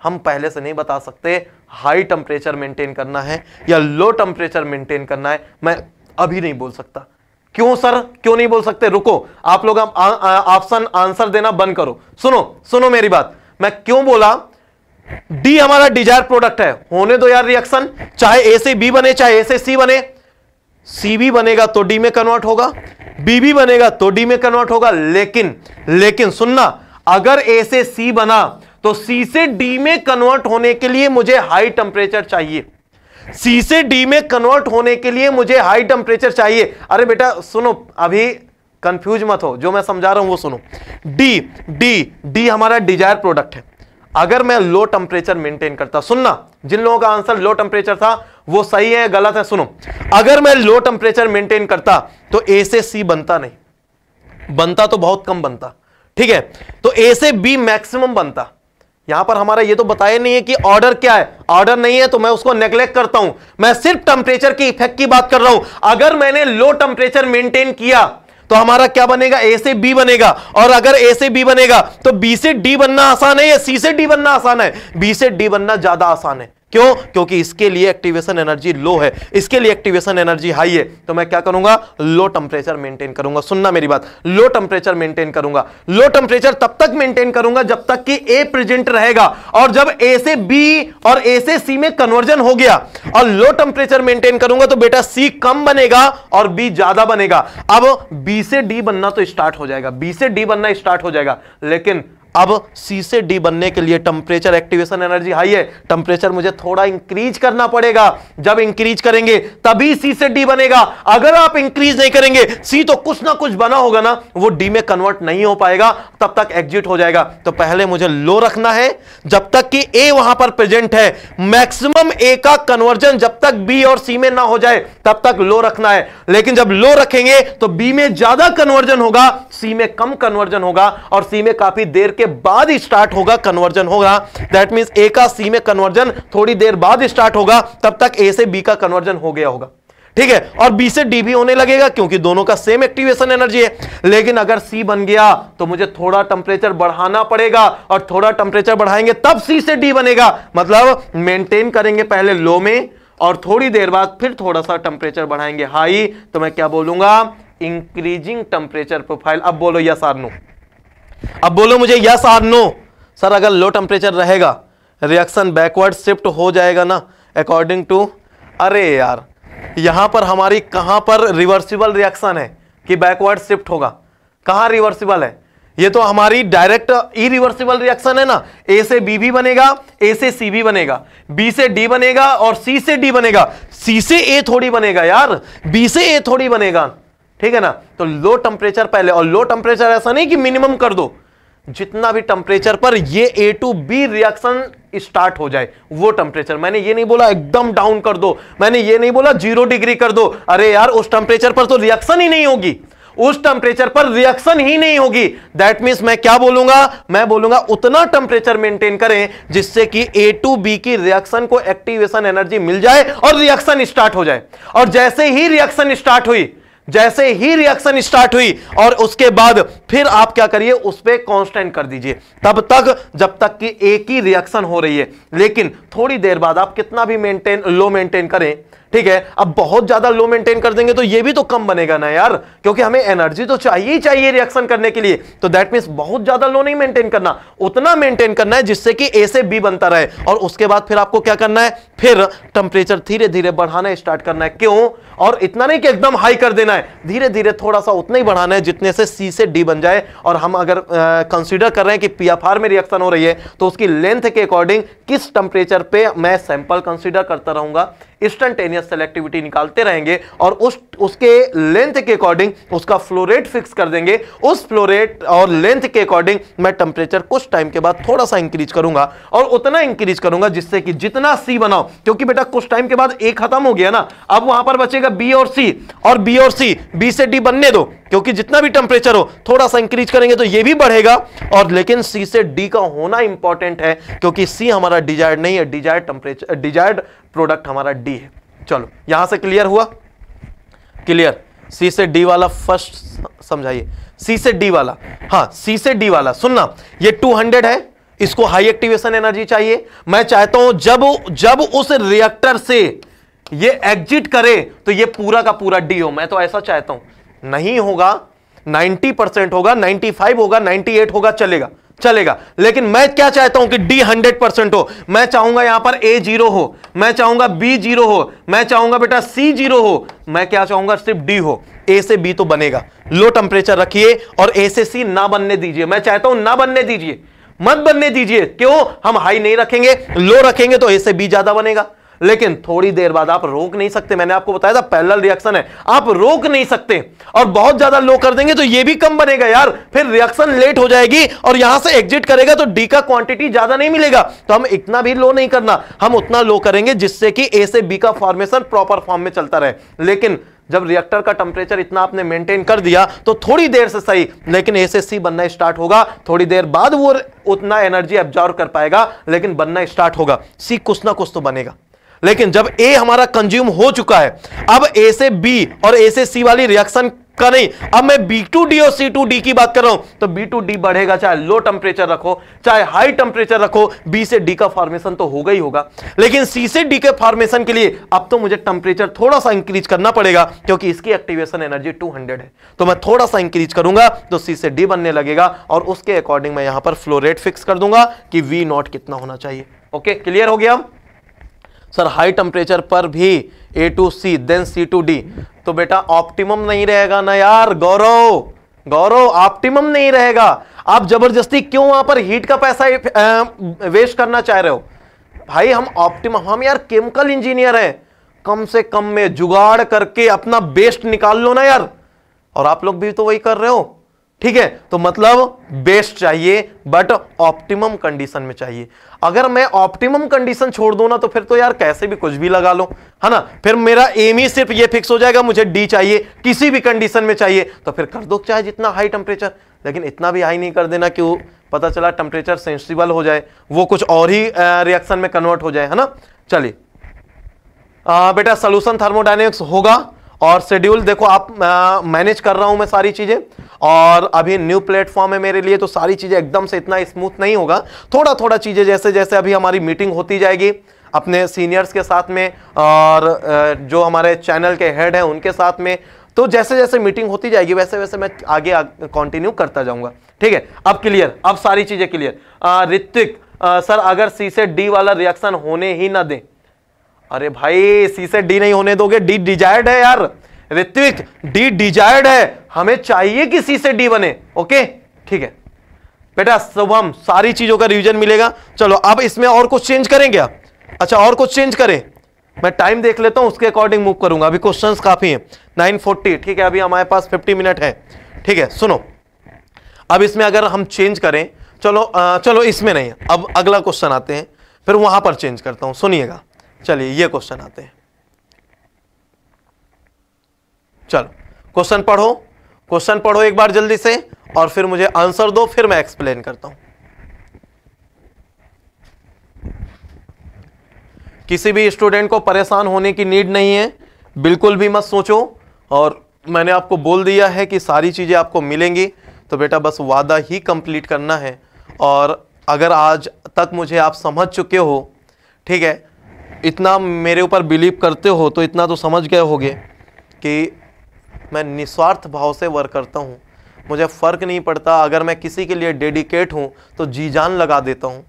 हम पहले से नहीं बता सकते हाई टेम्परेचर मेंटेन करना है या लो टेम्परेचर मेंटेन करना है मैं अभी नहीं बोल सकता क्यों सर क्यों नहीं बोल सकते रुको आप लोग ऑप्शन आंसर देना बंद करो सुनो सुनो मेरी बात मैं क्यों बोला डी हमारा डिजायर प्रोडक्ट है होने दो यार रिएक्शन चाहे ए से बी बने चाहे ए से सी बने सी भी बनेगा तो डी में कन्वर्ट होगा बी भी बनेगा तो डी में कन्वर्ट होगा लेकिन लेकिन सुनना अगर ए से सी बना तो सी से डी में कन्वर्ट होने के लिए मुझे हाई टेम्परेचर चाहिए सी से डी में कन्वर्ट होने के लिए मुझे हाई टेम्परेचर चाहिए अरे बेटा सुनो अभी कंफ्यूज मत हो जो मैं समझा रहा हूं वो सुनो डी डी डी हमारा डिजायर प्रोडक्ट है अगर मैं लो टेम्परेचर मेंटेन करता सुनना जिन लोगों का आंसर लो टेम्परेचर था वो सही है गलत है सुनो अगर मैं लो टेम्परेचर मेंटेन करता तो ए से सी बनता नहीं बनता तो बहुत कम बनता ठीक है तो ए से बी मैक्सिमम बनता यहां पर हमारा ये तो बताया नहीं है कि ऑर्डर क्या है ऑर्डर नहीं है तो मैं उसको नेग्लेक्ट करता हूं मैं सिर्फ टेम्परेचर के इफेक्ट की बात कर रहा हूं अगर मैंने लो टेम्परेचर मेंटेन किया तो हमारा क्या बनेगा ए से बी बनेगा और अगर ए से बी बनेगा तो बी से डी बनना आसान है या सी से डी बनना आसान है बी से डी बनना ज्यादा आसान है क्यों क्योंकि इसके लिए एक्टिवेशन एनर्जी लो है इसके लिए एक्टिवेशन एनर्जी हाई है तो मैं क्या करूंगा लो टेम्परेचर मेंटेन करूंगा सुनना मेरी बात लो टेम्परेचर मेंटेन करूंगा लो टेम्परेचर तब तक मेंटेन करूंगा जब तक कि ए प्रेजेंट रहेगा और जब ए से बी और ए से सी में कन्वर्जन हो गया और लो टेम्परेचर मेंटेन करूंगा तो बेटा सी कम बनेगा और बी ज्यादा बनेगा अब बी से डी बनना तो स्टार्ट हो जाएगा बी से डी बनना स्टार्ट हो जाएगा लेकिन अब सी से डी बनने के लिए टेम्परेचर एक्टिवेशन एनर्जी हाई है टेम्परेचर मुझे थोड़ा इंक्रीज करना पड़ेगा जब इंक्रीज करेंगे तभी सी से डी बनेगा अगर आप इंक्रीज नहीं करेंगे सी तो कुछ ना कुछ बना होगा ना वो डी में कन्वर्ट नहीं हो पाएगा तब तक एग्जिट हो जाएगा तो पहले मुझे लो रखना है जब तक कि ए वहां पर प्रेजेंट है मैक्सिमम ए का कन्वर्जन जब तक बी और सी में ना हो जाए तब तक लो रखना है लेकिन जब लो रखेंगे तो बी में ज्यादा कन्वर्जन होगा सी में कम कन्वर्जन होगा और सी में काफी देर के के बाद ही स्टार्ट होगा कन्वर्जन होगा दैट मीन ए का सी में कन्वर्जन थोड़ी देर बाद स्टार्ट होगा तब तक ए से बी का कन्वर्जन हो गया होगा ठीक है और बी से डी भी होने लगेगा क्योंकि दोनों का सेम एक्टिवेशन एनर्जी है लेकिन अगर सी बन गया तो मुझे थोड़ा टेम्परेचर बढ़ाना पड़ेगा और थोड़ा टेम्परेचर बढ़ाएंगे तब सी से डी बनेगा मतलब मेंटेन करेंगे पहले लो में और थोड़ी देर बाद फिर थोड़ा सा टेम्परेचर बढ़ाएंगे हाई तो मैं क्या बोलूंगा इंक्रीजिंग टेम्परेचर प्रोफाइल अब बोलो यस आर नो अब बोलो मुझे यस आर नो सर अगर लो टेम्परेचर रहेगा रिएक्शन बैकवर्ड शिफ्ट हो जाएगा ना अकॉर्डिंग टू अरे यार यहाँ पर हमारी कहाँ पर रिवर्सिबल रिएक्शन है कि बैकवर्ड शिफ्ट होगा कहाँ रिवर्सिबल है ये तो हमारी डायरेक्ट ई रिवर्सिबल रिएक्शन है ना ए से बी भी बनेगा ए से सी भी बनेगा बी से डी बनेगा और सी से डी बनेगा सी से ए थोड़ी बनेगा यार बी से ए थोड़ी बनेगा ठीक है ना तो लो टेम्परेचर पहले और लो टेम्परेचर ऐसा नहीं कि मिनिमम कर दो जितना भी टेम्परेचर पर ये A to B reaction start हो जाए वो टेम्परेचर मैंने ये नहीं बोला एकदम डाउन कर दो मैंने ये नहीं बोला जीरो डिग्री कर दो अरे यार उस टेम्परेचर पर तो रिएक्शन ही नहीं होगी उस टेम्परेचर पर रिएक्शन ही नहीं होगी दैट मीन मैं क्या बोलूंगा मैं बोलूंगा उतना टेम्परेचर मेंटेन करें जिससे कि ए टू बी की रिएक्शन को एक्टिवेशन एनर्जी मिल जाए और रिएक्शन स्टार्ट हो जाए और जैसे ही रिएक्शन स्टार्ट हुई जैसे ही रिएक्शन स्टार्ट हुई और उसके बाद फिर आप क्या करिए उस पर कॉन्स्टेंट कर दीजिए तब तक जब तक कि एक ही रिएक्शन हो रही है लेकिन थोड़ी देर बाद आप कितना भी मेंटेन लो मेंटेन करें ठीक है अब बहुत ज्यादा लो मेंटेन कर देंगे तो ये भी तो कम बनेगा ना यार क्योंकि हमें एनर्जी तो चाहिए ही चाहिए रिएक्शन करने के लिए तो दैट मीन बहुत ज्यादा लो नहीं मेंटेन करना उतना मेंटेन करना है जिससे कि ए से बी बनता रहे और उसके बाद फिर आपको क्या करना है फिर टेम्परेचर धीरे धीरे बढ़ाना स्टार्ट करना है क्यों और इतना नहीं कि एकदम हाई कर देना है धीरे धीरे थोड़ा सा उतना ही बढ़ाना है जितने से सी से डी बन जाए और हम अगर कंसिडर कर रहे हैं कि पी में रिएक्शन हो रही है तो उसकी लेंथ के अकॉर्डिंग किस टेम्परेचर पे मैं सैंपल कंसिडर करता रहूंगा इंस्टेंटेनियस सेलेक्टिविटी निकालते रहेंगे और उस उसके लेंथ के अकॉर्डिंग उसका फ्लोरेट फिक्स कर देंगे उस फ्लोरेट और लेंथ के अकॉर्डिंग मैं टेम्परेचर कुछ टाइम के बाद थोड़ा सा इंक्रीज करूंगा और उतना इंक्रीज करूंगा जिससे कि जितना सी बनाओ क्योंकि बेटा कुछ टाइम के बाद ए खत्म हो गया ना अब वहां पर बचेगा बी और सी और बी और सी बी से डी बनने दो क्योंकि जितना भी टेम्परेचर हो थोड़ा सा इंक्रीज करेंगे तो ये भी बढ़ेगा और लेकिन सी से डी का होना इंपॉर्टेंट है क्योंकि सी हमारा डिजायर्ड नहीं है डिजायर्ड टेम्परेचर डिजायर्ड प्रोडक्ट हमारा डी है चलो यहां से क्लियर हुआ क्लियर सी से डी वाला फर्स्ट समझाइए सी से डी वाला हाँ सी से डी वाला सुनना ये 200 है इसको हाई एक्टिवेशन एनर्जी चाहिए मैं चाहता हूं जब जब उस रिएक्टर से ये एग्जिट करे तो ये पूरा का पूरा डी हो मैं तो ऐसा चाहता हूं नहीं होगा 90 परसेंट होगा 95 होगा 98 होगा चलेगा चलेगा लेकिन मैं क्या चाहता हूं कि डी हंड्रेड परसेंट हो मैं चाहूंगा यहां पर ए जीरो हो मैं चाहूंगा बी जीरो हो मैं चाहूंगा बेटा सी जीरो हो मैं क्या चाहूंगा सिर्फ डी हो ए से बी तो बनेगा लो टेम्परेचर रखिए और ए से सी ना बनने दीजिए मैं चाहता हूं ना बनने दीजिए मत बनने दीजिए क्यों हम हाई नहीं रखेंगे लो रखेंगे तो ए से बी ज्यादा बनेगा लेकिन थोड़ी देर बाद आप रोक नहीं सकते मैंने आपको बताया था पैरल रिएक्शन है आप रोक नहीं सकते और बहुत ज्यादा लो कर देंगे तो ये भी कम बनेगा यार फिर रिएक्शन लेट हो जाएगी और यहां से एग्जिट करेगा तो डी का क्वांटिटी ज्यादा नहीं मिलेगा तो हम इतना भी लो नहीं करना हम उतना लो करेंगे जिससे कि ए से बी का फॉर्मेशन प्रॉपर फॉर्म में चलता रहे लेकिन जब रिएक्टर का टेम्परेचर इतना आपने मेंटेन कर दिया तो थोड़ी देर से सही लेकिन ए से सी बनना स्टार्ट होगा थोड़ी देर बाद वो उतना एनर्जी एब्जॉर्व कर पाएगा लेकिन बनना स्टार्ट होगा सी कुछ ना कुछ तो बनेगा लेकिन जब ए हमारा कंज्यूम हो चुका है अब ए से बी और ए से सी वाली रिएक्शन का नहीं अब मैं बी टू डी और सी टू डी की बात कर रहा हूं तो बी टू डी बढ़ेगा चाहे लो टेम्परेचर रखो चाहे हाई टेम्परेचर रखो बी से डी का फॉर्मेशन तो होगा ही होगा लेकिन सी से डी के फॉर्मेशन के लिए अब तो मुझे टेम्परेचर थोड़ा सा इंक्रीज करना पड़ेगा क्योंकि इसकी एक्टिवेशन एनर्जी हंड्रेड है तो मैं थोड़ा सा इंक्रीज करूंगा तो सी से डी बनने लगेगा और उसके अकॉर्डिंग मैं यहां पर फ्लो रेट फिक्स कर दूंगा कि वी नॉट कितना होना चाहिए ओके क्लियर हो गया अब सर हाई टेम्परेचर पर भी A to C then C to D तो बेटा ऑप्टिमम नहीं रहेगा ना यार गौरव गौरव ऑप्टिमम नहीं रहेगा आप जबरदस्ती क्यों वहां पर हीट का पैसा वेस्ट करना चाह रहे हो भाई हम ऑप्टिम हम यार केमिकल इंजीनियर हैं कम से कम में जुगाड़ करके अपना बेस्ट निकाल लो ना यार और आप लोग भी तो वही कर रहे हो ठीक है तो मतलब बेस्ट चाहिए बट ऑप्टिमम कंडीशन में चाहिए अगर मैं ऑप्टिमम कंडीशन छोड़ दू ना तो फिर तो यार कैसे भी कुछ भी लगा लो है ना फिर मेरा एम ही सिर्फ ये फिक्स हो जाएगा मुझे डी चाहिए किसी भी कंडीशन में चाहिए तो फिर कर दो चाहे जितना हाई टेम्परेचर लेकिन इतना भी हाई नहीं कर देना कि वो पता चला टेम्परेचर सेंसिबल हो जाए वो कुछ और ही रिएक्शन में कन्वर्ट हो जाए है ना चलिए बेटा सोल्यूशन थर्मोडाइनमिक्स होगा और शेड्यूल देखो आप मैनेज कर रहा हूं मैं सारी चीज़ें और अभी न्यू प्लेटफॉर्म है मेरे लिए तो सारी चीज़ें एकदम से इतना स्मूथ नहीं होगा थोड़ा थोड़ा चीज़ें जैसे जैसे अभी हमारी मीटिंग होती जाएगी अपने सीनियर्स के साथ में और जो हमारे चैनल के हेड हैं उनके साथ में तो जैसे जैसे मीटिंग होती जाएगी वैसे वैसे मैं आगे कंटिन्यू करता जाऊंगा ठीक है अब क्लियर अब सारी चीज़ें क्लियर ऋत्विक सर अगर सी से डी वाला रिएक्शन होने ही ना दें अरे भाई सी से डी नहीं होने दोगे डी डिजायर्ड है यार ऋत्विक डी डिजायर्ड है हमें चाहिए कि सी से डी बने ओके ठीक है बेटा शुभम सारी चीजों का रिविजन मिलेगा चलो अब इसमें और कुछ चेंज करें क्या अच्छा और कुछ चेंज करें मैं टाइम देख लेता हूं उसके अकॉर्डिंग मूव करूंगा अभी क्वेश्चंस काफी हैं 940 ठीक है अभी हमारे पास 50 मिनट है ठीक है सुनो अब इसमें अगर हम चेंज करें चलो आ, चलो इसमें नहीं अब अगला क्वेश्चन आते हैं फिर वहां पर चेंज करता हूं सुनिएगा चलिए ये क्वेश्चन आते हैं चलो क्वेश्चन पढ़ो क्वेश्चन पढ़ो एक बार जल्दी से और फिर मुझे आंसर दो फिर मैं एक्सप्लेन करता हूं किसी भी स्टूडेंट को परेशान होने की नीड नहीं है बिल्कुल भी मत सोचो और मैंने आपको बोल दिया है कि सारी चीज़ें आपको मिलेंगी तो बेटा बस वादा ही कंप्लीट करना है और अगर आज तक मुझे आप समझ चुके हो ठीक है इतना मेरे ऊपर बिलीव करते हो तो इतना तो समझ गए होगे कि मैं निस्वार्थ भाव से वर्क करता हूँ मुझे फ़र्क नहीं पड़ता अगर मैं किसी के लिए डेडिकेट हूँ तो जी जान लगा देता हूँ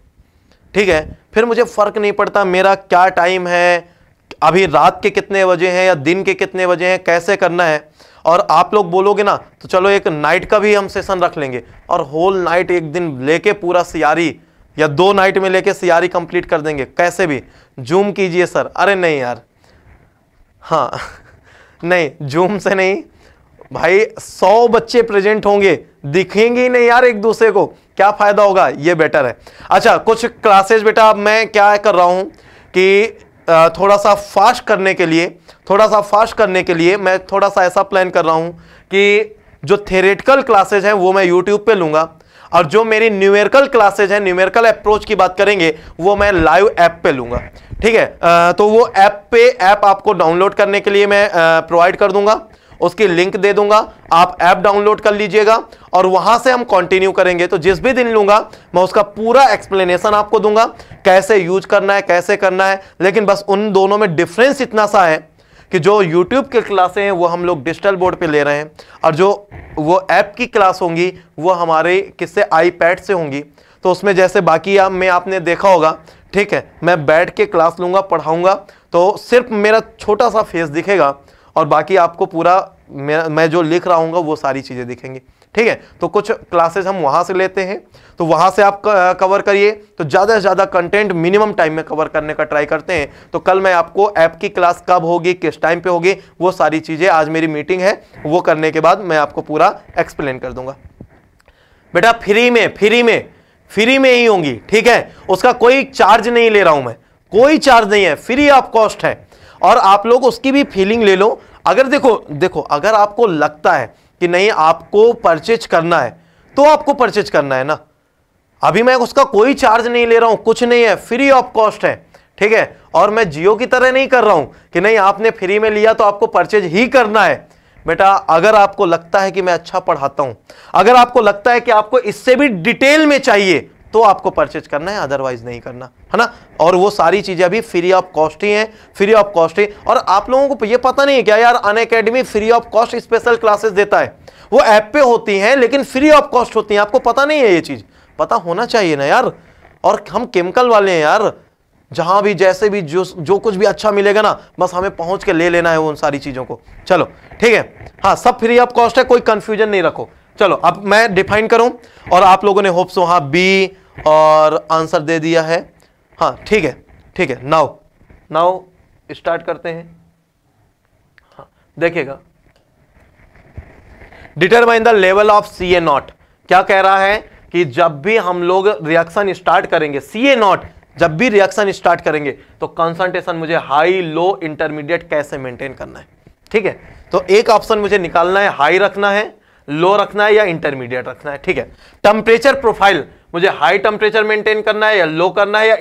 ठीक है फिर मुझे फ़र्क नहीं पड़ता मेरा क्या टाइम है अभी रात के कितने बजे हैं या दिन के कितने बजे हैं कैसे करना है और आप लोग बोलोगे ना तो चलो एक नाइट का भी हम सेशन रख लेंगे और होल नाइट एक दिन लेके पूरा सियारी या दो नाइट में लेके सियारी कंप्लीट कर देंगे कैसे भी जूम कीजिए सर अरे नहीं यार हाँ नहीं जूम से नहीं भाई सौ बच्चे प्रेजेंट होंगे दिखेंगे ही नहीं यार एक दूसरे को क्या फ़ायदा होगा ये बेटर है अच्छा कुछ क्लासेज बेटा मैं क्या कर रहा हूँ कि थोड़ा सा फास्ट करने के लिए थोड़ा सा फास्ट करने के लिए मैं थोड़ा सा ऐसा प्लान कर रहा हूँ कि जो थेरेटिकल क्लासेज हैं वो मैं यूट्यूब पे लूँगा और जो मेरी न्यूमेरिकल क्लासेज है न्यूमेरिकल अप्रोच की बात करेंगे वो मैं लाइव ऐप पे लूँगा ठीक है तो वो ऐप पे ऐप आपको डाउनलोड करने के लिए मैं प्रोवाइड कर दूंगा उसकी लिंक दे दूंगा आप ऐप डाउनलोड कर लीजिएगा और वहां से हम कंटिन्यू करेंगे तो जिस भी दिन लूंगा मैं उसका पूरा एक्सप्लेनेशन आपको दूंगा कैसे यूज करना है कैसे करना है लेकिन बस उन दोनों में डिफरेंस इतना सा है कि जो यूट्यूब की क्लासें हैं वो हम लोग डिजिटल बोर्ड पे ले रहे हैं और जो वो ऐप की क्लास होंगी वो हमारे किससे आईपैड से होंगी तो उसमें जैसे बाकी आप में आपने देखा होगा ठीक है मैं बैठ के क्लास लूँगा पढ़ाऊँगा तो सिर्फ मेरा छोटा सा फेस दिखेगा और बाकी आपको पूरा मैं जो लिख रहा हूँ वो सारी चीज़ें दिखेंगी ठीक है तो कुछ क्लासेज हम वहां से लेते हैं तो वहां से आप कवर करिए तो ज़्यादा से ज़्यादा कंटेंट मिनिमम टाइम में कवर करने का ट्राई करते हैं तो कल मैं आपको ऐप की क्लास कब होगी किस टाइम पे होगी वो सारी चीज़ें आज मेरी मीटिंग है वो करने के बाद मैं आपको पूरा एक्सप्लेन कर दूंगा बेटा फ्री में फ्री में फ्री में ही होंगी ठीक है उसका कोई चार्ज नहीं ले रहा हूं मैं कोई चार्ज नहीं है फ्री ऑफ कॉस्ट है और आप लोग उसकी भी फीलिंग ले लो अगर देखो देखो अगर आपको लगता है कि नहीं आपको परचेज करना है तो आपको परचेज करना है ना अभी मैं उसका कोई चार्ज नहीं ले रहा हूं कुछ नहीं है फ्री ऑफ कॉस्ट है ठीक है और मैं जियो की तरह नहीं कर रहा हूं कि नहीं आपने फ्री में लिया तो आपको परचेज ही करना है बेटा अगर आपको लगता है कि मैं अच्छा पढ़ाता हूं अगर आपको लगता है कि आपको इससे भी डिटेल में चाहिए तो आपको परचेज करना है अदरवाइज नहीं करना है ना और वो सारी चीज़ें अभी फ्री ऑफ कॉस्ट ही हैं फ्री ऑफ कॉस्ट ही और आप लोगों को ये पता नहीं है क्या यार Unacademy free of cost special classes देता है वो ऐप पे होती हैं लेकिन फ्री ऑफ कॉस्ट होती हैं आपको पता नहीं है ये चीज़ पता होना चाहिए ना यार और हम केमिकल वाले हैं यार जहां भी जैसे भी जो जो कुछ भी अच्छा मिलेगा ना बस हमें पहुंच के ले लेना है वो उन सारी चीज़ों को चलो ठीक है हाँ सब फ्री ऑफ कॉस्ट है कोई कंफ्यूजन नहीं रखो चलो अब मैं डिफाइन करूं और आप लोगों ने होप्स हो हाँ बी और आंसर दे दिया है हाँ ठीक है ठीक है नाउ नाउ स्टार्ट करते हैं हाँ देखिएगा determine the level of C A naught क्या कह रहा है कि जब भी हम लोग रिएक्शन स्टार्ट करेंगे सी ए नॉट जब भी रिएक्शन स्टार्ट करेंगे तो कंसंट्रेशन मुझे हाई लो इंटरमीडिएट कैसे मेंटेन करना है ठीक है तो एक ऑप्शन मुझे निकालना है हाई रखना है लो रखना है या इंटरमीडिएट रखना है ठीक है टेम्परेचर प्रोफाइल मुझे हाई टेम्परेचर मेंटेन करना है या लो करना है या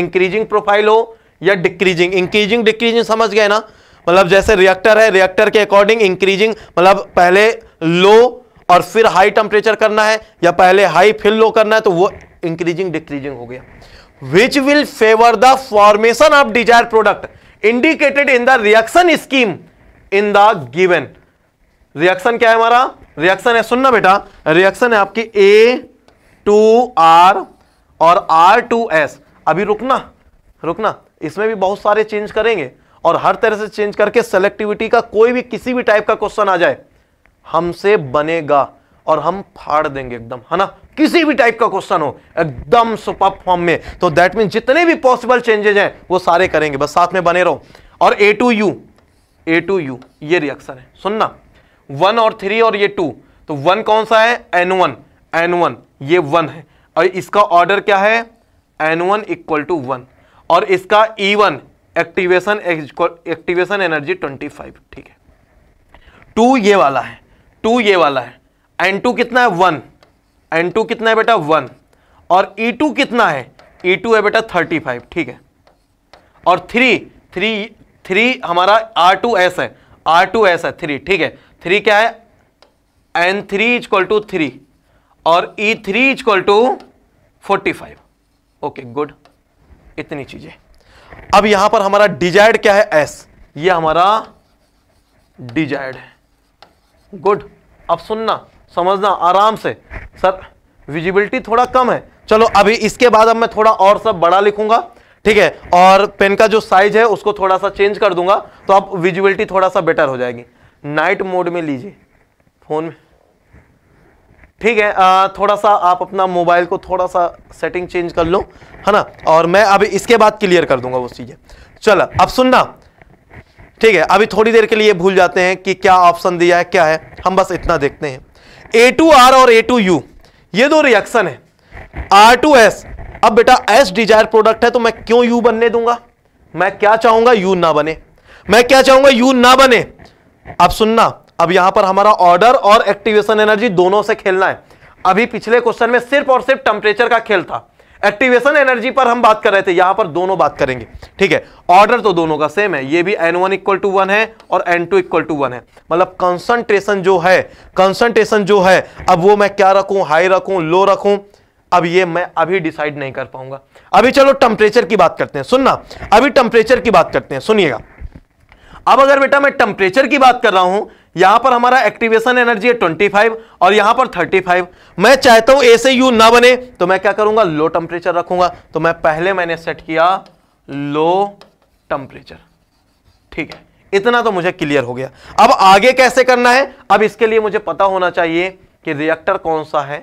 इंक्रीजिंग प्रोफाइल हो या डिक्रीजिंग इंक्रीजिंग डिक्रीजिंग समझ गए ना मतलब जैसे रिएक्टर है रिएक्टर के अकॉर्डिंग इंक्रीजिंग मतलब पहले लो और फिर हाई टेम्परेचर करना है या पहले हाई फिर लो करना है तो वो इंक्रीजिंग डिक्रीजिंग हो गया which will favour the formation of desire product indicated in the reaction scheme in the given reaction क्या है हमारा रिएक्शन है सुनना बेटा रिएक्शन है आपकी ए टू आर और आर टू एस अभी रुकना रुकना इसमें भी बहुत सारे चेंज करेंगे और हर तरह से चेंज करके सेलेक्टिविटी का कोई भी किसी भी टाइप का क्वेश्चन आ जाए हमसे बनेगा और हम फाड़ देंगे एकदम है ना किसी भी टाइप का क्वेश्चन हो एकदम सुपर फॉर्म में तो दैट मीन जितने भी पॉसिबल चेंजेज हैं वो सारे करेंगे बस साथ में बने रहो और A to U A to U ये रिएक्शन है सुनना वन और थ्री और ये टू तो वन कौन सा है एन वन एन वन ये वन है और इसका ऑर्डर क्या है N one equal to one और इसका E one activation activation energy twenty five ठीक है टू ये वाला है टू ये वाला है एन टू कितना है वन एन टू कितना है बेटा वन और ई e टू कितना है ई e टू है बेटा थर्टी फाइव ठीक है और थ्री थ्री थ्री हमारा आर टू एस है आर टू एस है थ्री ठीक है थ्री क्या है N three is equal to three और E3 three is equal to forty five okay good इतनी चीजें अब यहां पर हमारा डिजायर्ड क्या है एस ये हमारा डिजायर्ड है गुड अब सुनना समझना आराम से सर विजिबिलिटी थोड़ा कम है चलो अभी इसके बाद अब मैं थोड़ा और सब बड़ा लिखूंगा ठीक है और पेन का जो साइज है उसको थोड़ा सा चेंज कर दूंगा तो अब विजिबिलिटी थोड़ा सा बेटर हो जाएगी नाइट मोड में लीजिए फोन में ठीक है आ, थोड़ा सा आप अपना मोबाइल को थोड़ा सा सेटिंग चेंज कर लो है ना और मैं अभी इसके बाद क्लियर कर दूंगा वो चीज़ें चलो अब सुनना ठीक है अभी थोड़ी देर के लिए भूल जाते हैं कि क्या ऑप्शन दिया है क्या है हम बस इतना देखते हैं ए टू आर और ए टू यू ये दो रिएक्शन है आर टू एस अब बेटा एस डिजायर प्रोडक्ट है तो मैं क्यों यू बनने दूंगा मैं क्या चाहूंगा यू ना बने मैं क्या चाहूंगा यू ना बने अब सुनना अब यहां पर हमारा ऑर्डर और एक्टिवेशन एनर्जी दोनों से खेलना है अभी पिछले क्वेश्चन में सिर्फ और सिर्फ टेम्परेचर का खेल था एक्टिवेशन एनर्जी पर हम बात कर रहे थे यहां पर दोनों बात करेंगे ठीक है ऑर्डर तो दोनों का सेम है ये भी N one equal to one है और N two equal to one है मतलब कंसंट्रेशन जो है कंसंट्रेशन जो है अब वो मैं क्या रखूं हाई रखूं लो रखूं अब ये मैं अभी डिसाइड नहीं कर पाऊंगा अभी चलो टेम्परेचर की बात करते हैं सुनना अभी टेम्परेचर की बात करते हैं सुनिएगा अब अगर बेटा मैं टेम्परेचर की बात कर रहा हूं यहां पर हमारा एक्टिवेशन एनर्जी है 25 और यहां पर 35 मैं चाहता हूं ए से यू ना बने तो मैं क्या करूंगा लो टेम्परेचर रखूंगा तो मैं पहले मैंने सेट किया लो टेम्परेचर ठीक है इतना तो मुझे क्लियर हो गया अब आगे कैसे करना है अब इसके लिए मुझे पता होना चाहिए कि रिएक्टर कौन सा है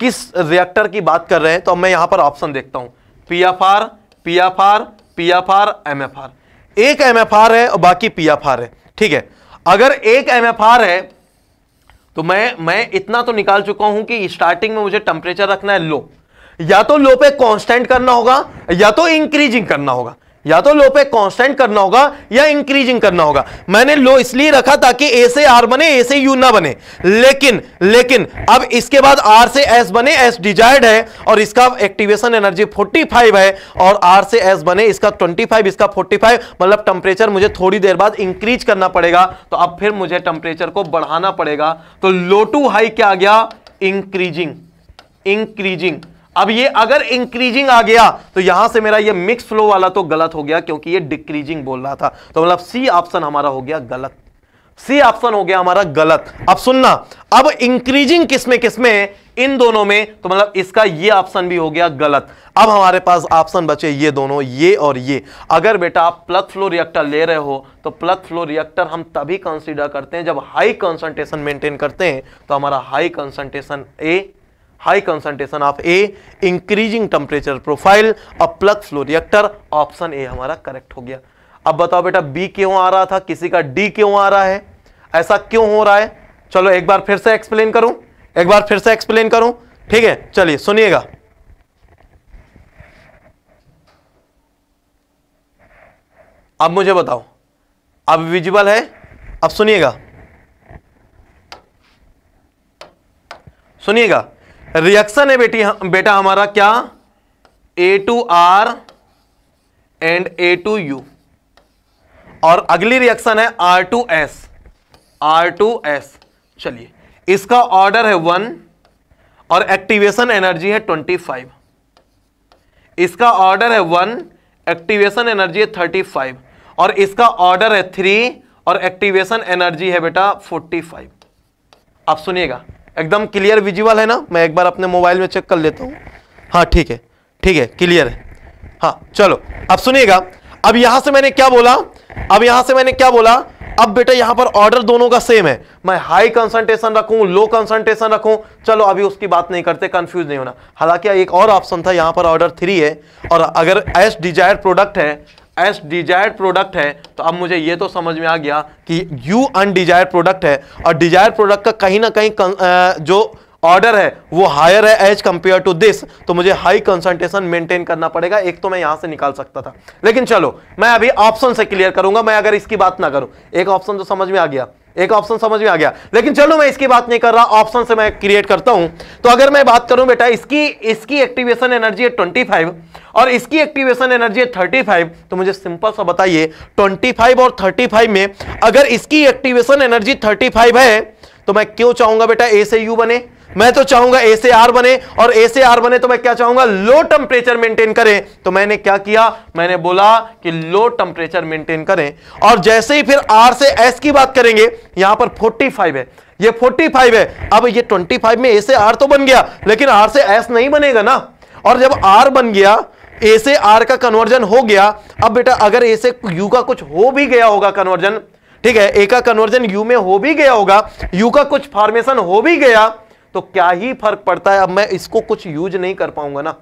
किस रिएक्टर की बात कर रहे हैं तो अब मैं यहां पर ऑप्शन देखता हूं P F R P F R P F R M F R एक एम एफ आर है और बाकी पी एफ आर है ठीक है अगर एक आर है तो मैं मैं इतना तो निकाल चुका हूं कि स्टार्टिंग में मुझे टेम्परेचर रखना है लो या तो लो पे कांस्टेंट करना होगा या तो इंक्रीजिंग करना होगा या तो लो पे कांस्टेंट करना होगा या इंक्रीजिंग करना होगा मैंने लो इसलिए रखा ताकि ए से आर बने ए से यू ना बने लेकिन लेकिन अब इसके बाद आर से एस बने एस डिजायर्ड है और इसका एक्टिवेशन एनर्जी 45 है और आर से एस बने इसका 25 इसका 45 मतलब टेम्परेचर मुझे थोड़ी देर बाद इंक्रीज करना पड़ेगा तो अब फिर मुझे टेम्परेचर को बढ़ाना पड़ेगा तो लो टू हाई क्या आ गया इंक्रीजिंग इंक्रीजिंग अब ये अगर इंक्रीजिंग आ गया तो यहां से मेरा ये मिक्स फ्लो वाला तो गलत हो गया क्योंकि ये डिक्रीजिंग बोल रहा था तो मतलब सी ऑप्शन हमारा हो गया गलत सी ऑप्शन हो गया हमारा गलत अब सुनना अब इंक्रीजिंग किसमें किसमें इन दोनों में तो मतलब इसका ये ऑप्शन भी हो गया गलत अब हमारे पास ऑप्शन बचे ये दोनों ये और ये अगर बेटा आप प्लग फ्लो रिएक्टर ले रहे हो तो प्लग फ्लो रिएक्टर हम तभी कंसीडर करते हैं जब हाई कंसंट्रेशन मेंटेन करते हैं तो हमारा high concentration A high concentration of A increasing temperature profile a plug flow reactor option A हमारा करेक्ट हो गया अब बताओ बेटा बी क्यों आ रहा था किसी का डी क्यों आ रहा है ऐसा क्यों हो रहा है चलो एक बार फिर से एक्सप्लेन करूं एक बार फिर से एक्सप्लेन करूं ठीक है चलिए सुनिएगा अब मुझे बताओ अब विजिबल है अब सुनिएगा सुनिएगा रिएक्शन है बेटी बेटा हमारा क्या A to R and A to U और अगली रिएक्शन है R to S R to S चलिए इसका ऑर्डर है वन और एक्टिवेशन एनर्जी है ट्वेंटी फाइव इसका ऑर्डर है वन एक्टिवेशन एनर्जी है थर्टी फाइव और इसका ऑर्डर है थ्री और एक्टिवेशन एनर्जी है बेटा फोर्टी फाइव आप सुनिएगा एकदम क्लियर विजुअल है ना मैं एक बार अपने मोबाइल में चेक कर लेता हूँ हाँ ठीक है ठीक है क्लियर है हाँ चलो अब सुनिएगा अब यहां से मैंने क्या बोला अब यहां से मैंने क्या बोला अब बेटा यहां पर ऑर्डर दोनों का सेम है मैं हाई कंसंट्रेशन रखूं लो कंसंट्रेशन रखूं चलो अभी उसकी बात नहीं करते कंफ्यूज नहीं होना हालांकि एक और ऑप्शन था यहां पर ऑर्डर थ्री है और अगर एस डिजायर प्रोडक्ट है एस डिजायर्ड प्रोडक्ट है तो अब मुझे ये तो समझ में आ गया कि यू अनडिजायर्ड प्रोडक्ट है और डिजायर्ड प्रोडक्ट का कहीं ना कहीं जो ऑर्डर है वो हायर है एज कंपेयर टू दिस तो मुझे हाई कंसंट्रेशन मेंटेन करना पड़ेगा एक तो मैं यहां से निकाल सकता था लेकिन चलो मैं अभी ऑप्शन से क्लियर करूंगा मैं अगर इसकी बात ना करूं एक ऑप्शन तो समझ में आ गया एक ऑप्शन समझ में आ गया लेकिन चलो मैं इसकी बात नहीं कर रहा ऑप्शन से मैं क्रिएट करता हूं तो अगर मैं बात करूं बेटा इसकी इसकी एक्टिवेशन एनर्जी है 25 और इसकी एक्टिवेशन एनर्जी है 35 तो मुझे सिंपल सा बताइए 25 और 35 में अगर इसकी एक्टिवेशन एनर्जी 35 है तो मैं क्यों चाहूंगा बेटा ए से यू बने मैं तो चाहूंगा ए आर बने और ए आर बने तो मैं क्या चाहूंगा लो टेम्परेचर मेंटेन करें तो मैंने क्या किया मैंने बोला कि लो टेम्परेचर मेंटेन करें और जैसे ही फिर आर से एस की बात करेंगे यहां पर 45 है ये 45 है अब ये 25 में ए से आर तो बन गया लेकिन आर से एस नहीं बनेगा ना और जब आर बन गया ए से आर का कन्वर्जन हो गया अब बेटा अगर ए से यू का कुछ हो भी गया होगा कन्वर्जन ठीक है ए का कन्वर्जन यू में हो भी गया होगा यू का कुछ फॉर्मेशन हो भी गया तो क्या ही फर्क पड़ता है अब मैं इसको कुछ यूज नहीं कर पाऊंगा ना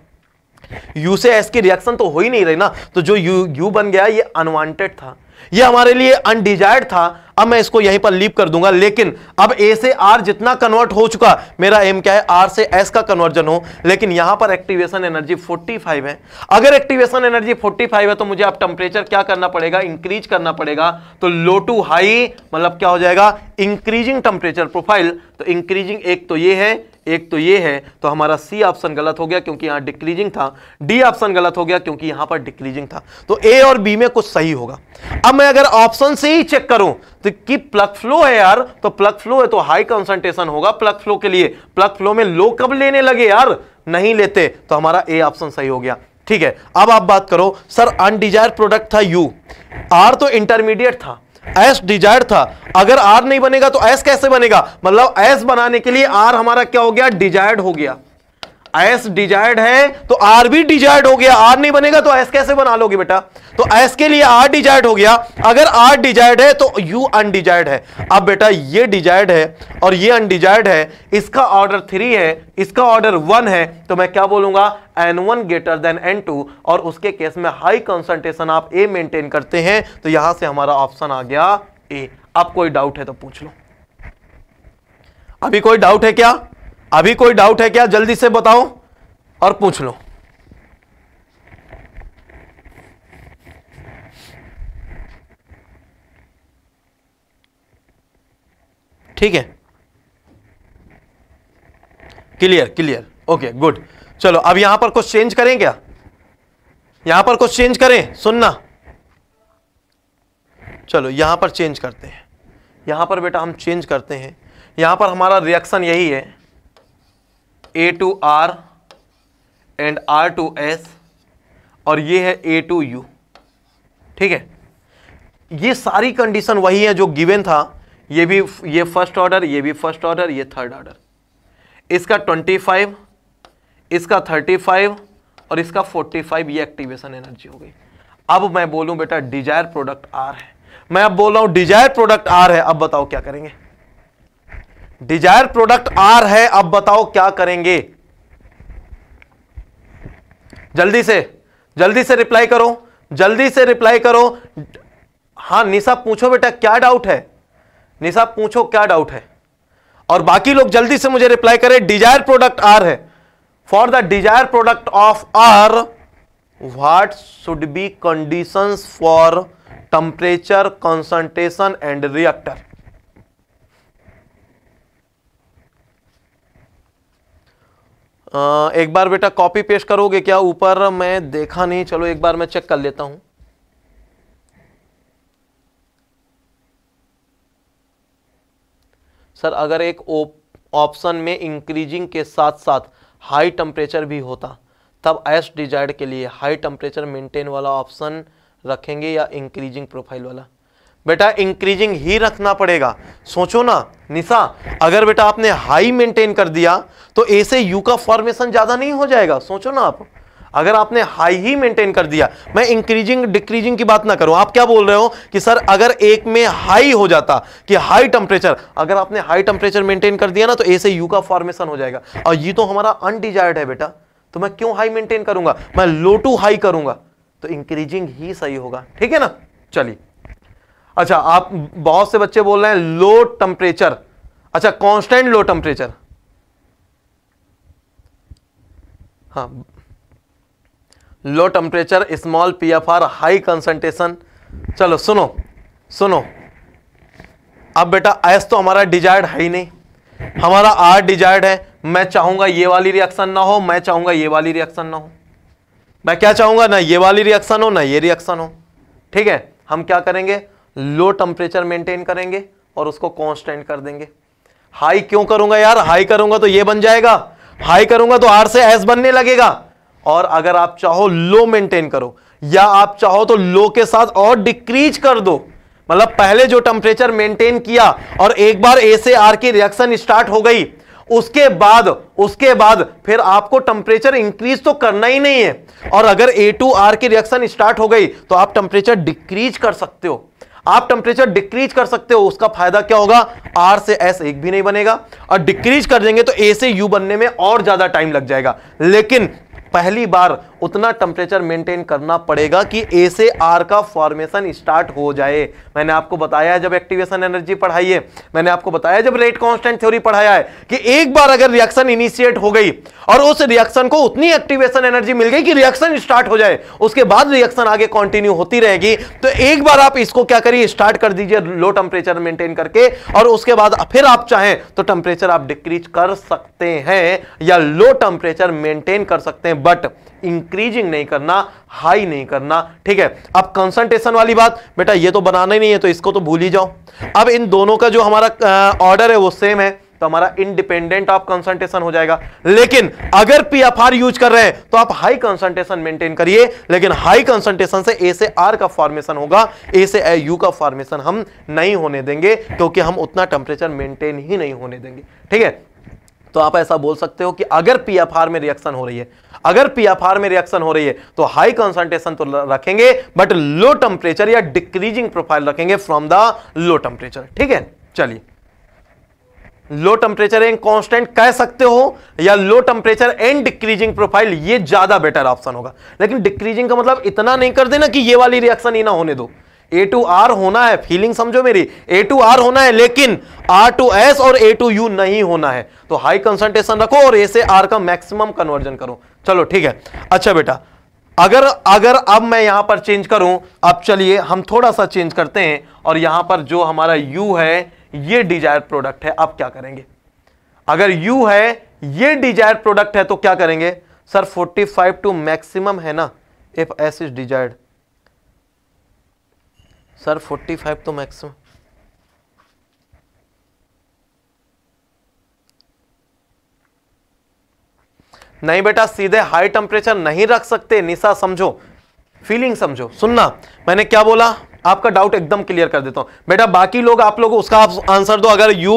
यू से एस की रिएक्शन तो हो ही नहीं रही ना तो जो यू यू बन गया ये अनवांटेड था ये हमारे लिए अनडिजायर्ड था अब मैं इसको यहीं पर लीप कर दूंगा लेकिन अब ए से आर जितना कन्वर्ट हो चुका मेरा एम क्या है आर से एस का कन्वर्जन हो लेकिन यहां पर एक्टिवेशन एनर्जी 45 है अगर एक्टिवेशन एनर्जी 45 है तो मुझे अब टेम्परेचर क्या करना पड़ेगा इंक्रीज करना पड़ेगा तो लो टू हाई मतलब क्या हो जाएगा इंक्रीजिंग टेम्परेचर प्रोफाइल तो इंक्रीजिंग एक तो ये है एक तो ये है तो हमारा सी ऑप्शन गलत हो गया क्योंकि यहां डिक्रीजिंग था डी ऑप्शन गलत हो गया क्योंकि यहां पर डिक्रीजिंग था तो ए और बी में कुछ सही होगा अब मैं अगर ऑप्शन से ही चेक करूं तो कि प्लग फ्लो है यार तो प्लग फ्लो है तो हाई कंसंट्रेशन होगा प्लग फ्लो के लिए प्लग फ्लो में लो कब लेने लगे यार नहीं लेते तो हमारा ए ऑप्शन सही हो गया ठीक है अब आप बात करो सर अनडिजायर प्रोडक्ट था यू आर तो इंटरमीडिएट था एस डिजायर था अगर आर नहीं बनेगा तो एस कैसे बनेगा मतलब एस बनाने के लिए आर हमारा क्या हो गया डिजायर्ड हो गया एस डिजायर्ड है तो आर भी डिजायर्ड हो गया आर नहीं बनेगा तो एस कैसे बना लोगे बेटा तो एस के लिए आर डिजायर्ड हो गया अगर आर डिजायर्ड है तो यू अनडिजायर्ड है अब बेटा ये डिजायर्ड है और ये अनडिजायर्ड है इसका ऑर्डर थ्री है इसका ऑर्डर वन है तो मैं क्या बोलूंगा N one greater than N two और उसके केस में हाई कॉन्सेंट्रेशन आप ए मेंटेन करते हैं तो यहां से हमारा ऑप्शन आ गया ए अब कोई डाउट है तो पूछ लो अभी कोई डाउट है क्या अभी कोई डाउट है क्या जल्दी से बताओ और पूछ लो ठीक है क्लियर क्लियर ओके गुड चलो अब यहां पर कुछ चेंज करें क्या यहां पर कुछ चेंज करें सुनना चलो यहां पर चेंज करते हैं यहां पर बेटा हम चेंज करते हैं यहां पर हमारा रिएक्शन यही है A to R and R to S और ये है ए टू यू ठीक है ये सारी कंडीशन वही है जो गिवन था ये भी ये फर्स्ट ऑर्डर ये भी फर्स्ट ऑर्डर ये थर्ड ऑर्डर इसका ट्वेंटी फाइव इसका थर्टी फाइव और इसका फोर्टी फाइव ये एक्टिवेशन एनर्जी हो गई अब मैं बोलूँ बेटा डिजायर प्रोडक्ट आर है मैं अब बोल रहा हूँ डिजायर प्रोडक्ट आर है अब बताओ क्या करेंगे डिजायर प्रोडक्ट आर है अब बताओ क्या करेंगे जल्दी से जल्दी से रिप्लाई करो जल्दी से रिप्लाई करो हां निशा पूछो बेटा क्या डाउट है निशा पूछो क्या डाउट है और बाकी लोग जल्दी से मुझे रिप्लाई करें डिजायर प्रोडक्ट आर है for the desire product of R what should be conditions for temperature concentration and reactor एक बार बेटा कॉपी पेश करोगे क्या ऊपर मैं देखा नहीं चलो एक बार मैं चेक कर लेता हूं सर अगर एक ऑप्शन में इंक्रीजिंग के साथ साथ हाई टेम्परेचर भी होता तब एस डिजायर्ड के लिए हाई टेम्परेचर मेंटेन वाला ऑप्शन रखेंगे या इंक्रीजिंग प्रोफाइल वाला बेटा इंक्रीजिंग ही रखना पड़ेगा सोचो ना निशा अगर बेटा आपने हाई मेंटेन कर दिया तो ए से यू का फॉर्मेशन ज़्यादा नहीं हो जाएगा सोचो ना आप अगर आपने हाई ही मेंटेन कर दिया मैं इंक्रीजिंग डिक्रीजिंग की बात ना करूं आप क्या बोल रहे हो कि सर अगर एक में हाई हो जाता कि हाई टेम्परेचर अगर आपने हाई टेम्परेचर मेंटेन कर दिया ना तो ए से यू का फॉर्मेशन हो जाएगा और ये तो हमारा अनडिजायर्ड है बेटा तो मैं क्यों हाई मेंटेन करूंगा मैं लो टू हाई करूंगा तो इंक्रीजिंग ही सही होगा ठीक है ना चलिए अच्छा आप बहुत से बच्चे बोल रहे हैं लो टेम्परेचर अच्छा कांस्टेंट लो टेम्परेचर हाँ low temperature small PFR high concentration चलो सुनो सुनो अब बेटा एस तो हमारा डिजायर्ड है ही नहीं हमारा आर डिजायर्ड है मैं चाहूंगा ये वाली रिएक्शन ना हो मैं चाहूंगा ये वाली रिएक्शन ना हो मैं क्या चाहूंगा ना ये वाली रिएक्शन हो ना ये रिएक्शन हो ठीक है हम क्या करेंगे लो टेम्परेचर मेंटेन करेंगे और उसको कांस्टेंट कर देंगे हाई क्यों करूंगा यार हाई करूंगा तो ये बन जाएगा हाई करूंगा तो आर से एस बनने लगेगा और अगर आप चाहो लो मेंटेन करो या आप चाहो तो लो के साथ और डिक्रीज कर दो मतलब पहले जो टेम्परेचर मेंटेन किया और एक बार ए से आर की रिएक्शन स्टार्ट हो गई उसके बाद उसके बाद फिर आपको टेम्परेचर इंक्रीज तो करना ही नहीं है और अगर ए टू आर की रिएक्शन स्टार्ट हो गई तो आप टेम्परेचर डिक्रीज कर सकते हो आप टेम्परेचर डिक्रीज कर सकते हो उसका फायदा क्या होगा आर से एस एक भी नहीं बनेगा और डिक्रीज कर देंगे तो ए से यू बनने में और ज्यादा टाइम लग जाएगा लेकिन पहली बार उतना टेम्परेचर मेंटेन करना पड़ेगा कि ए से आर का फॉर्मेशन स्टार्ट हो जाए मैंने आपको बताया है जब एक्टिवेशन एनर्जी पढ़ाई है मैंने आपको बताया जब रेट कांस्टेंट थ्योरी पढ़ाया है कि एक बार अगर रिएक्शन इनिशिएट हो गई और उस रिएक्शन को उतनी एक्टिवेशन एनर्जी मिल गई कि रिएक्शन स्टार्ट हो जाए उसके बाद रिएक्शन आगे कॉन्टिन्यू होती रहेगी तो एक बार आप इसको क्या करिए स्टार्ट कर दीजिए लो टेम्परेचर मेंटेन करके और उसके बाद फिर आप चाहें तो टेम्परेचर आप डिक्रीज कर सकते हैं या लो टेम्परेचर मेंटेन कर सकते हैं बट इंक्रीजिंग नहीं करना हाई नहीं करना ठीक है अब कंसंट्रेशन वाली बात बेटा ये तो बनाना ही नहीं है तो इसको तो भूल ही जाओ अब इन दोनों का जो हमारा ऑर्डर है वो सेम है तो हमारा इंडिपेंडेंट ऑफ कंसंट्रेशन हो जाएगा लेकिन अगर पीएफआर यूज कर रहे हैं तो आप हाई कंसंट्रेशन मेंटेन करिए लेकिन हाई कंसंट्रेशन से ए से आर का फॉर्मेशन होगा ए से ए यू का फॉर्मेशन हम नहीं होने देंगे क्योंकि हम उतना टेम्परेचर मेंटेन ही नहीं होने देंगे ठीक है तो आप ऐसा बोल सकते हो कि अगर पीएफआर में रिएक्शन हो रही है अगर पीएफआर में रिएक्शन हो रही है तो हाई कंसंट्रेशन तो रखेंगे बट लो टेम्परेचर या डिक्रीजिंग प्रोफाइल रखेंगे फ्रॉम द लो टेम्परेचर ठीक है चलिए लो टेम्परेचर एंड कांस्टेंट कह सकते हो या low temperature and decreasing profile ये ज्यादा बेटर ऑप्शन होगा लेकिन डिक्रीजिंग का मतलब इतना नहीं कर देना कि ये वाली रिएक्शन ही ना होने दो ए टू आर होना है फीलिंग समझो मेरी ए टू आर होना है लेकिन आर टू एस और ए टू यू नहीं होना है तो हाई कंसंट्रेशन रखो और ए से आर का मैक्सिमम कन्वर्जन करो चलो ठीक है अच्छा बेटा अगर अगर अब मैं यहां पर चेंज करूं अब चलिए हम थोड़ा सा चेंज करते हैं और यहां पर जो हमारा यू है ये डिजायर प्रोडक्ट है अब क्या करेंगे अगर यू है ये डिजायर प्रोडक्ट है तो क्या करेंगे सर 45 टू मैक्सिमम है ना if S is desired sir forty five तो मैक्सिमम नहीं बेटा सीधे हाई टेम्परेचर नहीं रख सकते निशा समझो फीलिंग समझो सुनना मैंने क्या बोला आपका डाउट एकदम क्लियर कर देता हूं बेटा बाकी लोग आप लोग उसका आप आंसर दो अगर यू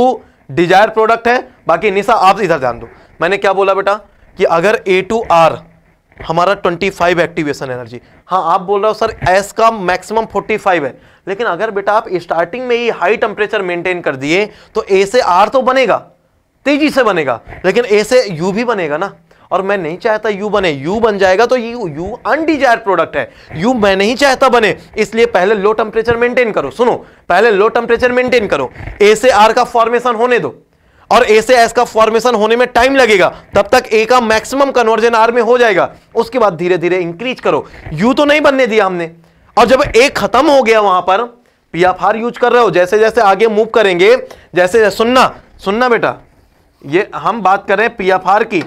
डिजायर प्रोडक्ट है बाकी निशा आप इधर ध्यान दो मैंने क्या बोला बेटा कि अगर ए टू आर हमारा 25 एक्टिवेशन एनर्जी हाँ आप बोल रहे हो सर एस का मैक्सिमम 45 है लेकिन अगर बेटा आप स्टार्टिंग में ही हाई टेम्परेचर मेंटेन कर दिए तो ए से आर तो बनेगा तेजी से बनेगा लेकिन ए से यू भी बनेगा ना और मैं नहीं चाहता यू बने यू बन जाएगा तो यू यू अनडिजायर प्रोडक्ट है यू मैं नहीं चाहता बने इसलिए पहले लो टेम्परेचर मेंटेन करो सुनो पहले लो टेम्परेचर मेंटेन करो ए से आर का फॉर्मेशन होने दो और ए से एस का फॉर्मेशन होने में टाइम लगेगा तब तक ए का मैक्सिमम कन्वर्जन आर में हो जाएगा उसके बाद धीरे धीरे इंक्रीज करो यू तो नहीं बनने दिया हमने और जब ए खत्म हो गया वहां पर पी एफ आर यूज कर रहे हो जैसे जैसे आगे मूव करेंगे जैसे, जैसे सुनना सुनना बेटा ये हम बात करें पी एफ आर की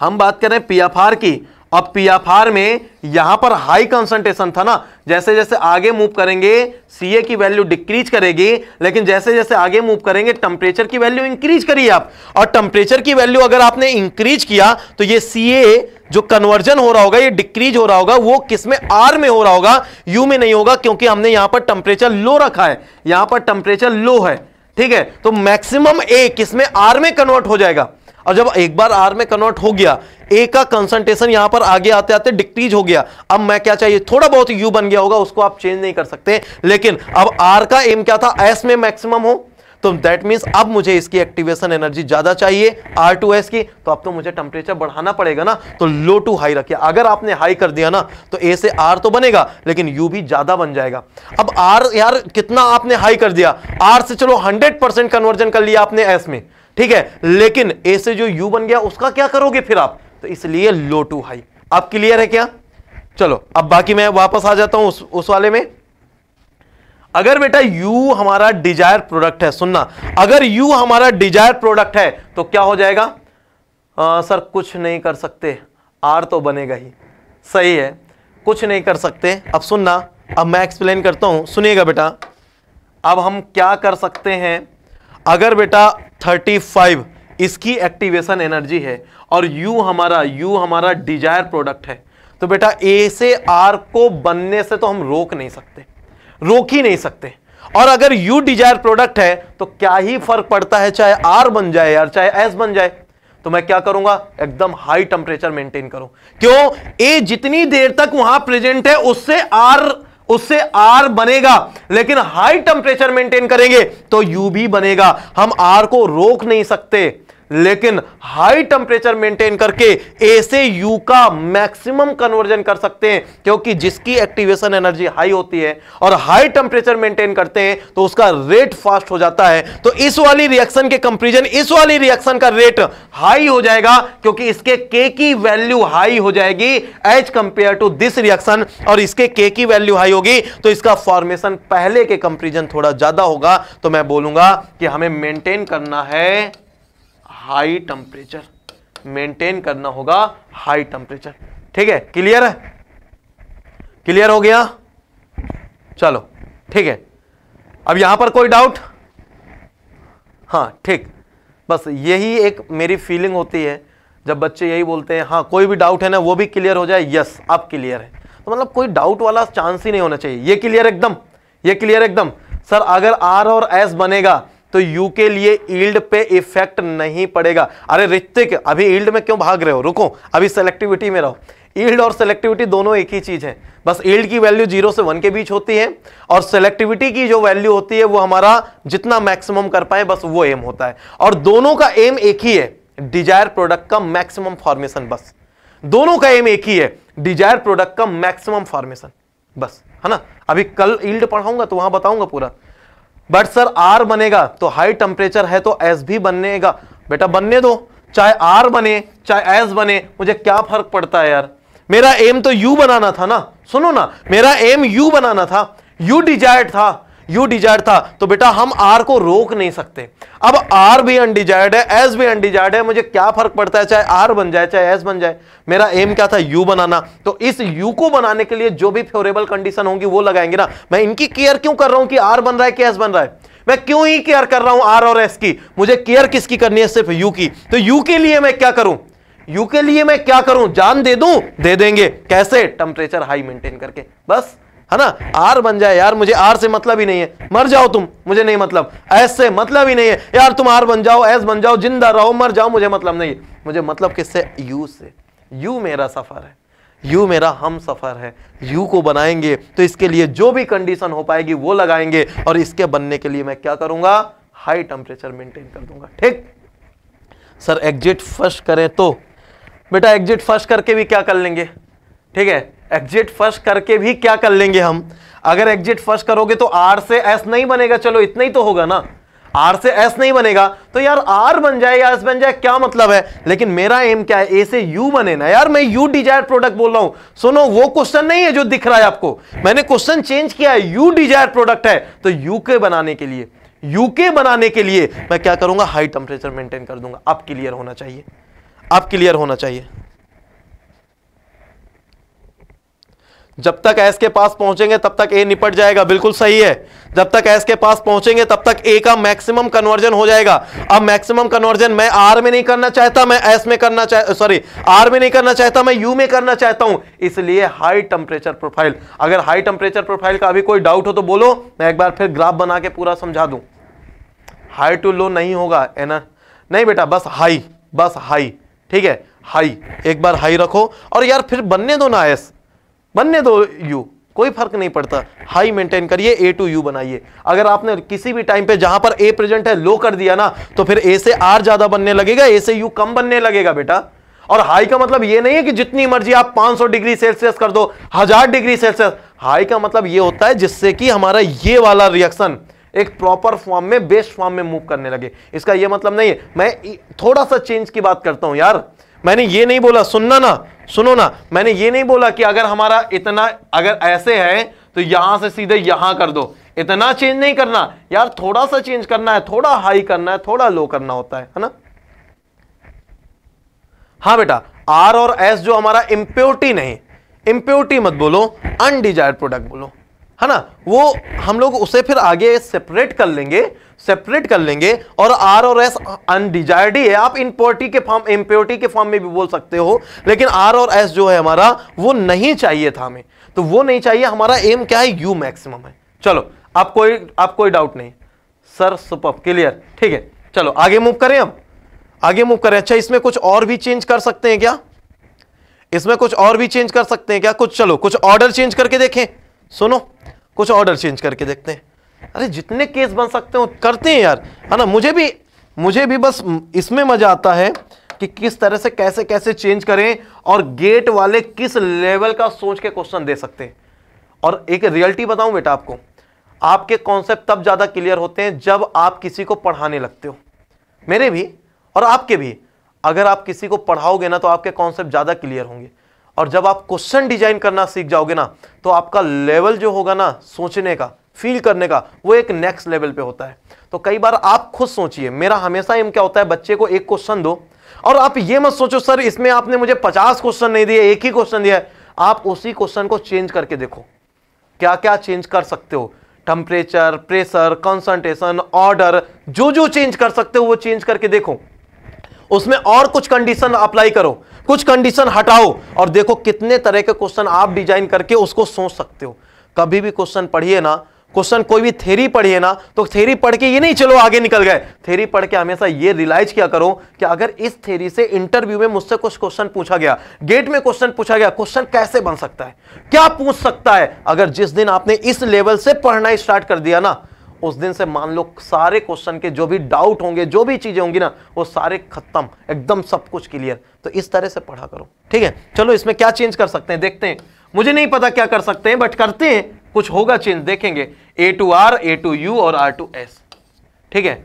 हम बात करें पी एफ आर की अब पीएफआर में यहां पर हाई कंसंट्रेशन था ना जैसे जैसे आगे मूव करेंगे सीए की वैल्यू डिक्रीज करेगी लेकिन जैसे जैसे आगे मूव करेंगे टेम्परेचर की वैल्यू इंक्रीज करिए आप और टेम्परेचर की वैल्यू अगर आपने इंक्रीज किया तो ये सीए जो कन्वर्जन हो रहा होगा ये डिक्रीज हो रहा होगा वो किस में आर में हो रहा होगा यू में नहीं होगा क्योंकि हमने यहां पर टेम्परेचर लो रखा है यहां पर टेम्परेचर लो है ठीक है तो मैक्सिमम ए किसमें आर में कन्वर्ट हो जाएगा और जब एक बार आर में कन्वर्ट हो गया ए का कंसंट्रेशन यहां पर आगे आते आते डिक्रीज हो गया अब मैं क्या चाहिए थोड़ा बहुत यू बन गया होगा उसको आप चेंज नहीं कर सकते लेकिन अब आर का एम क्या था एस में मैक्सिमम हो तो दैट मीन्स अब मुझे इसकी एक्टिवेशन एनर्जी ज्यादा चाहिए आर टू एस की तो अब तो मुझे टेम्परेचर बढ़ाना पड़ेगा ना तो लो टू हाई रखिए अगर आपने हाई कर दिया ना तो ए से आर तो बनेगा लेकिन यू भी ज्यादा बन जाएगा अब आर यार कितना आपने हाई कर दिया आर से चलो हंड्रेड परसेंट कन्वर्जन कर लिया आपने एस में ठीक है लेकिन ए से जो यू बन गया उसका क्या करोगे फिर आप तो इसलिए लो टू हाई आप क्लियर है क्या चलो अब बाकी मैं वापस आ जाता हूं उस, उस वाले में अगर बेटा U हमारा डिजायर प्रोडक्ट है सुनना अगर U हमारा डिजायर प्रोडक्ट है तो क्या हो जाएगा आ, सर कुछ नहीं कर सकते R तो बनेगा ही सही है कुछ नहीं कर सकते अब सुनना अब मैं एक्सप्लेन करता हूं सुनिएगा बेटा अब हम क्या कर सकते हैं अगर बेटा थर्टी फाइव इसकी एक्टिवेशन एनर्जी है और U हमारा U हमारा डिजायर प्रोडक्ट है तो बेटा A से R को बनने से तो हम रोक नहीं सकते रोक ही नहीं सकते और अगर U डिजायर प्रोडक्ट है तो क्या ही फर्क पड़ता है चाहे R बन जाए यार चाहे S बन जाए तो मैं क्या करूंगा एकदम हाई टेम्परेचर मेंटेन करूं क्यों ए जितनी देर तक वहां प्रेजेंट है उससे आर उससे आर बनेगा लेकिन हाई टेम्परेचर मेंटेन करेंगे तो यू भी बनेगा हम आर को रोक नहीं सकते लेकिन हाई टेम्परेचर मेंटेन करके ए से यू का मैक्सिमम कन्वर्जन कर सकते हैं क्योंकि जिसकी एक्टिवेशन एनर्जी हाई होती है और हाई टेम्परेचर मेंटेन करते हैं तो उसका रेट फास्ट हो जाता है तो इस वाली रिएक्शन के कंपेरिजन इस वाली रिएक्शन का रेट हाई हो जाएगा क्योंकि इसके के की वैल्यू हाई हो जाएगी as compare to this reaction और इसके के की वैल्यू हाई होगी तो इसका फॉर्मेशन पहले के कंपेरिजन थोड़ा ज्यादा होगा तो मैं बोलूंगा कि हमें मेंटेन करना है हाई टेम्परेचर मेंटेन करना होगा हाई टेम्परेचर ठीक है क्लियर है क्लियर हो गया चलो ठीक है अब यहां पर कोई डाउट हाँ ठीक बस यही एक मेरी फीलिंग होती है जब बच्चे यही बोलते हैं हाँ कोई भी डाउट है ना वो भी क्लियर हो जाए यस अब क्लियर है तो मतलब कोई डाउट वाला चांस ही नहीं होना चाहिए ये क्लियर एकदम ये क्लियर एकदम सर अगर आर और एस बनेगा तो यू के लिए ईल्ड पे इफेक्ट नहीं पड़ेगा अरे ऋतिक अभी ईल्ड में क्यों भाग रहे हो रुको अभी सेलेक्टिविटी में रहो ईल्ड और सेलेक्टिविटी दोनों एक ही चीज है बस ईल्ड की वैल्यू जीरो से वन के बीच होती है और सेलेक्टिविटी की जो वैल्यू होती है वो हमारा जितना मैक्सिमम कर पाए बस वो एम होता है और दोनों का एम एक ही है डिजायर प्रोडक्ट का मैक्सिमम फॉर्मेशन बस दोनों का एम एक ही है डिजायर प्रोडक्ट का मैक्सिमम फॉर्मेशन बस है ना अभी कल ईल्ड पढ़ाऊंगा तो वहां बताऊंगा पूरा बट सर आर बनेगा तो हाई टेम्परेचर है तो एस भी बनेगा बेटा बनने दो चाहे आर बने चाहे एस बने मुझे क्या फर्क पड़ता है यार मेरा एम तो यू बनाना था ना सुनो ना मेरा एम यू बनाना था यू डिजायर्ड था यू डिजायर्ड था तो बेटा हम आर को रोक नहीं सकते अब आर भी अनडिजायर्ड है एस भी अनडिजायर्ड है मुझे क्या फर्क पड़ता है चाहे आर बन जाए चाहे एस बन जाए मेरा एम क्या था यू बनाना तो इस यू को बनाने के लिए जो भी फेवरेबल कंडीशन होगी वो लगाएंगे ना मैं इनकी केयर क्यों कर रहा हूं कि आर बन रहा है कि एस बन रहा है मैं क्यों ही केयर कर रहा हूं आर और एस की मुझे केयर किसकी करनी है सिर्फ यू की तो यू के लिए मैं क्या करूं यू के लिए मैं क्या करूं जान दे दूं दे देंगे कैसे टेम्परेचर हाई मेंटेन करके बस है ना आर बन जाए यार मुझे आर से मतलब ही नहीं है मर जाओ तुम मुझे नहीं मतलब एस से मतलब ही नहीं है यार तुम आर बन जाओ एस बन जाओ जिंदा रहो मर जाओ मुझे मतलब नहीं मुझे मतलब किससे यू से यू मेरा सफ़र है यू मेरा हम सफ़र है यू को बनाएंगे तो इसके लिए जो भी कंडीशन हो पाएगी वो लगाएंगे और इसके बनने के लिए मैं क्या करूंगा हाई टेम्परेचर मेंटेन कर दूंगा ठीक सर एग्जिट फर्स्ट करें तो बेटा एग्जिट फर्स्ट करके भी क्या कर लेंगे ठीक है एग्जिट फर्स्ट करके भी क्या कर लेंगे हम अगर एग्जिट फर्स्ट करोगे तो आर से एस नहीं बनेगा चलो इतना ही तो होगा ना आर से एस नहीं बनेगा तो यार आर बन जाए या एस बन जाए क्या मतलब है लेकिन मेरा एम क्या है ए से यू बने ना यार मैं यू डिजायर प्रोडक्ट बोल रहा हूं सुनो वो क्वेश्चन नहीं है जो दिख रहा है आपको मैंने क्वेश्चन चेंज किया है यू डिजायर प्रोडक्ट है तो यू के बनाने के लिए यूके के बनाने के लिए मैं क्या करूंगा हाई टेम्परेचर मेंटेन कर दूंगा आप क्लियर होना चाहिए आप क्लियर होना चाहिए जब तक एस के पास पहुंचेंगे तब तक ए निपट जाएगा बिल्कुल सही है जब तक एस के पास पहुंचेंगे तब तक ए का मैक्सिमम कन्वर्जन हो जाएगा अब मैक्सिमम कन्वर्जन मैं आर में नहीं करना चाहता मैं एस में करना चाह सॉरी आर में नहीं करना चाहता मैं यू में करना चाहता हूं इसलिए हाई टेम्परेचर प्रोफाइल अगर हाई टेम्परेचर प्रोफाइल का अभी कोई डाउट हो तो बोलो मैं एक बार फिर ग्राफ बना के पूरा समझा दू हाई टू लो नहीं होगा है ना नहीं बेटा बस हाई बस हाई ठीक है हाई एक बार हाई रखो और यार फिर बनने दो ना एस बनने दो यू कोई फर्क नहीं पड़ता हाई मेंटेन करिए ए टू यू बनाइए अगर आपने किसी भी टाइम पे जहां पर ए प्रेजेंट है लो कर दिया ना तो फिर ए से आर ज्यादा बनने लगेगा ए से यू कम बनने लगेगा बेटा और हाई का मतलब ये नहीं है कि जितनी मर्जी आप 500 डिग्री सेल्सियस कर दो हजार डिग्री सेल्सियस हाई का मतलब ये होता है जिससे कि हमारा ये वाला रिएक्शन एक प्रॉपर फॉर्म में बेस्ट फॉर्म में मूव करने लगे इसका ये मतलब नहीं है मैं थोड़ा सा चेंज की बात करता हूं यार मैंने ये नहीं बोला सुनना ना सुनो ना मैंने ये नहीं बोला कि अगर हमारा इतना अगर ऐसे है तो यहां से सीधे यहां कर दो इतना चेंज नहीं करना यार थोड़ा सा चेंज करना है थोड़ा हाई करना है थोड़ा लो करना होता है है ना हाँ बेटा आर और एस जो हमारा इंप्योरिटी नहीं इंप्योरिटी मत बोलो अनडिजायर्ड प्रोडक्ट बोलो है ना वो हम लोग उसे फिर आगे सेपरेट कर लेंगे सेपरेट कर लेंगे और आर और एस अनडिजायर्ड ही है आप इम्प्योरिटी के फॉर्म इम्प्योरिटी के फॉर्म में भी बोल सकते हो लेकिन आर और एस जो है हमारा वो नहीं चाहिए था हमें तो वो नहीं चाहिए हमारा एम क्या है यू मैक्सिमम है चलो आप कोई आप कोई डाउट नहीं सर सुपर क्लियर ठीक है चलो आगे मूव करें हम आगे मूव करें अच्छा इसमें कुछ और भी चेंज कर सकते हैं क्या इसमें कुछ और भी चेंज कर सकते हैं क्या कुछ चलो कुछ ऑर्डर चेंज करके देखें सुनो कुछ ऑर्डर चेंज करके देखते हैं अरे जितने केस बन सकते हो करते हैं यार है ना मुझे भी मुझे भी बस इसमें मजा आता है कि किस तरह से कैसे कैसे चेंज करें और गेट वाले किस लेवल का सोच के क्वेश्चन दे सकते हैं और एक रियलिटी बताऊं बेटा आपको आपके कॉन्सेप्ट तब ज़्यादा क्लियर होते हैं जब आप किसी को पढ़ाने लगते हो मेरे भी और आपके भी अगर आप किसी को पढ़ाओगे ना तो आपके कॉन्सेप्ट ज़्यादा क्लियर होंगे और जब आप क्वेश्चन डिजाइन करना सीख जाओगे ना तो आपका लेवल जो होगा ना सोचने का फील करने का वो एक नेक्स्ट लेवल पे होता है तो कई बार आप खुद सोचिए मेरा हमेशा एम क्या होता है बच्चे को एक क्वेश्चन दो और आप ये मत सोचो सर इसमें आपने मुझे पचास क्वेश्चन नहीं दिए एक ही क्वेश्चन दिया है आप उसी क्वेश्चन को चेंज करके देखो क्या क्या चेंज कर सकते हो टेम्परेचर प्रेशर कंसंट्रेशन ऑर्डर जो जो चेंज कर सकते हो वो चेंज करके देखो उसमें और कुछ कंडीशन अप्लाई करो कुछ कंडीशन हटाओ और देखो कितने तरह के क्वेश्चन आप डिजाइन करके उसको सोच सकते हो कभी भी क्वेश्चन पढ़िए ना क्वेश्चन कोई भी थेरी पढ़िए ना तो थेरी पढ़ के ये नहीं चलो आगे निकल गए थेरी पढ़ के हमेशा ये रियलाइज किया करो कि अगर इस थेरी से इंटरव्यू में मुझसे कुछ क्वेश्चन पूछा गया गेट में क्वेश्चन पूछा गया क्वेश्चन कैसे बन सकता है क्या पूछ सकता है अगर जिस दिन आपने इस लेवल से पढ़ना स्टार्ट कर दिया ना उस दिन से मान लो सारे क्वेश्चन के जो भी डाउट होंगे जो भी चीज़ें होंगी ना वो सारे खत्म एकदम सब कुछ क्लियर तो इस तरह से पढ़ा करो ठीक है चलो इसमें क्या चेंज कर सकते हैं देखते हैं मुझे नहीं पता क्या कर सकते हैं बट करते हैं कुछ होगा चेंज देखेंगे A to R A to U और आर टू एस ठीक है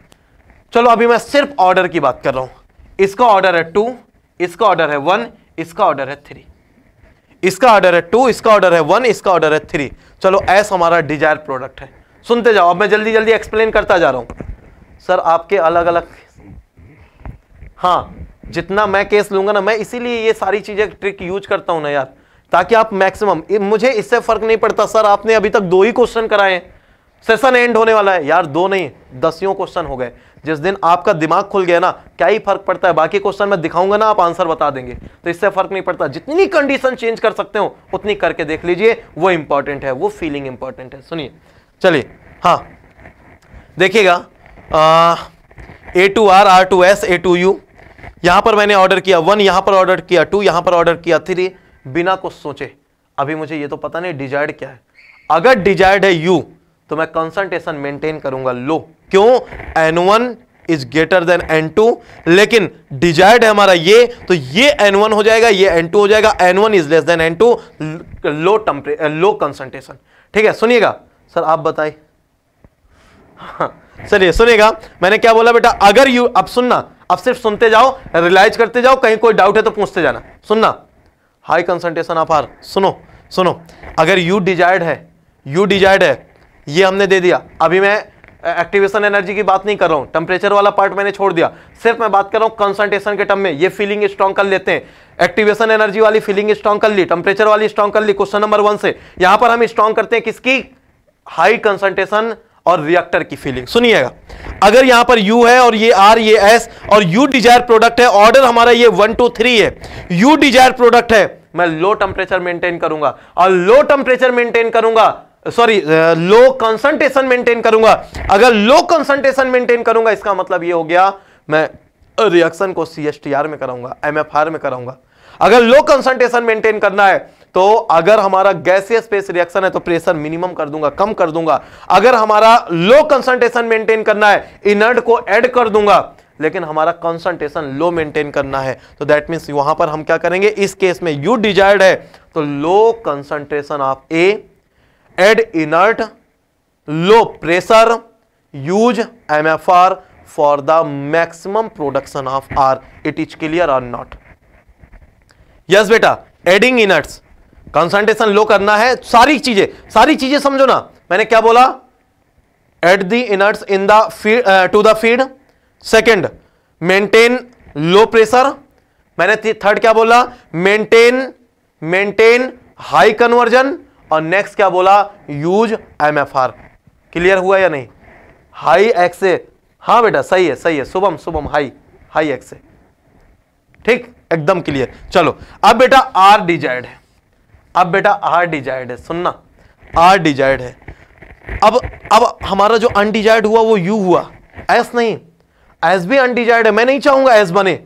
चलो अभी मैं सिर्फ ऑर्डर की बात कर रहा हूं इसका ऑर्डर है टू इसका ऑर्डर है वन इसका ऑर्डर है थ्री इसका ऑर्डर है टू इसका ऑर्डर है वन इसका ऑर्डर है थ्री चलो एस हमारा डिजायर प्रोडक्ट है सुनते जाओ अब मैं जल्दी जल्दी एक्सप्लेन करता जा रहा हूं सर आपके अलग अलग हाँ जितना मैं केस लूंगा ना मैं इसीलिए ये सारी चीज़ें ट्रिक यूज करता हूं ना यार ताकि आप मैक्सिमम मुझे इससे फ़र्क नहीं पड़ता सर आपने अभी तक दो ही क्वेश्चन कराए हैं सेशन एंड होने वाला है यार दो नहीं दसियों क्वेश्चन हो गए जिस दिन आपका दिमाग खुल गया ना क्या ही फर्क पड़ता है बाकी क्वेश्चन मैं दिखाऊंगा ना आप आंसर बता देंगे तो इससे फर्क नहीं पड़ता जितनी कंडीशन चेंज कर सकते हो उतनी करके देख लीजिए वो इंपॉर्टेंट है वो फीलिंग इंपॉर्टेंट है सुनिए चलिए हाँ देखिएगा A to R R to S A to U यहाँ पर मैंने ऑर्डर किया वन यहाँ पर ऑर्डर किया टू यहाँ पर ऑर्डर किया थ्री बिना कुछ सोचे अभी मुझे ये तो पता नहीं डिजायर्ड क्या है अगर डिजायर्ड है यू तो मैं कंसंट्रेशन मेंटेन करूंगा लो क्यों N one is greater than N two लेकिन डिजायर्ड है हमारा ये तो ये एन वन हो जाएगा ये एन टू हो जाएगा N one is less than N two low temperature low concentration ठीक है सुनिएगा सर आप बताए हाँ चलिए सुनेगा मैंने क्या बोला बेटा अगर यू अब सुनना अब सिर्फ सुनते जाओ रिलाइज करते जाओ कहीं कोई डाउट है तो पूछते जाना सुनना हाई कंसंट्रेशन ऑफ आर सुनो सुनो अगर यू डिजायर्ड है यू डिजायर्ड है ये हमने दे दिया अभी मैं एक्टिवेशन एनर्जी की बात नहीं कर रहा हूं टेम्परेचर वाला पार्ट मैंने छोड़ दिया सिर्फ मैं बात कर रहा हूं कंसंट्रेशन के टर्म में ये फीलिंग स्ट्रॉन्ग कर लेते हैं एक्टिवेशन एनर्जी वाली फीलिंग स्ट्रॉन्ग कर ली टेम्परेचर वाली स्ट्रॉन्ग कर ली क्वेश्चन नंबर वन से यहां पर हम स्ट्रॉन्ग करते हैं किसकी हाई कंसंट्रेशन और रिएक्टर की फीलिंग सुनिएगा अगर यहां पर U है और ये R ये S और U डिजायर प्रोडक्ट है ऑर्डर हमारा ये वन टू थ्री है U डिजायर प्रोडक्ट है मैं लो टेम्परेचर मेंटेन करूंगा और लो टेम्परेचर मेंटेन करूंगा सॉरी लो कंसंट्रेशन मेंटेन करूंगा अगर लो कंसंट्रेशन मेंटेन करूंगा इसका मतलब ये हो गया मैं रिएक्शन को सी में कराऊंगा एम में कराऊंगा अगर लो कंसंट्रेशन मेंटेन करना है तो अगर हमारा गैसीय स्पेस रिएक्शन है तो प्रेशर मिनिमम कर दूंगा कम कर दूंगा अगर हमारा लो कंसंट्रेशन मेंटेन करना है इनर्ट को ऐड कर दूंगा लेकिन हमारा कंसंट्रेशन लो मेंटेन करना है तो दैट मीन्स वहां पर हम क्या करेंगे इस केस में यू डिजायर्ड है तो low concentration of A add inert low pressure use M F R for the maximum production of R it is clear or not yes बेटा एडिंग इनर्ट्स कंसंट्रेशन लो करना है सारी चीजें सारी चीजें समझो ना मैंने क्या बोला add the inerts in the feed to the feed second maintain low pressure मैंने थर्ड क्या बोला मेंटेन मेंटेन हाई कन्वर्जन और नेक्स्ट क्या बोला यूज एमएफआर क्लियर हुआ या नहीं हाई एक्से हाँ बेटा सही है सही है शुभम शुभम हाई हाई एक्से ठीक एकदम क्लियर चलो अब बेटा आर डिजायर्ड है अब बेटा आर डिजायर्ड है सुनना आर डिजायर्ड है अब अब हमारा जो अनडिजायर्ड हुआ वो यू हुआ एस नहीं एस भी अनडिजायर्ड है मैं नहीं चाहूंगा एस बने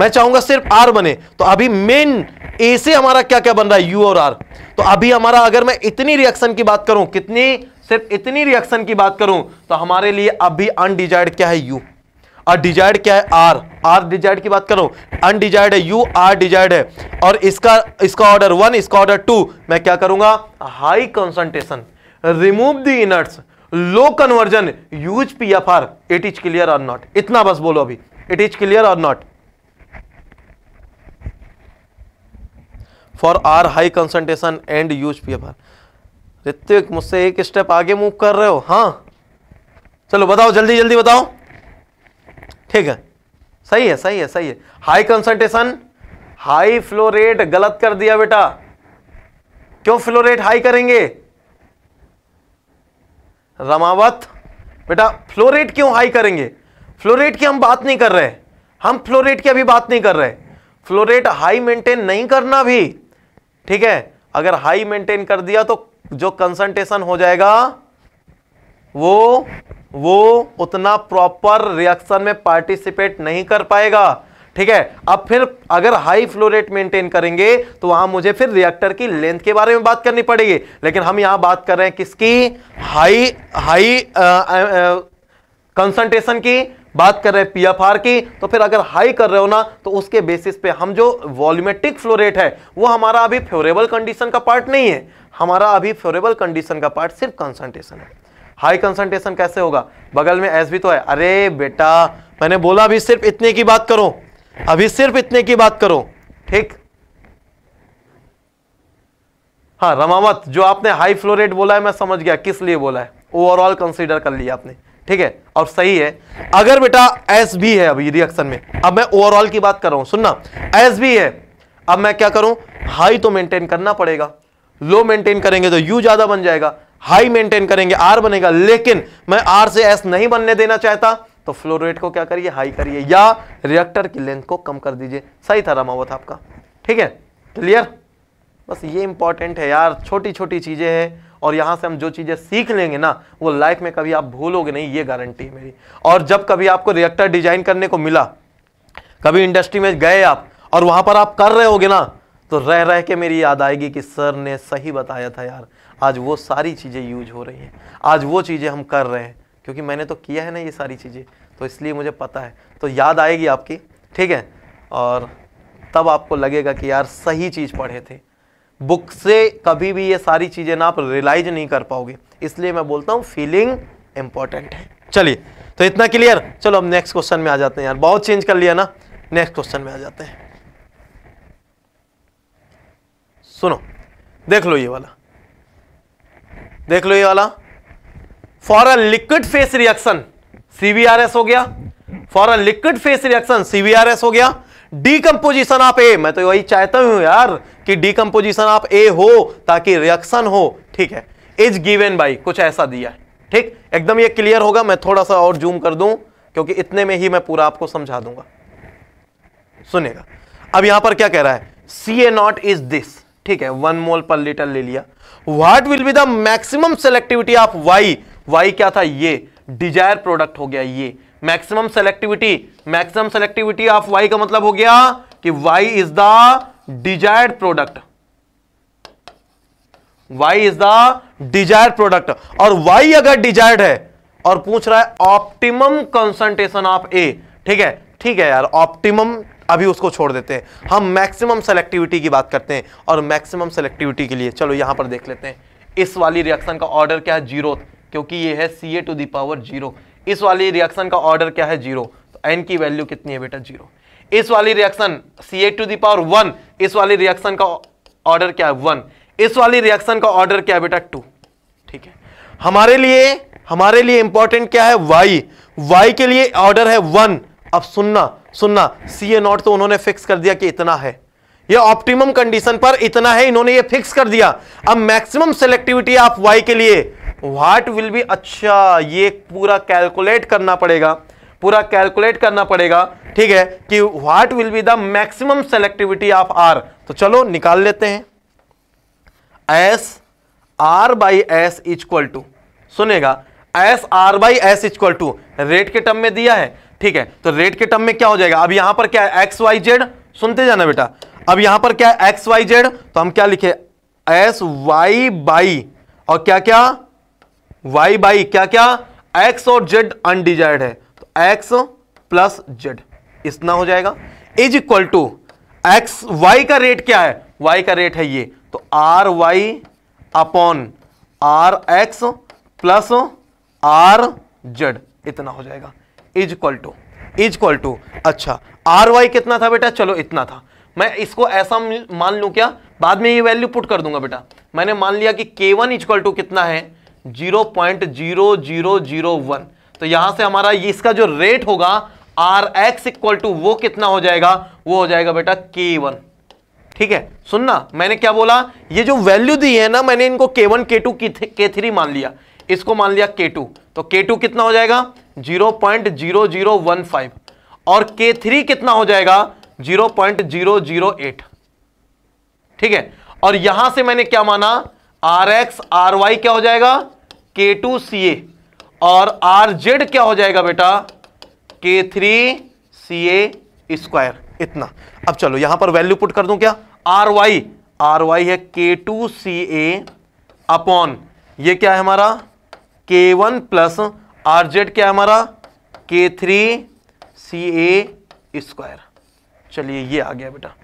मैं चाहूंगा सिर्फ आर बने तो अभी मेन ए से हमारा क्या क्या बन रहा है यू और आर तो अभी हमारा अगर मैं इतनी रिएक्शन की बात करूं कितनी सिर्फ इतनी रिएक्शन की बात करूं तो हमारे लिए अभी अनडिजायर्ड क्या है यू और डिजायर्ड क्या है आर आर डिजायर्ड की बात करो अनडिजायर्ड है यू आर डिजायर्ड है और इसका इसका ऑर्डर वन इसका ऑर्डर टू मैं क्या करूंगा high concentration remove the inerts low conversion use P F R it is clear or not इतना बस बोलो अभी it is clear or not for R high concentration and use P F R Ritvik मुझसे एक step आगे move कर रहे हो हाँ चलो बताओ जल्दी जल्दी बताओ ठीक है सही है सही है सही है high concentration high flow rate गलत कर दिया बेटा क्यों फ्लो रेट हाई करेंगे रमावत बेटा फ्लो रेट क्यों हाई करेंगे फ्लो रेट की हम बात नहीं कर रहे हम फ्लो रेट की अभी बात नहीं कर रहे फ्लो रेट हाई मेंटेन नहीं करना भी ठीक है अगर हाई मेंटेन कर दिया तो जो कंसंट्रेशन हो जाएगा वो वो उतना प्रॉपर रिएक्शन में पार्टिसिपेट नहीं कर पाएगा ठीक है अब फिर अगर हाई फ्लो रेट मेंटेन करेंगे तो वहां मुझे फिर रिएक्टर की लेंथ के बारे में बात करनी पड़ेगी लेकिन हम यहां बात कर रहे हैं किसकी हाई हाई कंसंट्रेशन की बात कर रहे हैं पीएफआर की तो फिर अगर हाई कर रहे हो ना तो उसके बेसिस पे हम जो वॉल्यूमेट्रिक फ्लो रेट है वो हमारा अभी फेवरेबल कंडीशन का पार्ट नहीं है हमारा अभी फेवरेबल कंडीशन का पार्ट सिर्फ कंसंट्रेशन है हाई कंसंट्रेशन कैसे होगा बगल में एस भी तो है अरे बेटा मैंने बोला अभी सिर्फ इतने की बात करो अभी सिर्फ इतने की बात करो ठीक हाँ रमावत जो आपने हाई फ्लोरेट बोला है मैं समझ गया किस लिए बोला है ओवरऑल कंसिडर कर लिया आपने ठीक है और सही है अगर बेटा एस भी है अभी रिएक्शन में अब मैं ओवरऑल की बात कर रहा हूं सुनना एस भी है अब मैं क्या करूं हाई तो मेंटेन करना पड़ेगा लो मेंटेन करेंगे तो यू ज्यादा बन जाएगा हाई मेंटेन करेंगे आर बनेगा लेकिन मैं आर से एस नहीं बनने देना चाहता तो फ्लो रेट को क्या करिए हाई करिए या रिएक्टर की लेंथ को कम कर दीजिए सही था रामावत आपका ठीक है क्लियर बस ये इंपॉर्टेंट है यार छोटी छोटी चीज़ें हैं और यहां से हम जो चीज़ें सीख लेंगे ना वो लाइफ में कभी आप भूलोगे नहीं ये गारंटी है मेरी और जब कभी आपको रिएक्टर डिजाइन करने को मिला कभी इंडस्ट्री में गए आप और वहां पर आप कर रहे होगे ना तो रह रह के मेरी याद आएगी कि सर ने सही बताया था यार आज वो सारी चीज़ें यूज हो रही हैं आज वो चीज़ें हम कर रहे हैं क्योंकि मैंने तो किया है ना ये सारी चीज़ें तो इसलिए मुझे पता है तो याद आएगी आपकी ठीक है और तब आपको लगेगा कि यार सही चीज़ पढ़े थे बुक से कभी भी ये सारी चीज़ें ना आप रियलाइज नहीं कर पाओगे इसलिए मैं बोलता हूँ फीलिंग इंपॉर्टेंट है चलिए तो इतना क्लियर चलो अब नेक्स्ट क्वेश्चन में आ जाते हैं यार बहुत चेंज कर लिया ना नेक्स्ट क्वेश्चन में आ जाते हैं सुनो देख लो ये वाला देख लो ये वाला for a liquid phase reaction CVRS हो गया for a liquid phase reaction CVRS हो गया डीकम्पोजिशन आप ए मैं तो वही चाहता हूं यार कि डीकम्पोजिशन आप ए हो ताकि रिएक्शन हो ठीक है इज गिवेन बाई कुछ ऐसा दिया है ठीक एकदम ये क्लियर होगा मैं थोड़ा सा और जूम कर दूं क्योंकि इतने में ही मैं पूरा आपको समझा दूंगा सुनेगा अब यहां पर क्या कह रहा है C A naught is this ठीक है वन मोल पर लीटर ले लिया what will be the maximum selectivity of Y Y क्या था ये डिजायर प्रोडक्ट हो गया ये maximum selectivity maximum selectivity of Y का मतलब हो गया कि Y is the desire product Y is the desire product और वाई अगर डिजायर्ड है और पूछ रहा है ऑप्टिमम कंसंट्रेशन ऑफ ए ठीक है ठीक है यार ऑप्टिमम अभी उसको छोड़ देते हैं हम मैक्सिमम सेलेक्टिविटी की बात करते हैं और मैक्सिमम सेलेक्टिविटी के लिए चलो यहाँ पर देख लेते हैं इस वाली रिएक्शन का ऑर्डर क्या है जीरो क्योंकि ये है C A to the power zero इस वाली रिएक्शन का ऑर्डर क्या है जीरो तो एन की वैल्यू कितनी है बेटा जीरो इस वाली रिएक्शन C A to the power one इस वाली रिएक्शन का ऑर्डर क्या है वन इस वाली रिएक्शन का ऑर्डर क्या है बेटा टू ठीक है हमारे लिए हमारे लिए इंपॉर्टेंट क्या है वाई वाई के लिए ऑर्डर है वन अब सुनना सुनना सी ए नॉट तो उन्होंने फिक्स कर दिया कि इतना है ये ऑप्टिमम कंडीशन पर इतना है इन्होंने ये फिक्स कर दिया अब मैक्सिमम सेलेक्टिविटी ऑफ वाई के लिए व्हाट विल बी अच्छा ये पूरा कैलकुलेट करना पड़ेगा पूरा कैलकुलेट करना पड़ेगा ठीक है कि what will be the maximum selectivity of R तो चलो निकाल लेते हैं S are by S equal to सुनेगा S are by S equal to rate के टर्म में दिया है ठीक है तो रेट के टर्म में क्या हो जाएगा अब यहां पर क्या है एक्स वाई जेड सुनते जाना बेटा अब यहां पर क्या है एक्स वाई जेड तो हम क्या लिखे एस वाई बाई और क्या क्या वाई बाई क्या क्या एक्स और जेड अनडिजायर्ड है तो एक्स प्लस जेड इतना हो जाएगा is equal to X Y का रेट क्या है वाई का रेट है ये तो R Y upon R X plus R Z इतना हो जाएगा is equal to is equal to अच्छा आर वाई कितना था बेटा चलो इतना था मैं इसको ऐसा मान लू क्या बाद में ये वैल्यू पुट कर दूंगा बेटा मैंने मान लिया कि के वन इजक्वल टू कितना है zero point zero zero zero one तो यहां से हमारा ये इसका जो रेट होगा आर एक्स इक्वल टू वो कितना हो जाएगा वो हो जाएगा बेटा के वन ठीक है सुनना मैंने क्या बोला ये जो वैल्यू दी है ना मैंने इनको के वन के टू के थ्री मान लिया इसको मान लिया के टू तो के टू कितना हो जाएगा 0.0015 और K3 कितना हो जाएगा 0.008 ठीक है और यहां से मैंने क्या माना आर एक्स आर वाई क्या हो जाएगा के टू सी ए और आर जेड क्या हो जाएगा बेटा के थ्री सी ए स्क्वायर इतना अब चलो यहां पर वैल्यू पुट कर दूं क्या आर वाई आर वाई है के टू सी ए अपॉन ये क्या है हमारा K one plus R Z क्या है हमारा के थ्री सी ए स्क्वायर चलिए ये आ गया बेटा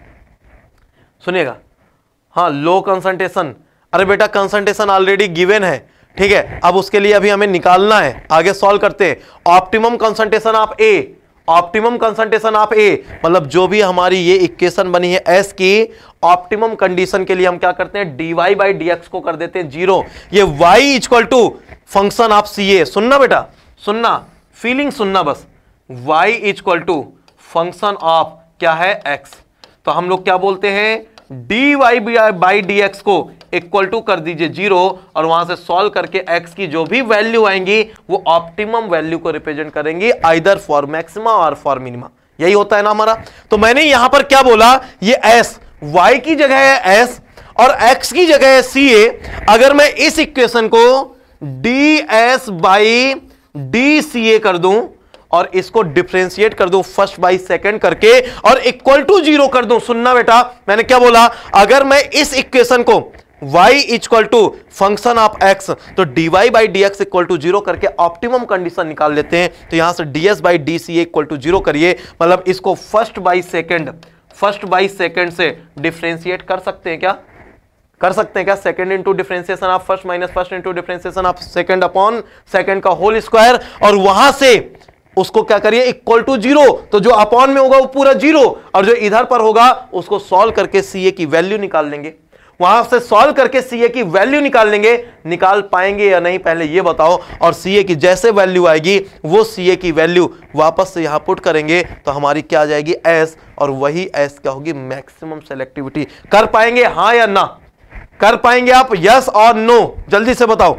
सुनिएगा हाँ लो कंसंट्रेशन अरे बेटा कंसंट्रेशन ऑलरेडी गिवन है ठीक है अब उसके लिए अभी हमें निकालना है आगे सॉल्व करते हैं optimum concentration of A optimum concentration of A मतलब जो भी हमारी ये इक्वेशन बनी है एस की ऑप्टिमम कंडीशन के लिए हम क्या करते हैं D Y by D X को कर देते हैं जीरो ये Y equal to function of C A सुनना बेटा सुनना फीलिंग सुनना बस Y is equal to function of क्या है एक्स तो हम लोग क्या बोलते हैं D Y by D X को इक्वल टू कर दीजिए जीरो और वहां से सॉल्व करके एक्स की जो भी वैल्यू आएंगी वो ऑप्टिमम वैल्यू को रिप्रेजेंट करेंगी आइदर फॉर मैक्सिमा और फॉर मिनिमा यही होता है ना हमारा तो मैंने यहां पर क्या बोला ये एस वाई की जगह है एस और एक्स की जगह है सी ए अगर मैं इस इक्वेशन को D S by D C A कर दूं और इसको डिफ्रेंशिएट कर दूं फर्स्ट बाई सेकंड करके और इक्वल टू जीरो कर दूं सुनना बेटा मैंने क्या बोला अगर मैं इस इक्वेशन को y equal to function of x तो dy Y by D X equal to zero करके ऑप्टिमम कंडीशन निकाल लेते हैं तो यहां से ds by D C equal to zero करिए मतलब इसको first by second first by second से डिफ्रेंशिएट कर सकते हैं क्या कर सकते हैं क्या सेकंड इंटू डिफ्रेंसिएशन आप first minus first into differentiation of second upon second का होल स्क्वायर और वहां से उसको क्या करिए इक्वल टू जीरो तो जो अपॉन में होगा वो पूरा जीरो और जो इधर पर होगा उसको सॉल्व करके सीए की वैल्यू निकाल लेंगे वहां से सॉल्व करके सीए की वैल्यू निकाल लेंगे निकाल पाएंगे या नहीं पहले ये बताओ और सीए की जैसे वैल्यू आएगी वो सीए की वैल्यू वापस से यहां पुट करेंगे तो हमारी क्या आ जाएगी एस और वही एस क्या होगी मैक्सिमम सेलेक्टिविटी कर पाएंगे हाँ या ना कर पाएंगे आप यस और नो जल्दी से बताओ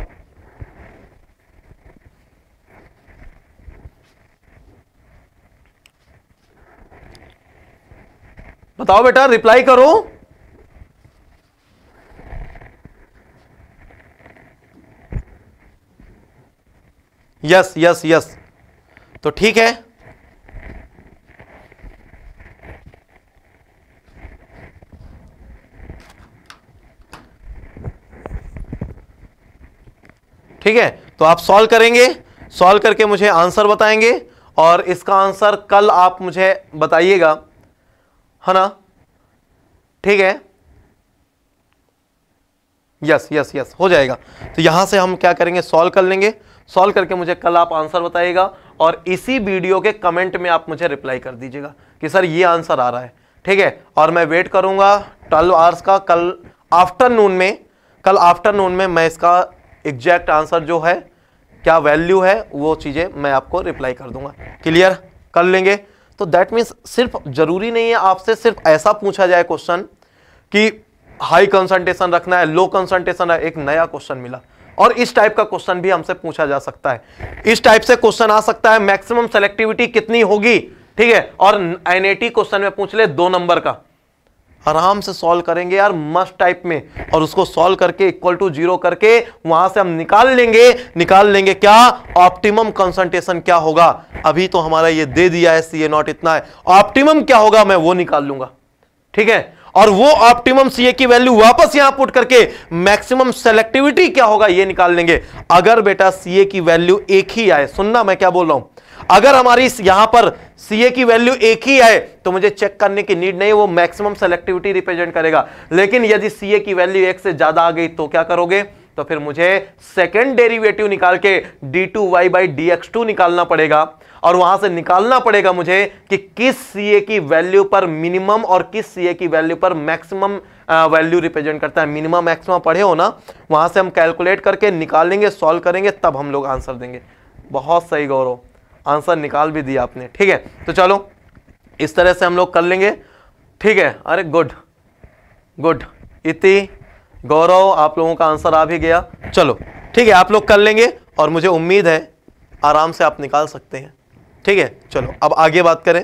बताओ बेटा रिप्लाई करो यस यस यस तो ठीक है ठीक है तो आप सॉल्व करेंगे सॉल्व करके मुझे आंसर बताएंगे और इसका आंसर कल आप मुझे बताइएगा है ना ठीक है यस यस यस हो जाएगा तो यहां से हम क्या करेंगे सॉल्व कर लेंगे सॉल्व करके मुझे कल आप आंसर बताइएगा और इसी वीडियो के कमेंट में आप मुझे रिप्लाई कर दीजिएगा कि सर ये आंसर आ रहा है ठीक है और मैं वेट करूंगा ट्वेल्व आवर्स का कल आफ्टरनून में कल आफ्टरनून में मैं इसका एग्जैक्ट आंसर जो है क्या वैल्यू है वो चीज़ें मैं आपको रिप्लाई कर दूंगा क्लियर कर लेंगे तो दैट मीन्स सिर्फ जरूरी नहीं है आपसे सिर्फ ऐसा पूछा जाए क्वेश्चन कि हाई कंसंट्रेशन रखना है लो कंसंट्रेशन एक नया क्वेश्चन मिला और इस टाइप का क्वेश्चन भी हमसे पूछा जा सकता है इस टाइप से क्वेश्चन आ सकता है मैक्सिमम सेलेक्टिविटी कितनी होगी ठीक है और एनएटी क्वेश्चन में पूछ ले दो नंबर का आराम से सॉल्व करेंगे यार मस्ट टाइप में और उसको सॉल्व करके इक्वल टू जीरो करके वहां से हम निकाल लेंगे निकाल लेंगे क्या ऑप्टिमम कंसंट्रेशन क्या होगा अभी तो हमारा ये दे दिया है सीए नॉट इतना है ऑप्टिमम क्या होगा मैं वो निकाल लूंगा ठीक है और वो ऑप्टिमम सीए की वैल्यू वापस यहां पुट करके मैक्सिमम सेलेक्टिविटी क्या होगा ये निकाल लेंगे अगर बेटा सीए की वैल्यू एक ही आए सुनना मैं क्या बोल रहा हूं अगर हमारी यहां पर सीए की वैल्यू एक ही है तो मुझे चेक करने की नीड नहीं वो मैक्सिमम सेलेक्टिविटी रिप्रेजेंट करेगा लेकिन यदि सीए की वैल्यू एक से ज्यादा आ गई तो क्या करोगे तो फिर मुझे सेकेंड डेरिवेटिव निकाल के D two Y by D X two निकालना पड़ेगा और वहां से निकालना पड़ेगा मुझे कि किस सीए की वैल्यू पर मिनिमम और किस सीए की वैल्यू पर मैक्सिमम वैल्यू रिप्रेजेंट करता है मिनिमम मैक्सिमम पढ़े हो ना वहां से हम कैलकुलेट करके निकालेंगे सॉल्व करेंगे तब हम लोग आंसर देंगे बहुत सही गौरव आंसर निकाल भी दिया आपने ठीक है तो चलो इस तरह से हम लोग कर लेंगे ठीक है अरे गुड गुड इति गौरव आप लोगों का आंसर आ भी गया चलो ठीक है आप लोग कर लेंगे और मुझे उम्मीद है आराम से आप निकाल सकते हैं ठीक है चलो अब आगे बात करें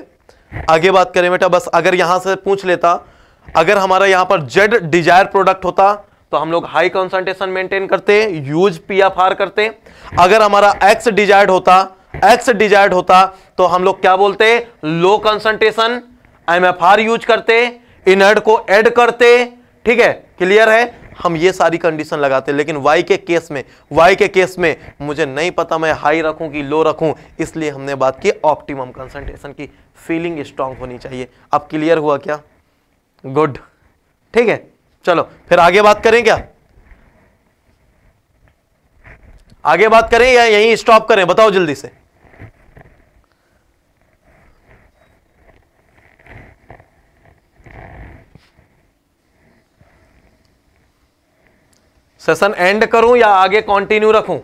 आगे बात करें बेटा बस अगर यहां से पूछ लेता अगर हमारा यहां पर जेड डिजायर प्रोडक्ट होता तो हम लोग हाई कॉन्सेंट्रेशन मेंटेन करते यूज आर करते अगर हमारा एक्स डिजायर्ड होता एक्स डिजायर्ड होता तो हम लोग क्या बोलते लो कंसंट्रेशन एमएफआर यूज करते इनर्ड को ऐड करते ठीक है क्लियर है हम ये सारी कंडीशन लगाते लेकिन वाई के केस में वाई के केस में मुझे नहीं पता मैं हाई रखूं कि लो रखूं इसलिए हमने बात की ऑप्टिमम कंसंट्रेशन की फीलिंग स्ट्रांग होनी चाहिए अब क्लियर हुआ क्या गुड ठीक है चलो फिर आगे बात करें क्या आगे बात करें या यहीं स्टॉप करें बताओ जल्दी से सेशन एंड करूं या आगे कंटिन्यू रखूं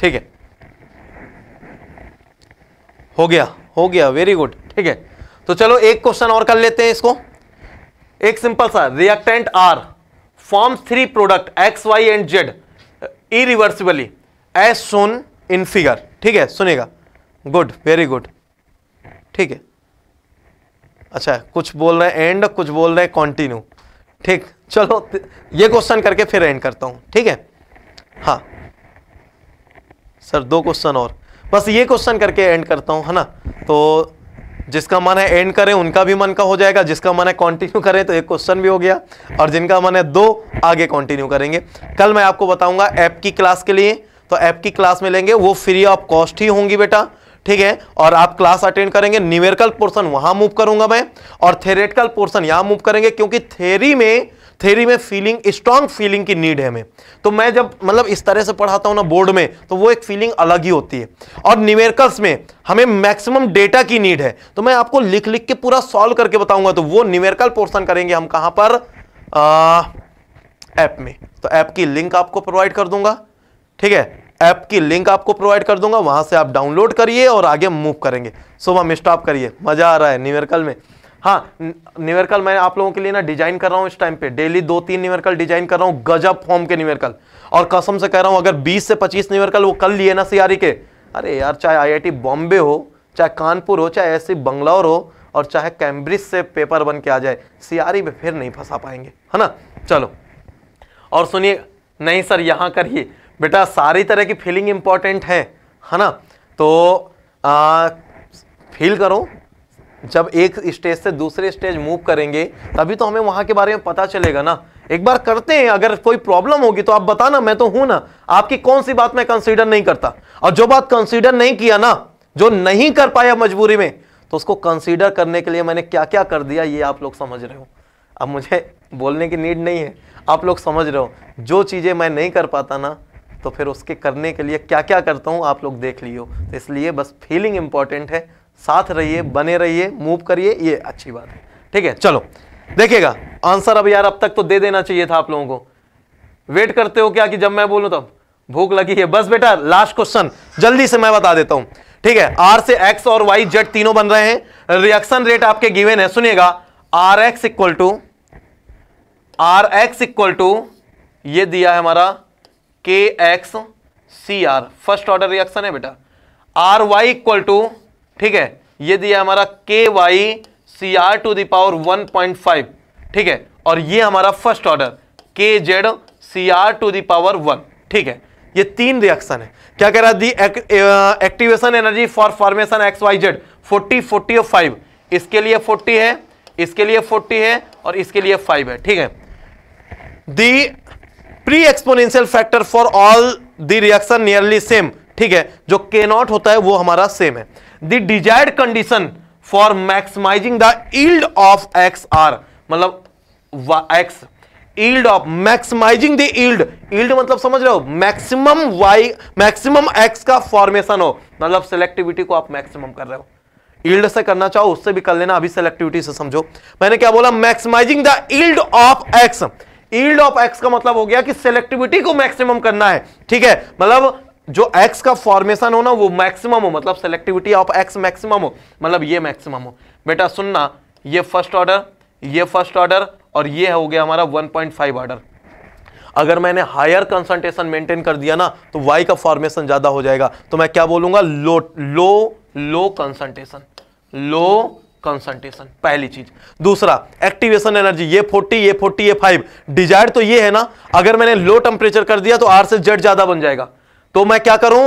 ठीक है हो गया हो गया वेरी गुड ठीक है तो चलो एक क्वेश्चन और कर लेते हैं इसको एक सिंपल सा reactant R form three product X Y and Z irreversibly as shown in figure ठीक है सुनेगा गुड वेरी गुड ठीक है अच्छा कुछ बोल रहे हैं एंड कुछ बोल रहे हैं कॉन्टिन्यू ठीक चलो ये क्वेश्चन करके फिर एंड करता हूँ ठीक है हाँ सर दो क्वेश्चन और बस ये क्वेश्चन करके एंड करता हूँ है ना तो जिसका मन है एंड करें उनका भी मन का हो जाएगा जिसका मन है कंटिन्यू करें तो एक क्वेश्चन भी हो गया और जिनका मन है दो आगे कंटिन्यू करेंगे कल मैं आपको बताऊंगा ऐप की क्लास के लिए तो ऐप की क्लास में लेंगे वो फ्री ऑफ कॉस्ट ही होंगी बेटा ठीक है और आप क्लास अटेंड करेंगे न्यूमेरिकल पोर्सन वहां मूव करूंगा मैं और थेरेटिकल पोर्सन यहां मूव करेंगे क्योंकि थेरी में थेरी में फीलिंग स्ट्रांग फीलिंग की नीड है हमें तो मैं जब मतलब इस तरह से पढ़ाता हूँ ना बोर्ड में तो वो एक फीलिंग अलग ही होती है और न्यूमेरिकल्स में हमें मैक्सिमम डेटा की नीड है तो मैं आपको लिख लिख के पूरा सॉल्व करके बताऊंगा तो वो निवेरकल पोर्सन करेंगे हम कहाँ पर ऐप में तो ऐप की लिंक आपको प्रोवाइड कर दूंगा ठीक है ऐप की लिंक आपको प्रोवाइड कर दूंगा वहां से आप डाउनलोड करिए और आगे मूव करेंगे सुबह में स्टॉप करिए मजा आ रहा है न्यूमेरिकल में हाँ निवेरकल मैं आप लोगों के लिए ना डिजाइन कर रहा हूँ इस टाइम पे डेली दो तीन निवेरकल डिजाइन कर रहा हूँ गजब फॉर्म के निवेरकल और कसम से कह रहा हूँ अगर 20 से 25 निवेरकल वो कल लिए ना सीआरई के अरे यार चाहे आईआईटी बॉम्बे हो चाहे कानपुर हो चाहे ऐसी बंगलौर हो और चाहे कैम्ब्रिज से पेपर बन के आ जाए सियारी में फिर नहीं फंसा पाएंगे है ना चलो और सुनिए नहीं सर यहाँ करिए बेटा सारी तरह की फीलिंग इंपॉर्टेंट है है ना तो फील करो जब एक स्टेज से दूसरे स्टेज मूव करेंगे तभी तो हमें वहां के बारे में पता चलेगा ना एक बार करते हैं अगर कोई प्रॉब्लम होगी तो आप बताना मैं तो हूं ना आपकी कौन सी बात मैं कंसीडर नहीं करता और जो बात कंसीडर नहीं किया ना जो नहीं कर पाया मजबूरी में तो उसको कंसीडर करने के लिए मैंने क्या क्या कर दिया ये आप लोग समझ रहे हो अब मुझे बोलने की नीड नहीं है आप लोग समझ रहे हो जो चीज़ें मैं नहीं कर पाता ना तो फिर उसके करने के लिए क्या क्या करता हूँ आप लोग देख लियो तो इसलिए बस फीलिंग इंपॉर्टेंट है साथ रहिए बने रहिए मूव करिए ये अच्छी बात है ठीक है चलो देखिएगा आंसर अब यार अब तक तो दे देना चाहिए था आप लोगों को वेट करते हो क्या कि जब मैं बोलूं तब भूख लगी है बस बेटा लास्ट क्वेश्चन जल्दी से मैं बता देता हूं ठीक है आर से एक्स और वाई जेड तीनों बन रहे हैं रिएक्शन रेट आपके गिवेन है सुनिएगा R X equal to R X equal to ये दिया है हमारा K X C R first order reaction है बेटा आर वाई इक्वल टू ठीक है ये दिया हमारा K Y C R to the power one point five ठीक है और ये हमारा first order K Z C R to the power one ठीक है ये तीन रिएक्शन है क्या कह रहा है the activation energy for formation X Y Z forty forty और फाइव इसके लिए फोर्टी है इसके लिए फोर्टी है और इसके लिए फाइव है ठीक है the pre exponential factor for all the reaction nearly same ठीक है जो के नॉट होता है वो हमारा सेम है the desired condition for maximising the yield of X or मतलब X yield of maximising the yield yield मतलब समझ रहे हो मैक्सिमम वाई मैक्सिमम एक्स का फॉर्मेशन हो मतलब सेलेक्टिविटी को आप मैक्सिमम कर रहे हो ईल्ड से करना चाहो उससे भी कर लेना अभी सेलेक्टिविटी से समझो मैंने क्या बोला maximising the yield of X yield of X का मतलब हो गया कि सेलेक्टिविटी को मैक्सिमम करना है ठीक है मतलब जो एक्स का फॉर्मेशन हो ना वो मैक्सिमम हो मतलब सेलेक्टिविटी ऑफ एक्स मैक्सिमम हो मतलब ये मैक्सिमम हो बेटा सुनना ये फर्स्ट ऑर्डर ये फर्स्ट ऑर्डर और ये हो गया हमारा 1.5 ऑर्डर अगर मैंने हायर कंसंट्रेशन मेंटेन कर दिया ना तो वाई का फॉर्मेशन ज़्यादा हो जाएगा तो मैं क्या बोलूंगा लो लो लो कंसंट्रेशन लो कंसंट्रेशन पहली चीज दूसरा एक्टिवेशन एनर्जी ये 40 ये 40 ये 5 डिजायर तो ये है ना अगर मैंने लो टेम्परेचर कर दिया तो आर से जेड ज्यादा बन जाएगा तो मैं क्या करूं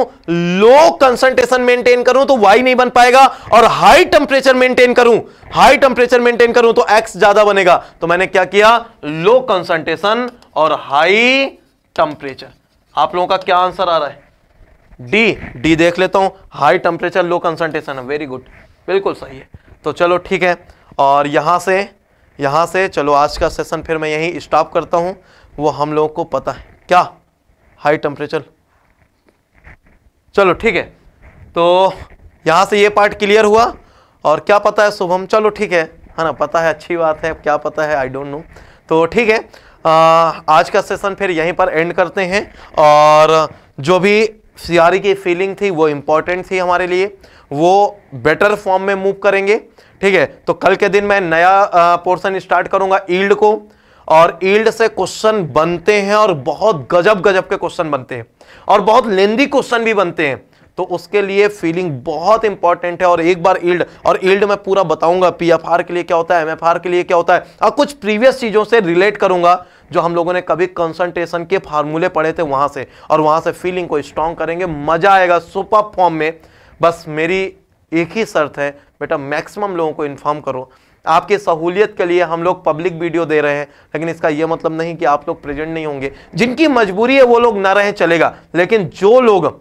लो कंसंट्रेशन मेंटेन करूं तो वाई नहीं बन पाएगा और हाई टेम्परेचर मेंटेन करूं हाई टेम्परेचर मेंटेन करूं तो एक्स ज्यादा बनेगा तो मैंने क्या किया लो कंसंट्रेशन और हाई टेम्परेचर आप लोगों का क्या आंसर आ रहा है डी डी देख लेता हूं high temperature low concentration very good बिल्कुल सही है तो चलो ठीक है और यहां से यहां से चलो आज का सेशन फिर मैं यही स्टॉप करता हूं वो हम लोगों को पता है क्या हाई टेम्परेचर चलो ठीक है तो यहाँ से ये पार्ट क्लियर हुआ और क्या पता है शुभम चलो ठीक है है ना पता है अच्छी बात है क्या पता है आई डोंट नो तो ठीक है आ, आज का सेशन फिर यहीं पर एंड करते हैं और जो भी सीआरई की फीलिंग थी वो इम्पॉर्टेंट थी हमारे लिए वो बेटर फॉर्म में मूव करेंगे ठीक है तो कल के दिन मैं नया पोर्शन स्टार्ट करूँगा ईल्ड को और ईल्ड से क्वेश्चन बनते हैं और बहुत गजब गजब के क्वेश्चन बनते हैं और बहुत लेंदी क्वेश्चन भी बनते हैं तो उसके लिए फीलिंग बहुत इंपॉर्टेंट है और एक बार ईल्ड और ईल्ड मैं पूरा बताऊंगा पीएफआर के लिए क्या होता है एमएफआर के लिए क्या होता है और कुछ प्रीवियस चीजों से रिलेट करूंगा जो हम लोगों ने कभी कंसंट्रेशन के फार्मूले पढ़े थे वहां से और वहां से फीलिंग को स्ट्रांग करेंगे मजा आएगा सुपर फॉर्म में बस मेरी एक ही शर्त है बेटा मैक्सिमम लोगों को इन्फॉर्म करो आपके सहूलियत के लिए हम लोग पब्लिक वीडियो दे रहे हैं लेकिन इसका यह मतलब नहीं कि आप लोग प्रेजेंट नहीं होंगे जिनकी मजबूरी है वो लोग ना रहे चलेगा लेकिन जो लोग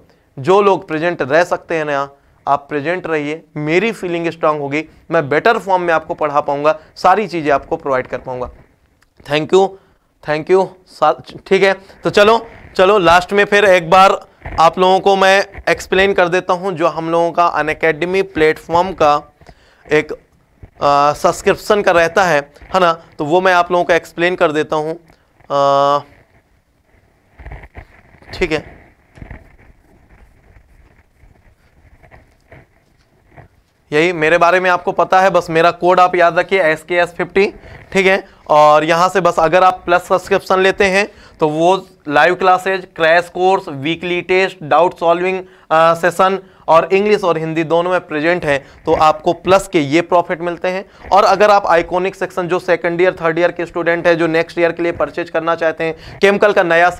जो लोग प्रेजेंट रह सकते हैं ना आप प्रेजेंट रहिए मेरी फीलिंग स्ट्रांग होगी मैं बेटर फॉर्म में आपको पढ़ा पाऊंगा सारी चीज़ें आपको प्रोवाइड कर पाऊंगा थैंक यू थैंक यू ठीक है तो चलो चलो लास्ट में फिर एक बार आप लोगों को मैं एक्सप्लेन कर देता हूं जो हम लोगों का अन प्लेटफॉर्म का एक सब्सक्रिप्शन का रहता है है ना तो वो मैं आप लोगों को एक्सप्लेन कर देता हूँ ठीक है यही मेरे बारे में आपको पता है बस मेरा कोड आप याद रखिए एस के एस फिफ्टी ठीक है और यहाँ से बस अगर आप प्लस सब्सक्रिप्शन लेते हैं तो वो live classes crash course weekly test doubt solving session और इंग्लिश और हिंदी दोनों में प्रेजेंट है तो आपको प्लस के ये प्रॉफिट मिलते हैं और अगर आप आइकोनिक सेक्शन जो सेकेंड ईयर थर्ड ईयर के स्टूडेंट है जो नेक्स्ट ईयर के लिए परचेज करना चाहते हैं केमिकल का नया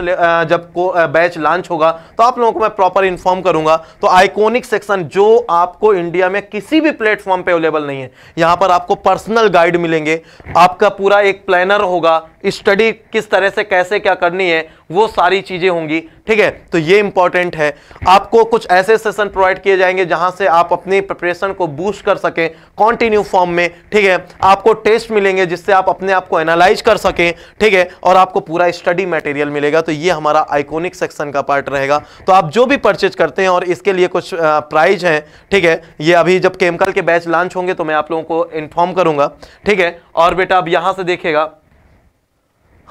जब को बैच लॉन्च होगा तो आप लोगों को मैं प्रॉपर इन्फॉर्म करूंगा तो आइकोनिक सेक्शन जो आपको इंडिया में किसी भी प्लेटफॉर्म पर अवेलेबल नहीं है यहाँ पर आपको पर्सनल गाइड मिलेंगे आपका पूरा एक प्लानर होगा स्टडी किस तरह से कैसे क्या करनी है वो सारी चीज़ें होंगी ठीक है तो ये इंपॉर्टेंट है आपको कुछ ऐसे सेशन प्रोवाइड किए जाएंगे जहां से आप अपने प्रिपरेशन को बूस्ट कर सकें कॉन्टिन्यू फॉर्म में ठीक है आपको टेस्ट मिलेंगे जिससे आप अपने आप को एनालाइज कर सकें ठीक है और आपको पूरा स्टडी मटेरियल मिलेगा तो ये हमारा आइकोनिक सेक्शन का पार्ट रहेगा तो आप जो भी परचेज करते हैं और इसके लिए कुछ प्राइज हैं ठीक है ये अभी जब केमिकल के बैच लॉन्च होंगे तो मैं आप लोगों को इन्फॉर्म करूंगा ठीक है और बेटा अब यहां से देखेगा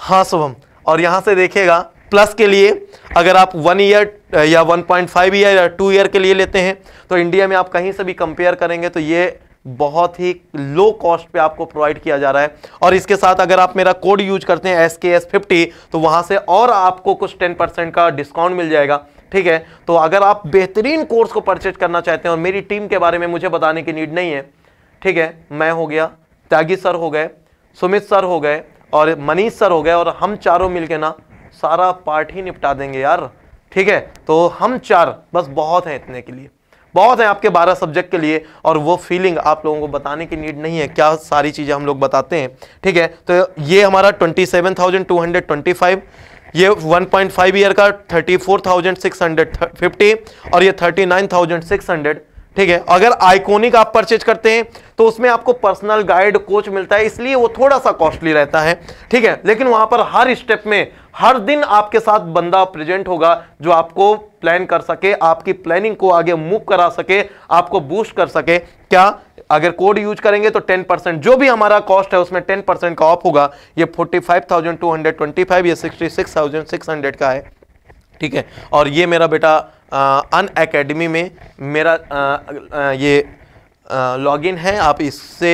हाँ शुभम और यहां से देखेगा प्लस के लिए अगर आप वन ईयर या वन पॉइंट फाइव ईयर या टू ईयर के लिए लेते हैं तो इंडिया में आप कहीं से भी कंपेयर करेंगे तो ये बहुत ही लो कॉस्ट पे आपको प्रोवाइड किया जा रहा है और इसके साथ अगर आप मेरा कोड यूज करते हैं एस एस फिफ्टी तो वहां से और आपको कुछ टेन परसेंट का डिस्काउंट मिल जाएगा ठीक है तो अगर आप बेहतरीन कोर्स को परचेज करना चाहते हैं और मेरी टीम के बारे में मुझे बताने की नीड नहीं है ठीक है मैं हो गया त्यागी सर हो गए सुमित सर हो गए और मनीष सर हो गए और हम चारों मिलके ना सारा पार्ट ही निपटा देंगे यार ठीक है तो हम चार बस बहुत हैं इतने के लिए बहुत हैं आपके बारह सब्जेक्ट के लिए और वो फीलिंग आप लोगों को बताने की नीड नहीं है क्या सारी चीज़ें हम लोग बताते हैं ठीक है तो ये हमारा twenty seven thousand two hundred twenty five ये 1.5 ईयर का 34,650 और ये 39,600 ठीक है अगर आइकोनिक आप परचेज करते हैं तो उसमें आपको पर्सनल गाइड कोच मिलता है इसलिए वो थोड़ा सा कॉस्टली रहता है ठीक है लेकिन वहां पर हर स्टेप में हर दिन आपके साथ बंदा प्रेजेंट होगा जो आपको प्लान कर सके आपकी प्लानिंग को आगे मूव करा सके आपको बूस्ट कर सके क्या अगर कोड यूज करेंगे तो 10 परसेंट जो भी हमारा कॉस्ट है उसमें 10 परसेंट का ऑफ होगा ये 45,225 ये 66,600 का है ठीक है और ये मेरा बेटा अन एकेडमी में मेरा आ, आ, ये लॉगिन है आप इससे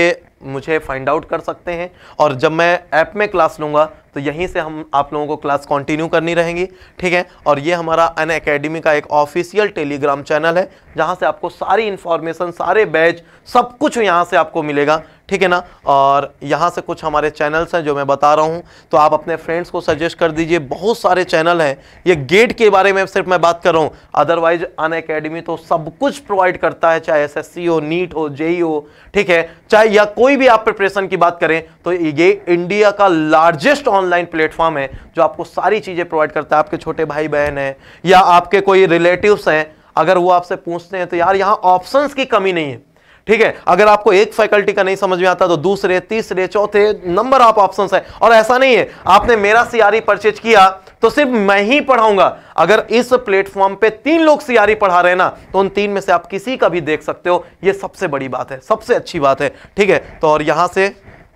मुझे फाइंड आउट कर सकते हैं और जब मैं ऐप में क्लास लूँगा तो यहीं से हम आप लोगों को क्लास कंटिन्यू करनी रहेंगी ठीक है और ये हमारा अन अकेडमी का एक ऑफिशियल टेलीग्राम चैनल है जहां से आपको सारी इन्फॉर्मेशन सारे बैच सब कुछ यहां से आपको मिलेगा ठीक है ना और यहां से कुछ हमारे चैनल्स हैं जो मैं बता रहा हूं तो आप अपने फ्रेंड्स को सजेस्ट कर दीजिए बहुत सारे चैनल हैं ये गेट के बारे में सिर्फ मैं बात कर रहा हूँ अदरवाइज अन अकेडमी तो सब कुछ प्रोवाइड करता है चाहे एस हो नीट हो जेई e e हो ठीक है चाहे या कोई भी आप प्रिपरेशन की बात करें तो ये इंडिया का लार्जेस्ट ऑनलाइन ऑनलाइन प्लेटफॉर्म है जो आपको सारी चीज़ें प्रोवाइड करता है आपके छोटे भाई बहन हैं या आपके कोई रिलेटिव्स हैं अगर वो आपसे पूछते हैं तो यार यहाँ ऑप्शंस की कमी नहीं है ठीक है अगर आपको एक फैकल्टी का नहीं समझ में आता तो दूसरे तीसरे चौथे नंबर आप ऑप्शंस है और ऐसा नहीं है आपने मेरा सीआरई परचेज e किया तो सिर्फ मैं ही पढ़ाऊंगा अगर इस प्लेटफॉर्म पे तीन लोग सीआरई e पढ़ा रहे ना तो उन तीन में से आप किसी का भी देख सकते हो ये सबसे बड़ी बात है सबसे अच्छी बात है ठीक है तो और यहां से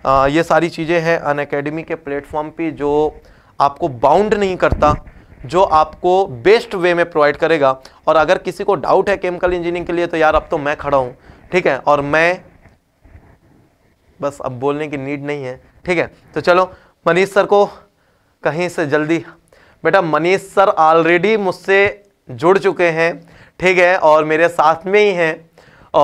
आ, ये सारी चीज़ें हैं अन अकेडमी के प्लेटफॉर्म पे जो आपको बाउंड नहीं करता जो आपको बेस्ट वे में प्रोवाइड करेगा और अगर किसी को डाउट है केमिकल इंजीनियरिंग के लिए तो यार अब तो मैं खड़ा हूँ ठीक है और मैं बस अब बोलने की नीड नहीं है ठीक है तो चलो मनीष सर को कहीं से जल्दी बेटा मनीष सर ऑलरेडी मुझसे जुड़ चुके हैं ठीक है और मेरे साथ में ही हैं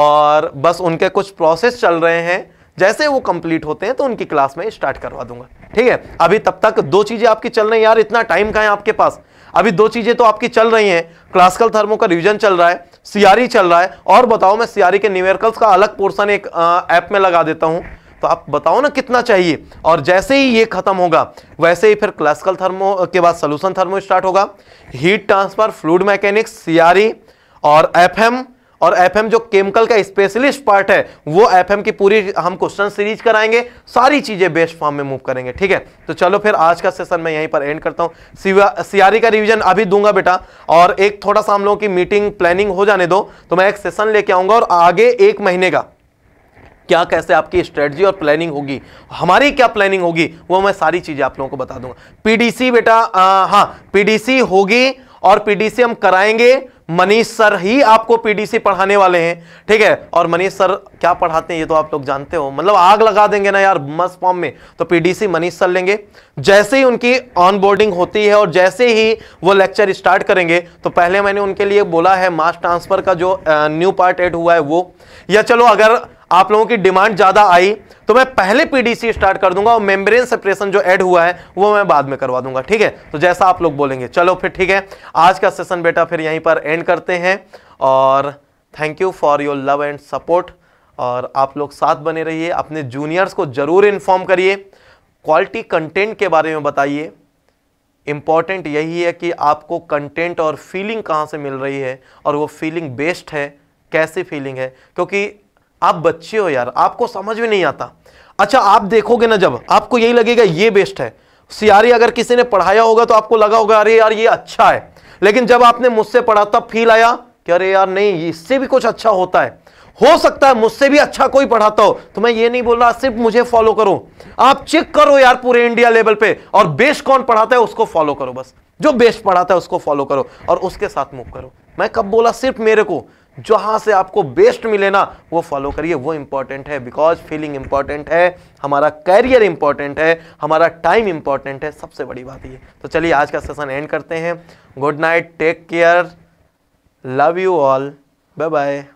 और बस उनके कुछ प्रोसेस चल रहे हैं जैसे वो कंप्लीट होते हैं तो उनकी क्लास में स्टार्ट करवा दूंगा ठीक है अभी तब तक दो चीजें आपकी चल रही यार इतना टाइम का है आपके पास अभी दो चीजें तो आपकी चल रही हैं क्लासिकल थर्मो का रिविजन चल रहा है सियारी चल रहा है और बताओ मैं सियारी के न्यूमेरिकल्स का अलग पोर्सन एक ऐप में लगा देता हूं तो आप बताओ ना कितना चाहिए और जैसे ही ये खत्म होगा वैसे ही फिर क्लासिकल थर्मो के बाद सोल्यूशन थर्मो स्टार्ट होगा हीट ट्रांसफर फ्लूड मैकेनिक्स सियारी और एफएम और एफएम जो केमिकल का स्पेशलिस्ट पार्ट है वो एफएम की पूरी हम क्वेश्चन सीरीज कराएंगे सारी चीजें बेस्ट फॉर्म में मूव करेंगे ठीक है तो चलो फिर आज का सेशन मैं यहीं पर एंड करता हूँ सीआरई का रिविजन अभी दूंगा बेटा और एक थोड़ा सा हम लोगों की मीटिंग प्लानिंग हो जाने दो तो मैं एक सेशन लेके आऊंगा और आगे एक महीने का क्या कैसे आपकी स्ट्रेटजी और प्लानिंग होगी हमारी क्या प्लानिंग होगी वो मैं सारी चीजें आप लोगों को बता दूंगा पीडीसी बेटा हाँ पीडीसी होगी और पीडीसी हम कराएंगे मनीष सर ही आपको पीडीसी पढ़ाने वाले हैं ठीक है और मनीष सर क्या पढ़ाते हैं ये तो आप लोग जानते हो मतलब आग लगा देंगे ना यार मस्त फॉर्म में तो पीडीसी मनीष सर लेंगे जैसे ही उनकी ऑनबोर्डिंग होती है और जैसे ही वो लेक्चर स्टार्ट करेंगे तो पहले मैंने उनके लिए बोला है मास ट्रांसफर का जो न्यू पार्ट एड हुआ है वो या चलो अगर आप लोगों की डिमांड ज़्यादा आई तो मैं पहले पीडीसी स्टार्ट कर दूंगा और मेम्ब्रेन सेपरेशन जो ऐड हुआ है वो मैं बाद में करवा दूंगा ठीक है तो जैसा आप लोग बोलेंगे चलो फिर ठीक है आज का सेशन बेटा फिर यहीं पर एंड करते हैं और thank you for your love and support और आप लोग साथ बने रहिए अपने जूनियर्स को ज़रूर इन्फॉर्म करिए क्वालिटी कंटेंट के बारे में बताइए इम्पॉर्टेंट यही है कि आपको कंटेंट और फीलिंग कहाँ से मिल रही है और वो फीलिंग बेस्ड है कैसी फीलिंग है क्योंकि आप बच्चे हो यार आपको समझ में नहीं आता अच्छा आप देखोगे ना जब आपको यही लगेगा ये बेस्ट है सियारी अगर किसी ने पढ़ाया होगा तो आपको लगा होगा अरे यार ये अच्छा है लेकिन जब आपने मुझसे पढ़ा तब फील आया कि अरे यार नहीं इससे भी कुछ अच्छा होता है हो सकता है मुझसे भी अच्छा कोई पढ़ाता हो तो मैं ये नहीं बोल रहा सिर्फ मुझे फॉलो करो आप चेक करो यार पूरे इंडिया लेवल पे और बेस्ट कौन पढ़ाता है उसको फॉलो करो बस जो बेस्ट पढ़ाता है उसको फॉलो करो और उसके साथ मूव करो मैं कब बोला सिर्फ मेरे को जहां से आपको बेस्ट मिले ना वो फॉलो करिए वो इंपॉर्टेंट है बिकॉज फीलिंग इंपॉर्टेंट है हमारा कैरियर इंपॉर्टेंट है हमारा टाइम इंपॉर्टेंट है सबसे बड़ी बात ये तो चलिए आज का सेशन एंड करते हैं good night take care love you all bye bye